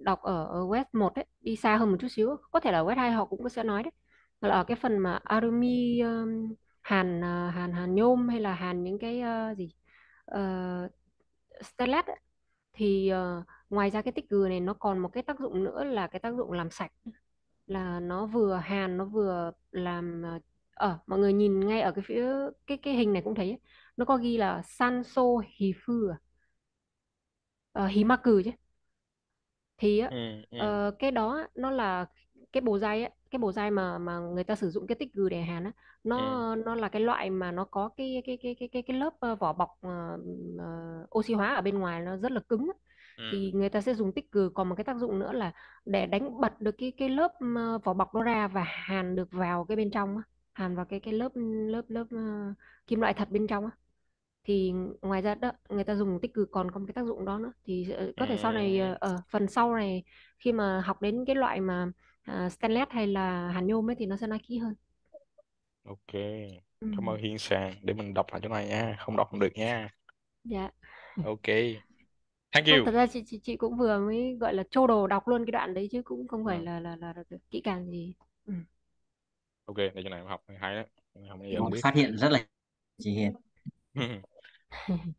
đọc ở web 1 ấy đi xa hơn một chút xíu có thể là web 2 họ cũng có sẽ nói đấy là ở cái phần mà arumi hàn hàn hàn nhôm hay là hàn những cái gì stellate thì uh, ngoài ra cái tích gừa này nó còn một cái tác dụng nữa là cái tác dụng làm sạch là nó vừa hàn nó vừa làm ở ờ, uh, ờ, mọi người nhìn ngay ở cái phía cái cái hình này cũng thấy ấy. nó có ghi là san so hì phư à? hì ma cừ chứ thì uh, ừ, ừ. Uh, cái đó nó là cái bồ dây ấy, cái bồ dai mà mà người ta sử dụng cái tích gừ để hàn á nó ừ. nó là cái loại mà nó có cái cái cái cái cái cái lớp ờ, vỏ bọc uh, oxy hóa ở bên ngoài nó rất là cứng Ừ. thì người ta sẽ dùng tích cừ còn một cái tác dụng nữa là để đánh bật được cái cái lớp vỏ bọc nó ra và hàn được vào cái bên trong á hàn vào cái cái lớp lớp lớp uh, kim loại thật bên trong á thì ngoài ra đó người ta dùng tích cực còn có một cái tác dụng đó nữa thì ừ. có thể sau này ở phần sau này khi mà học đến cái loại mà uh, à, stainless hay là hàn nhôm ấy thì nó sẽ nói kỹ hơn ok ừ. cảm ơn Hiên Sàn để mình đọc lại chỗ này nha không đọc không được nha dạ ok thank you Không, thật ra chị, chị chị cũng vừa mới gọi là trô đồ đọc luôn cái đoạn đấy chứ cũng không phải ờ. là là là, là kỹ càng gì ừ. ok để chỗ này em học hay đấy không giờ biết phát hiện rất là chị Hiền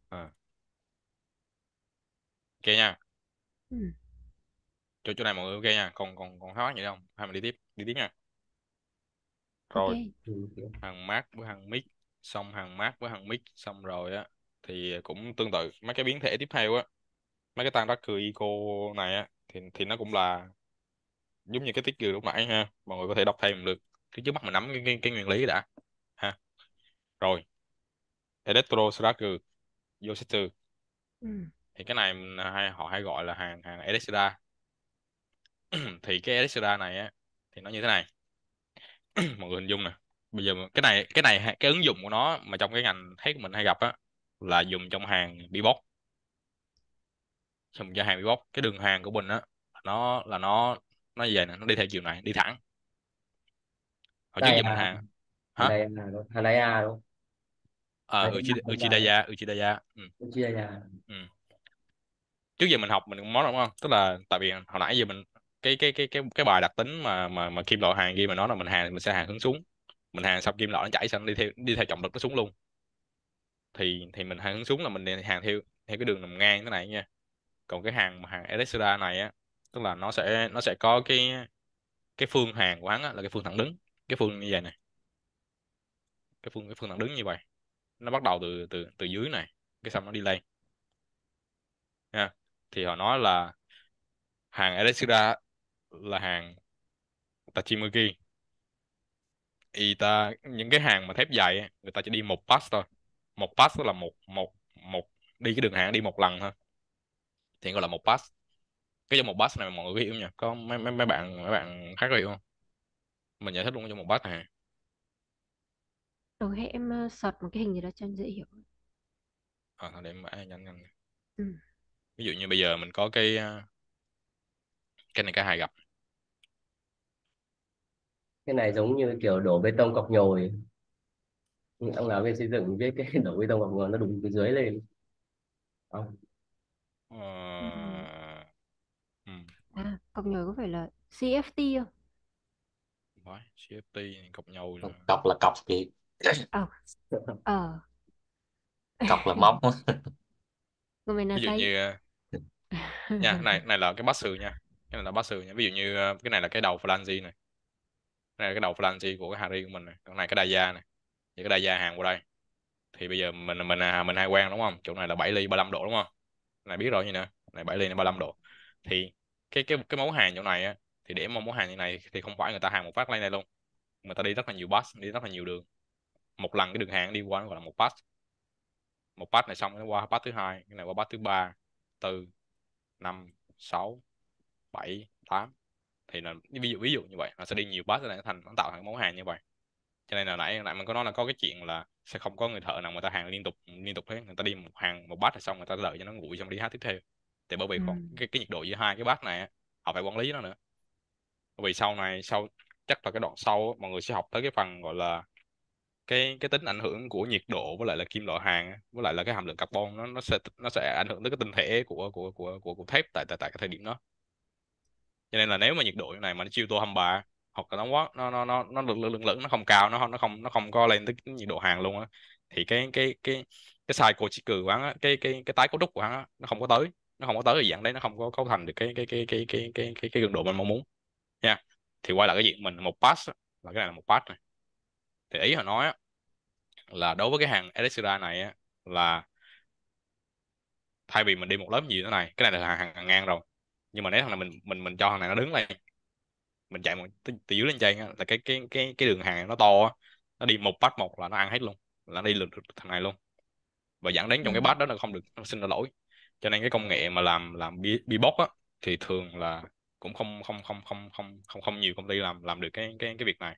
à. (laughs) ok nha (laughs) ừ chỗ chỗ này mọi người ok nha còn còn còn khó gì không hai mình đi tiếp đi tiếp nha rồi okay. hàng mát với hàng mic xong hàng mát với hàng mic xong rồi á thì cũng tương tự mấy cái biến thể tiếp theo á mấy cái tăng đắc cười eco này á thì thì nó cũng là giống như cái tiết kiều lúc nãy ha mọi người có thể đọc thêm được cái trước mắt mình nắm cái, cái, cái nguyên lý đã ha rồi electro sraku yosetsu ừ. thì cái này à, hay, họ hay gọi là hàng hàng elexida (clears throat) thì cái Elixir này á thì nó như thế này (clears throat) mọi người hình dung nè bây giờ cái này cái này cái ứng dụng của nó mà trong cái ngành thấy của mình hay gặp á là dùng trong hàng bbox dùng cho hàng bbox cái đường hàng của mình á nó là nó nó như vậy nè nó đi theo chiều này đi thẳng hồi trước giờ mình à. hàng hả Halaya à, đúng ờ Uchidaya Uchidaya ừ. Uchidaya ừ. trước giờ mình học mình cũng món đúng không tức là tại vì hồi nãy giờ mình cái cái cái cái cái bài đặc tính mà mà mà kim loại hàng ghi mà nó là mình hàng mình sẽ hàng hướng xuống mình hàng xong kim loại nó chảy xong đi theo đi theo trọng lực nó xuống luôn thì thì mình hàng hướng xuống là mình hàng theo theo cái đường nằm ngang thế này nha còn cái hàng mà hàng Elixira này á tức là nó sẽ nó sẽ có cái cái phương hàng của hắn á, là cái phương thẳng đứng cái phương như vậy này cái phương cái phương thẳng đứng như vậy nó bắt đầu từ từ từ dưới này cái xong nó đi lên nha thì họ nói là hàng Elixira là hàng Tachimugi, y ta những cái hàng mà thép dày người ta chỉ đi một pass thôi một pass là một một một đi cái đường hàng đi một lần thôi thì gọi là một pass cái trong một pass này mọi người hiểu nha có mấy mấy mấy bạn mấy bạn khác có hiểu không mình giải thích luôn cho một pass này rồi hay em ờ, sọt một cái hình gì đó cho em dễ hiểu à, thôi để em vẽ nhanh nhanh ừ. ví dụ như bây giờ mình có cái ờ, cái này cái hai gặp cái này giống như kiểu đổ bê tông cọc nhồi ông nào bên xây dựng viết cái (laughs) đổ bê tông cọc nhồi nó đùng từ dưới lên không ờ. ừ. à cọc nhồi có phải là CFT không phải CFT cọc nhồi rồi. cọc là cọc gì ờ ờ (laughs) cọc là móc ví dụ như à, nha này này là cái bát sừ nha cái này là bát sừ nha ví dụ như à, cái này là cái đầu phalange này đây là cái đầu phalange của cái Harry của mình này con này cái đai da này và cái đai da hàng qua đây thì bây giờ mình mình mình, à, mình hai quan đúng không chỗ này là 7 ly 35 độ đúng không này biết rồi như nè này 7 ly 35 độ thì cái cái cái mẫu hàng chỗ này á, thì để mà mẫu hàng như này thì không phải người ta hàng một phát lên này luôn người ta đi rất là nhiều bus đi rất là nhiều đường một lần cái đường hàng đi qua nó gọi là một pass một pass này xong nó qua pass thứ hai cái này qua pass thứ ba từ năm sáu bảy tám thì là ví dụ ví dụ như vậy nó sẽ đi ừ. nhiều batch lại thành nó tạo thành món hàng như vậy cho nên là nãy nãy mình có nói là có cái chuyện là sẽ không có người thợ nào mà ta hàng liên tục liên tục thế người ta đi một hàng một batch là xong người ta đợi cho nó nguội xong đi hát tiếp theo thì bởi vì ừ. còn cái, cái nhiệt độ giữa hai cái batch này họ phải quản lý nó nữa bởi vì sau này sau chắc là cái đoạn sau mọi người sẽ học tới cái phần gọi là cái cái tính ảnh hưởng của nhiệt độ với lại là kim loại hàng với lại là cái hàm lượng carbon nó nó sẽ nó sẽ ảnh hưởng tới cái tinh thể của của của của, của thép tại tại tại cái thời điểm đó cho nên là nếu mà nhiệt độ này mà nó chiêu tô 23 hoặc là nó quá nó nó nó nó lực lượng lửng nó không cao nó không nó không nó không có lên tới nhiệt độ hàng luôn á thì cái cái cái cái của chỉ cừ của hắn á cái cái cái tái cấu trúc của hắn á nó không có tới nó không có tới cái dạng đấy nó không có cấu thành được cái cái cái cái cái cái cái cái cường độ mình mong muốn nha thì quay lại cái diện mình một pass là cái này là một pass này thì ý họ nói á là đối với cái hàng elixir này á là thay vì mình đi một lớp nhiều thế này cái này là hàng, hàng ngang rồi nhưng mà nếu thằng này mình mình mình cho thằng này nó đứng lên mình chạy một từ dưới lên trên á, là cái cái cái cái đường hàng nó to á, nó đi một bát một là nó ăn hết luôn là nó đi lượt thằng này luôn và dẫn đến trong cái ừ. bát đó là không được nó xin lỗi cho nên cái công nghệ mà làm làm bi beatbox á thì thường là cũng không không không không không không không nhiều công ty làm làm được cái cái cái việc này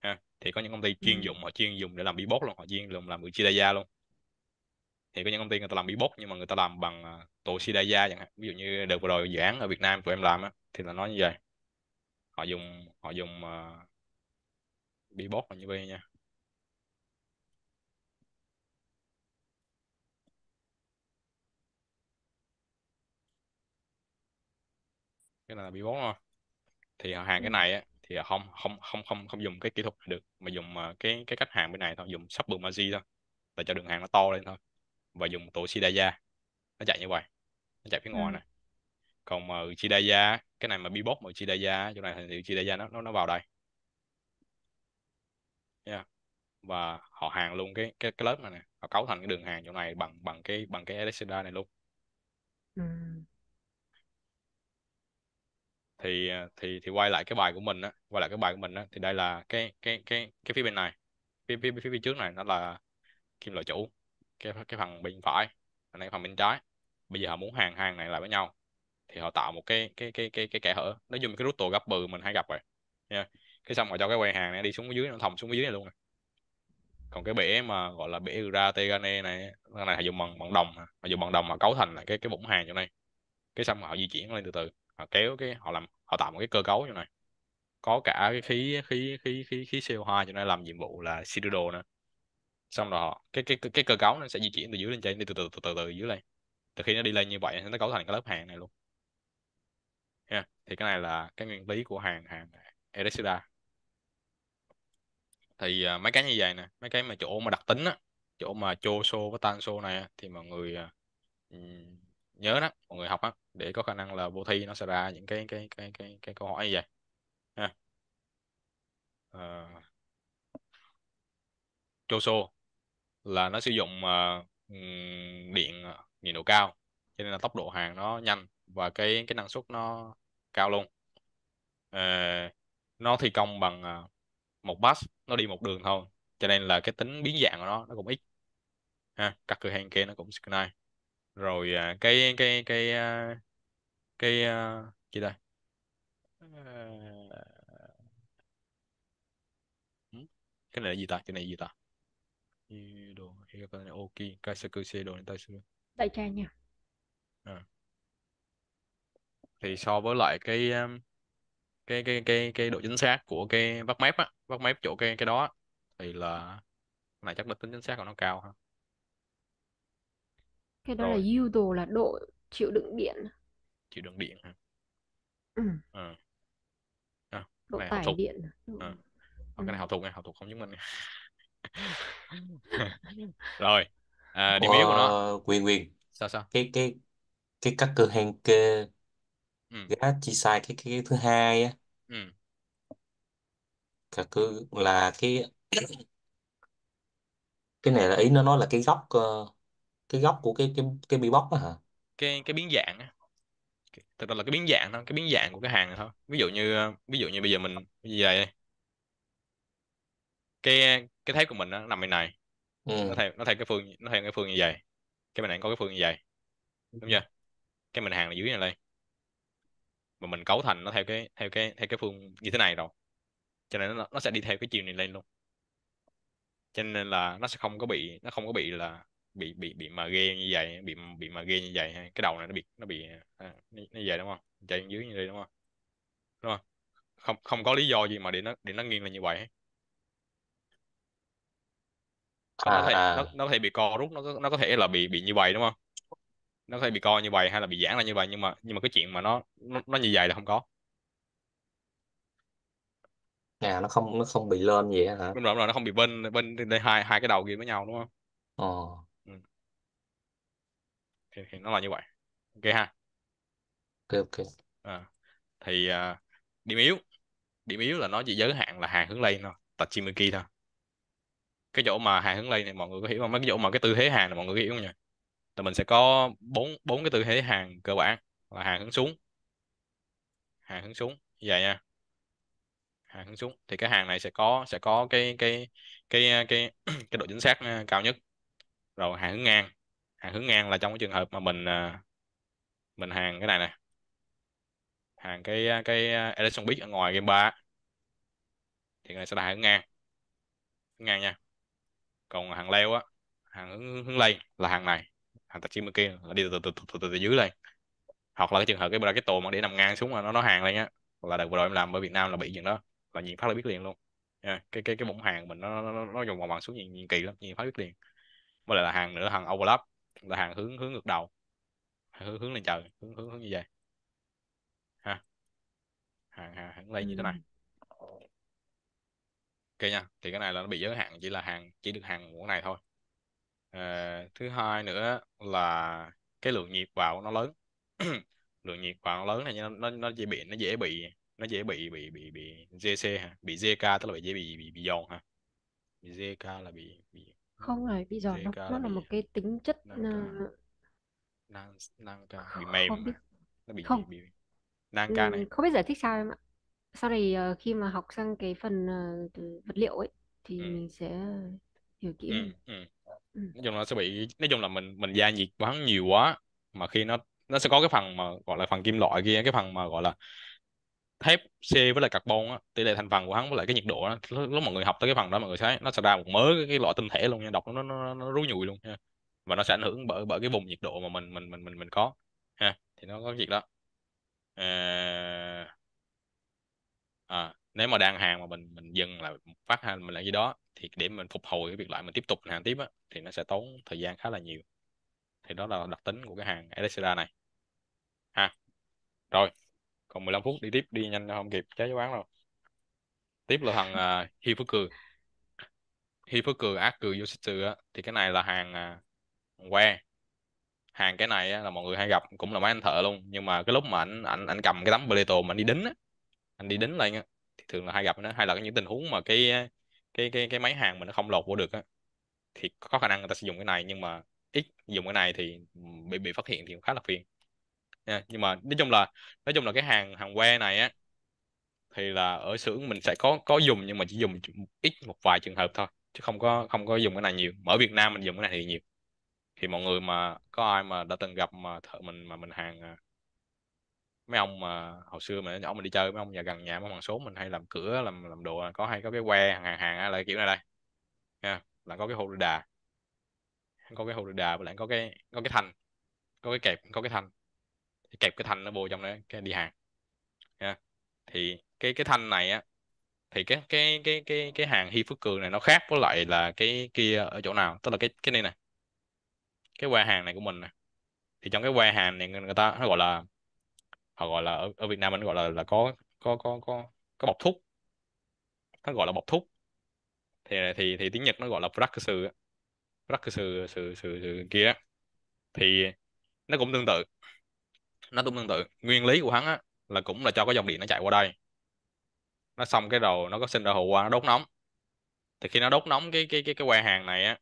ha thì có những công ty chuyên ừ. dụng họ chuyên dùng để làm bi beatbox luôn họ chuyên dùng làm người chia luôn thì có những công ty người ta làm bot nhưng mà người ta làm bằng à, tổ Sidaya chẳng hạn ví dụ như đợt vừa rồi dự án ở Việt Nam tụi em làm á thì là nó như vậy họ dùng họ dùng uh, à, bot như vậy nha cái này là bot thôi thì họ hàng cái ừ. này á thì không không không không không dùng cái kỹ thuật này được mà dùng à, cái cái cách hàng bên này thôi dùng shopper margin thôi để cho đường hàng nó to lên thôi và dùng tổ Shidaya nó chạy như vậy nó chạy phía ngoài ừ. này còn mà Uchidaya cái này mà bi bebop mà Uchidaya chỗ này thì Uchidaya nó nó nó vào đây yeah. và họ hàng luôn cái cái cái lớp này, này họ cấu thành cái đường hàng chỗ này bằng bằng cái bằng cái Elixir này luôn ừ. thì à, thì thì quay lại cái bài của mình á quay lại cái bài của mình á thì đây là cái cái cái cái phía bên này phía phía phía, phía trước này nó là kim loại chủ cái cái phần bên phải anh này phần bên trái bây giờ họ muốn hàng hàng này lại với nhau thì họ tạo một cái cái cái cái cái kẽ hở nó dùng cái rút tổ gấp bự mình hay gặp rồi nha cái xong rồi cho cái quay hàng này đi xuống dưới nó thòng xuống dưới này luôn rồi. còn cái bể mà gọi là bể ra tegane này cái này họ dùng bằng bằng đồng họ dùng bằng đồng mà cấu thành là cái cái bụng hàng chỗ này cái xong họ di chuyển lên từ từ họ kéo cái họ làm họ tạo một cái cơ cấu chỗ này có cả cái khí khí khí khí khí CO2 cho nên làm nhiệm vụ là đồ nữa xong rồi họ cái cái cái cơ cấu nó sẽ di chuyển từ dưới lên trên đi từ từ từ từ, từ dưới lên từ khi nó đi lên như vậy nó cấu thành cái lớp hàng này luôn yeah. thì cái này là cái nguyên lý của hàng hàng Erisida thì uh, mấy cái như vậy nè mấy cái mà chỗ mà đặc tính á chỗ mà chô xô với tan xô này thì mọi người uh, nhớ đó mọi người học á để có khả năng là vô thi nó sẽ ra những cái cái cái cái cái câu hỏi như vậy ha uh, ờ. chô xô là nó sử dụng uh, điện ờ, nhiệt độ cao cho nên là tốc độ hàng nó nhanh và cái cái năng suất nó cao luôn à, nó thi công bằng một bus nó đi một đường thôi cho nên là cái tính biến dạng của nó nó cũng ít ha các cửa hàng kia nó cũng screen rồi à, cái cái cái cái, cái gì đây cái này là gì ta cái này là gì ta 開かない大きい外食制度に対する đại trà nha à. thì so với lại cái cái cái cái cái độ chính xác của cái bắt mép á bắt mép chỗ cái cái đó thì là này chắc là tính chính xác của nó cao ha cái đó Rồi. là yield là độ chịu đựng điện chịu đựng điện hả ừ. À. À, độ này tải học thuộc điện à. Cái này học thuộc này học thuộc không chứng minh (laughs) rồi à, điểm yếu của nó ờ, quyền quyền sao sao cái cái cái các cửa hàng kê ừ. giá chi sai cái, cái cái thứ hai á ừ. các cứ là cái cái này là ý nó nói là cái góc ờ, cái góc của cái cái cái bi bóc đó hả cái cái biến dạng á thực ra là cái biến dạng thôi cái biến dạng của cái hàng thôi ví dụ như ờ, ví dụ như bây giờ mình bây giờ đây cái cái thép của mình nó nằm bên này ừ. nó theo nó theo cái phương nó theo cái phương như vậy cái bên này có cái phương như vậy đúng chưa cái mình hàng là dưới này đây mà mình cấu thành nó theo cái theo cái theo cái phương như thế này rồi cho nên nó, nó sẽ đi theo cái chiều này lên luôn cho nên là nó sẽ không có bị nó không có bị là bị bị bị mà ghê như vậy bị bị mà ghê như vậy cái đầu này nó bị nó bị à, nó, nó vậy đúng không chạy dưới như đây đúng không đúng không không không có lý do gì mà để nó để nó nghiêng là như vậy nó có à, thể à. nó, nó có thể bị co rút nó nó có thể là bị bị như vậy đúng không nó có thể bị co như vậy hay là bị giãn là như vậy nhưng mà nhưng mà cái chuyện mà nó nó, nó như vậy là không có à nó không nó không bị lên gì hả đúng rồi, đúng rồi nó không bị bên bên đây hai hai cái đầu kia với nhau đúng không ờ thì, ừ. thì nó là như vậy ok ha ok ok à, thì uh, điểm yếu điểm yếu là nó chỉ giới hạn là hàng hướng lên thôi Tachimiki thôi cái chỗ mà hàng hướng lên này mọi người có hiểu không mấy cái chỗ mà cái tư thế hàng này mọi người hiểu không nhỉ là mình sẽ có bốn bốn cái tư thế hàng cơ bản là hàng hướng xuống hàng hướng xuống như vậy nha hàng hướng xuống thì cái hàng này sẽ có sẽ có cái cái cái cái (clears throat) cái độ chính xác à, cao nhất rồi hàng hướng ngang hàng hướng ngang là trong cái trường hợp mà mình à, mình hàng cái này nè hàng cái à, cái Edison Bit ở ngoài game 3 thì này sẽ là hàng hướng ngang hướng ngang nha còn hàng leo á hàng hướng, lên là hàng này hàng Tachimoki là đi từ từ từ, từ, từ, từ dưới lên hoặc là cái trường hợp cái cái bracket mà để nằm ngang xuống mà nó nó hàng lên á là đợt vừa rồi em làm ở Việt Nam là bị chuyện đó là nhìn phát là biết liền luôn yeah. cái cái cái bóng hàng mình nó nó nó dùng vòng bằng xuống nhìn, nhìn kỳ lắm nhìn phát biết liền với lại là hàng nữa hàng overlap là hàng hướng hướng ngược đầu hướng hướng lên trời hướng hướng hướng như vậy ha hàng hàng, hướng lên như thế này nha thì cái này là nó bị giới hạn chỉ là hàng chỉ được hàng mẫu này thôi à, thứ hai nữa là cái lượng nhiệt vào nó lớn (clears throat) lượng nhiệt vào nó lớn này nó nó nó dễ bị nó dễ bị nó dễ bị bị bị bị GC ha bị GK tức là bị dễ bị bị bị giòn ha bị GK là bị bị không này bị giòn đâu nó là, là một cái tính chất năng ờ, năng ca bị mềm không biết. nó bị không bị, bị năng ca này không biết giải thích sao em ạ sau này uh, khi mà học sang cái phần uh, vật liệu ấy thì ừ. mình sẽ hiểu kỹ ừ, ừ. Ừ. nói chung là sẽ bị nói chung là mình mình gia nhiệt quá nhiều quá mà khi nó nó sẽ có cái phần mà gọi là phần kim loại kia cái phần mà gọi là thép C với lại carbon á tỷ lệ thành phần của hắn với lại cái nhiệt độ á lúc, lúc mọi người học tới cái phần đó mọi người thấy nó sẽ ra một mớ cái, loại tinh thể luôn nha đọc nó nó nó rú nhùi luôn nha và nó sẽ ảnh hưởng bởi bởi cái vùng nhiệt độ mà mình mình mình mình mình có ha thì nó có việc đó à à, nếu mà đang hàng mà mình mình dừng lại phát hành mình làm gì đó thì để mình phục hồi cái việc lại mình tiếp tục hàng tiếp á thì nó sẽ tốn thời gian khá là nhiều thì đó là đặc tính của cái hàng Elixira này ha rồi còn 15 phút đi tiếp đi nhanh không kịp cháy giáo bán đâu tiếp là thằng uh, ờ, Hifuku Hifuku Aku Yoshitsu á thì cái này là hàng uh, que hàng cái này á, là mọi người hay gặp cũng là mấy anh thợ luôn nhưng mà cái lúc mà anh anh anh cầm cái tấm Bleto mà anh đi đính á anh đi đính lên á thì thường là hay gặp nó hay là những tình huống mà cái cái cái cái máy hàng mà nó không lột vô được á thì có khả năng người ta sử dụng cái này nhưng mà ít dùng cái này thì bị bị phát hiện thì cũng khá là phiền yeah, nhưng mà nói chung là nói chung là cái hàng hàng que này á thì là ở xưởng mình sẽ có có dùng nhưng mà chỉ dùng ít một vài trường hợp thôi chứ không có không có dùng cái này nhiều ở Việt Nam mình dùng cái này thì nhiều thì mọi người mà có ai mà đã từng gặp mà thợ mình mà mình hàng à, mấy ông mà hồi xưa mà nhỏ mình đi chơi mấy ông nhà gần nhà mấy ông số mình hay làm cửa làm làm đồ à, có hay có cái que hàng hàng, hàng là kiểu này đây nha là có cái hồ đà có cái hồ đà và lại có cái có cái thành có cái kẹp có cái thành kẹp cái thanh nó vô trong đấy cái đi hàng nha thì cái cái thanh này á thì cái cái cái cái cái hàng Hi Phước Cường này nó khác với lại là cái kia ở chỗ nào tức là cái cái này nè cái que hàng này của mình nè thì trong cái que hàng này người ta nó gọi là họ gọi là ở, ở Việt Nam mình gọi là là có có có có có bọc thuốc nó gọi là bọc thuốc thì thì thì tiếng Nhật nó gọi là practice practice sự sự sự kia thì nó cũng tương tự nó cũng tương tự nguyên lý của hắn á, là cũng là cho cái dòng điện nó chạy qua đây nó xong cái đầu nó có sinh ra hồ qua nó đốt nóng thì khi nó đốt nóng cái cái cái cái que hàng này á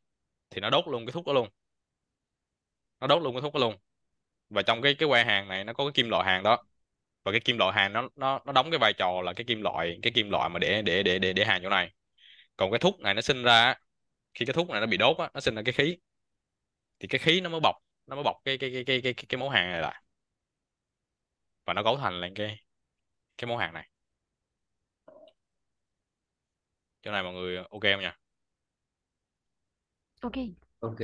thì nó đốt luôn cái thuốc đó luôn nó đốt luôn cái thuốc đó luôn và trong cái cái que hàng này nó có cái kim loại hàng đó và cái kim loại hàng nó nó nó đóng cái vai trò là cái kim loại cái kim loại mà để để để để để hàng chỗ này còn cái thuốc này nó sinh ra khi cái thuốc này nó bị đốt á, nó sinh ra cái khí thì cái khí nó mới bọc nó mới bọc cái cái cái cái cái cái, cái mẫu hàng này lại và nó cấu thành lên cái cái mẫu hàng này chỗ này mọi người ok không nhỉ ok ok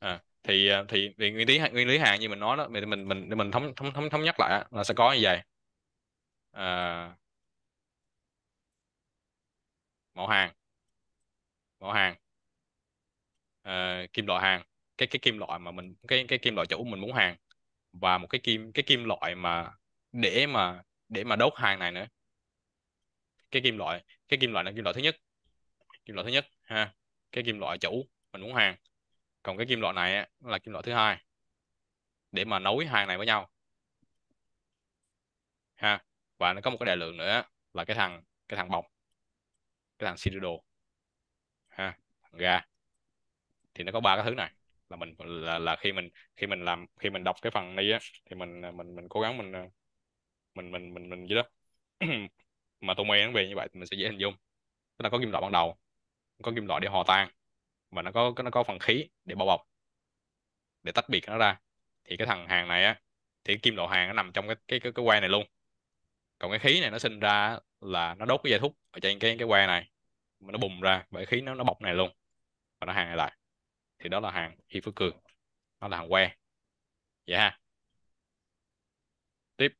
à thì à, thì nguyên lý nguyên lý hàng như mình nói đó mình mình mình mình thống thống thống thống nhất lại là sẽ có như vậy à, mẫu hàng mẫu hàng à, kim loại hàng cái cái kim loại mà mình cái cái kim loại chủ mình muốn hàng và một cái kim cái kim loại mà để mà để mà đốt hàng này nữa cái kim loại cái kim loại là kim loại thứ nhất kim loại thứ nhất ha cái kim loại chủ mình muốn hàng còn cái kim loại này là kim loại thứ hai để mà nối hai này với nhau ha và nó có một cái đại lượng nữa là cái thằng cái thằng bọc cái thằng sidereal ha thằng ga thì nó có ba cái thứ này là mình là, là khi mình khi mình làm khi mình đọc cái phần này á thì mình mình mình cố gắng mình mình mình mình mình gì đó (clears throat) mà tôi mê nó về như vậy thì mình sẽ dễ hình dung tức là có kim loại ban đầu có kim loại để hòa tan và nó có nó có phần khí để bao bọc để tách biệt nó ra thì cái thằng hàng này á thì kim loại hàng nó nằm trong cái cái cái, cái que này luôn còn cái khí này nó sinh ra là nó đốt cái dây thúc ở trên cái cái que này mà nó bùng ra vậy khí nó nó bọc này luôn và nó hàng này lại thì đó là hàng hi phước cường nó là hàng que vậy ha tiếp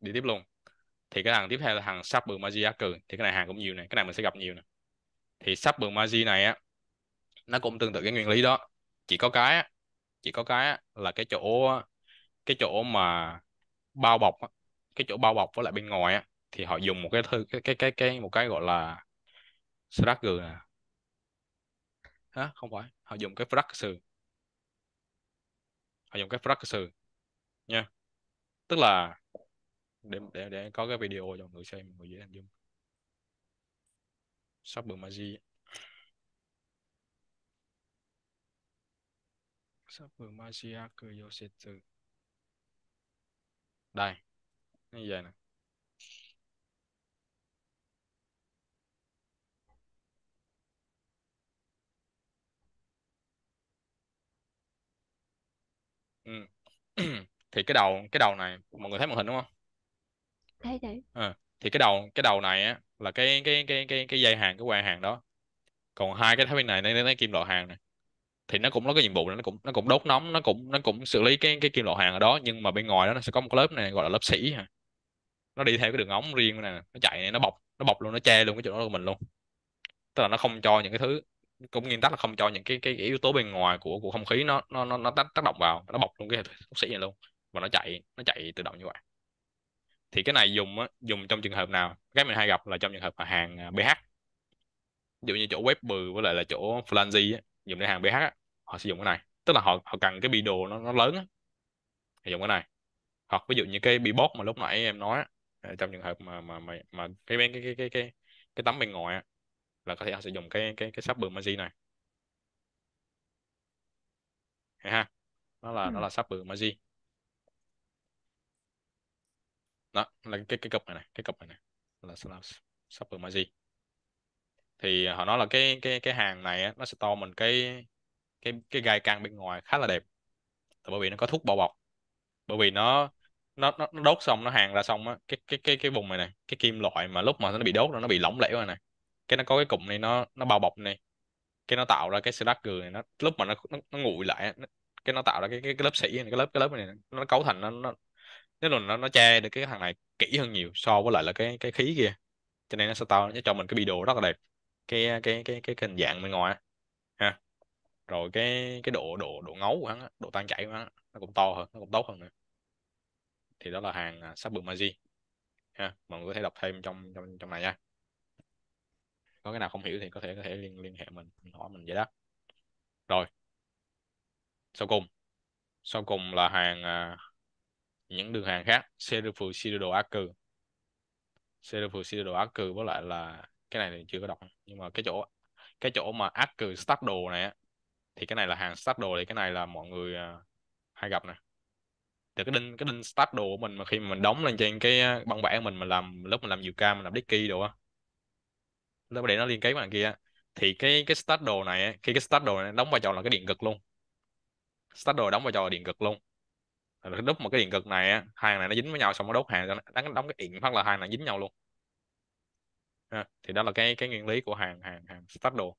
đi tiếp luôn thì cái thằng tiếp theo là thằng sắp bường maji cường thì cái này hàng cũng nhiều này cái này mình sẽ gặp nhiều nè thì sắp bường maji này á nó cũng tương tự cái nguyên lý đó chỉ có cái chỉ có cái là cái chỗ cái chỗ mà bao bọc cái chỗ bao bọc với lại bên ngoài thì họ dùng một cái thư cái cái cái, cái một cái gọi là structure à. không phải họ dùng cái structure họ dùng cái structure nha tức là để để để có cái video cho mọi người xem mọi người dễ hình dung shopper magic Sabu Magiaku Yoshitsu đây như vậy nè ừ. (clears throat) thì cái đầu cái đầu này mọi người thấy màn hình đúng không thấy thấy à, ừ. thì cái đầu cái đầu này á là cái cái cái cái cái dây hàng cái quang hàng đó còn hai cái thái bên này nó nó kim loại hàng này thì nó cũng có cái nhiệm vụ là nó cũng nó cũng đốt nóng nó cũng nó cũng xử lý cái cái kim loại hàng ở đó nhưng mà bên ngoài đó nó sẽ có một cái lớp này gọi là lớp sỉ ha nó đi theo cái đường ống riêng này nó chạy này, nó bọc nó bọc luôn nó che luôn cái chỗ đó của mình luôn tức là nó không cho những cái thứ cũng nguyên tắc là không cho những cái cái yếu tố bên ngoài của của không khí nó nó nó nó tác, tác động vào nó bọc luôn cái thuốc sĩ này luôn và nó chạy nó chạy tự động như vậy thì cái này dùng á, dùng trong trường hợp nào cái mình hay gặp là trong trường hợp hàng à, pH ví dụ như chỗ web bừ với lại là chỗ flange dùng để hàng pH á, họ sử dụng cái này tức là họ họ cần cái bi đồ nó nó lớn á, thì dùng cái này hoặc ví dụ như cái bi bót mà lúc nãy em nói á, à, trong trường hợp mà mà mà, mà cái bên cái cái cái cái cái tấm bên ngoài á, là có thể họ sử dụng cái cái cái sub margin này Đấy ha nó là ừ. nó là sub margin đó là cái cái cục này này cái cục này này là sub margin thì à, họ nói là cái cái cái hàng này nó sẽ to mình cái cái cái gai căng bên ngoài khá là đẹp bởi vì nó có thuốc bao bọc bởi vì nó nó nó, nó đốt xong nó hàng ra xong á cái cái cái cái vùng này này cái kim loại mà lúc mà nó bị đốt nó bị lỏng lẻo rồi này cái nó có cái cụm này nó nó bao bọc này cái nó tạo ra cái slug này nó lúc mà nó nó, nó nguội lại nó, cái nó tạo ra cái cái, cái lớp sỉ này, cái lớp cái lớp này nó cấu thành nó nó nếu là nó nó che được cái thằng này kỹ hơn nhiều so với lại là cái cái khí kia cho nên nó sẽ tạo nó cho mình cái video rất là đẹp cái cái cái cái hình dạng bên ngoài ha rồi cái cái độ độ độ ngấu của hắn độ tan chảy của hắn nó cũng to hơn nó cũng tốt hơn nữa thì đó là hàng à, Sabu Maji ha mọi người có thể đọc thêm trong trong trong này nha có cái nào không hiểu thì có thể có thể liên liên hệ mình, hỏi mình vậy đó rồi sau cùng sau cùng là hàng à, những đường hàng khác Serifu Shiro Aku Serifu Shiro Aku với lại là cái này thì chưa có đọc nhưng mà cái chỗ cái chỗ mà Acker stack đồ này á thì cái này là hàng stack đồ thì cái này là mọi người à, hay gặp nè từ cái đinh cái đinh stack đồ của mình mà khi mà mình đóng lên trên cái à, băng vẽ mình mà làm lúc mình làm nhiều cam mình làm dicky đồ á lúc để nó liên kết với đằng kia thì cái cái stack đồ này khi cái stack đồ này đóng vai trò là cái điện cực luôn stack đồ đóng vai trò là điện cực luôn lúc mà cái điện cực này hàng này nó dính với nhau xong nó đốt hàng nó đóng cái điện phát là hai này dính nhau luôn ha. thì đó là cái cái nguyên lý của hàng hàng hàng stack đồ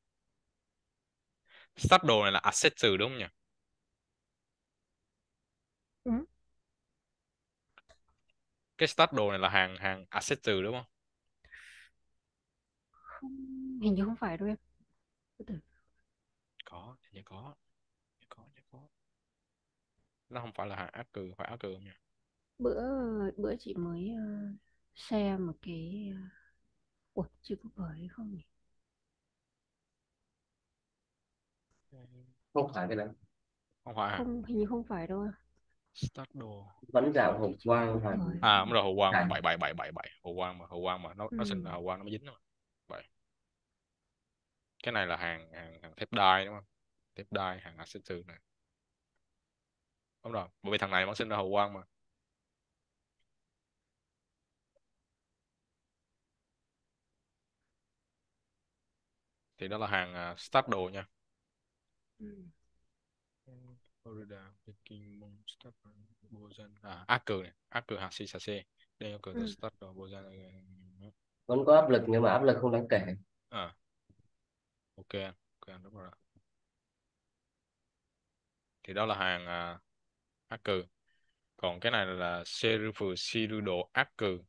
stack đồ này là accessor đúng không nhỉ ừ. cái stack đồ này là hàng hàng accessor đúng không không hình như không phải đâu em có hình như có có nó không phải là hàng ác cừ phải ác cừ không nhỉ bữa bữa chị mới uh, share một cái uh Ủa, chị có gửi không nhỉ? không phải cái này không phải Không, hình như không phải đâu. ạ. start đồ vẫn là hồng quang Đúng và à đúng rồi hồ quang Này. bảy bảy bảy bảy bảy hồ quang mà hồ quang mà nó nó sinh ra Ừ. hồ quang nó mới dính đó mà bảy cái này là hàng hàng hàng thép đai đúng không thép đai hàng accessory này đúng rồi bởi vì thằng này nó sinh ra hồ quang mà thì đó là hàng uh, start đồ nha ừ. Florida à ác này ác cừ hàng Sisa C đây là ừ. Start đồ Bozan vẫn có áp lực nhưng mà áp lực không đáng kể à ok ok đúng rồi thì đó là hàng uh, à, ác cừ còn cái này là Serufu Shirudo ác cừ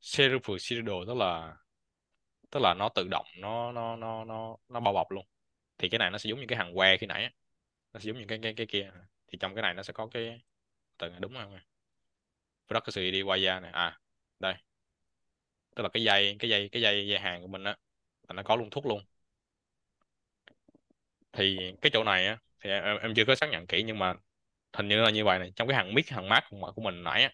Serufu Shirudo tức là tức là nó tự động nó nó nó nó nó bao bọc luôn thì cái này nó sẽ giống như cái hàng que khi nãy nó sẽ giống như cái cái cái kia thì trong cái này nó sẽ có cái từ đúng không rất sự đi qua da này à đây tức là cái dây cái dây cái dây dây hàng của mình á là nó có luôn thuốc luôn thì cái chỗ này á thì em, em chưa có xác nhận kỹ nhưng mà hình như là như vậy này trong cái hàng mix hàng mát của mình nãy á,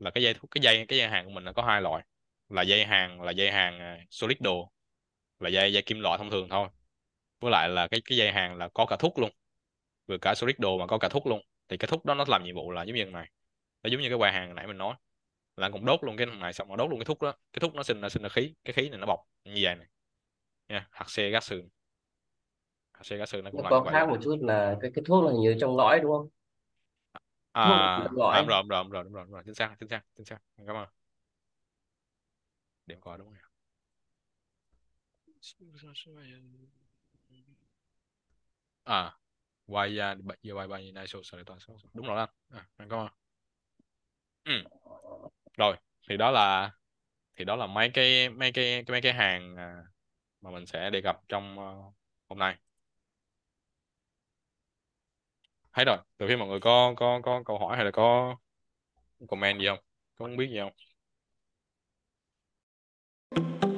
là cái dây thuốc cái dây cái dây hàng của mình là có hai loại là dây hàng là dây hàng à, solid đồ là dây dây kim loại thông thường thôi với lại là cái cái dây hàng là có cả thuốc luôn vừa cả solid đồ mà có cả thuốc luôn thì cái thuốc đó nó làm nhiệm vụ là giống như này nó giống như cái quà hàng nãy mình nói là cũng đốt luôn cái này xong nó đốt luôn cái thuốc đó cái thuốc nó sinh ra sinh ra khí cái khí này nó bọc như vậy này nha xe gác sườn xe gác sườn nó cũng nó có khác một chút là cái cái thuốc là như trong lõi đúng không à, à rồi đúng rồi, đúng rồi, đúng rồi, đúng rồi, chính xác, chính xác, chính xác. Cảm ơn. Điểm có đúng không À, quay ra bật giờ quay bay này số sở toàn số đúng rồi anh à, anh có ừ. rồi thì đó là thì đó là mấy cái mấy cái mấy cái hàng à, mà mình sẽ đề cập trong ờ, hôm nay thấy rồi từ khi mọi người có có có câu hỏi hay là có comment gì không có muốn biết gì không you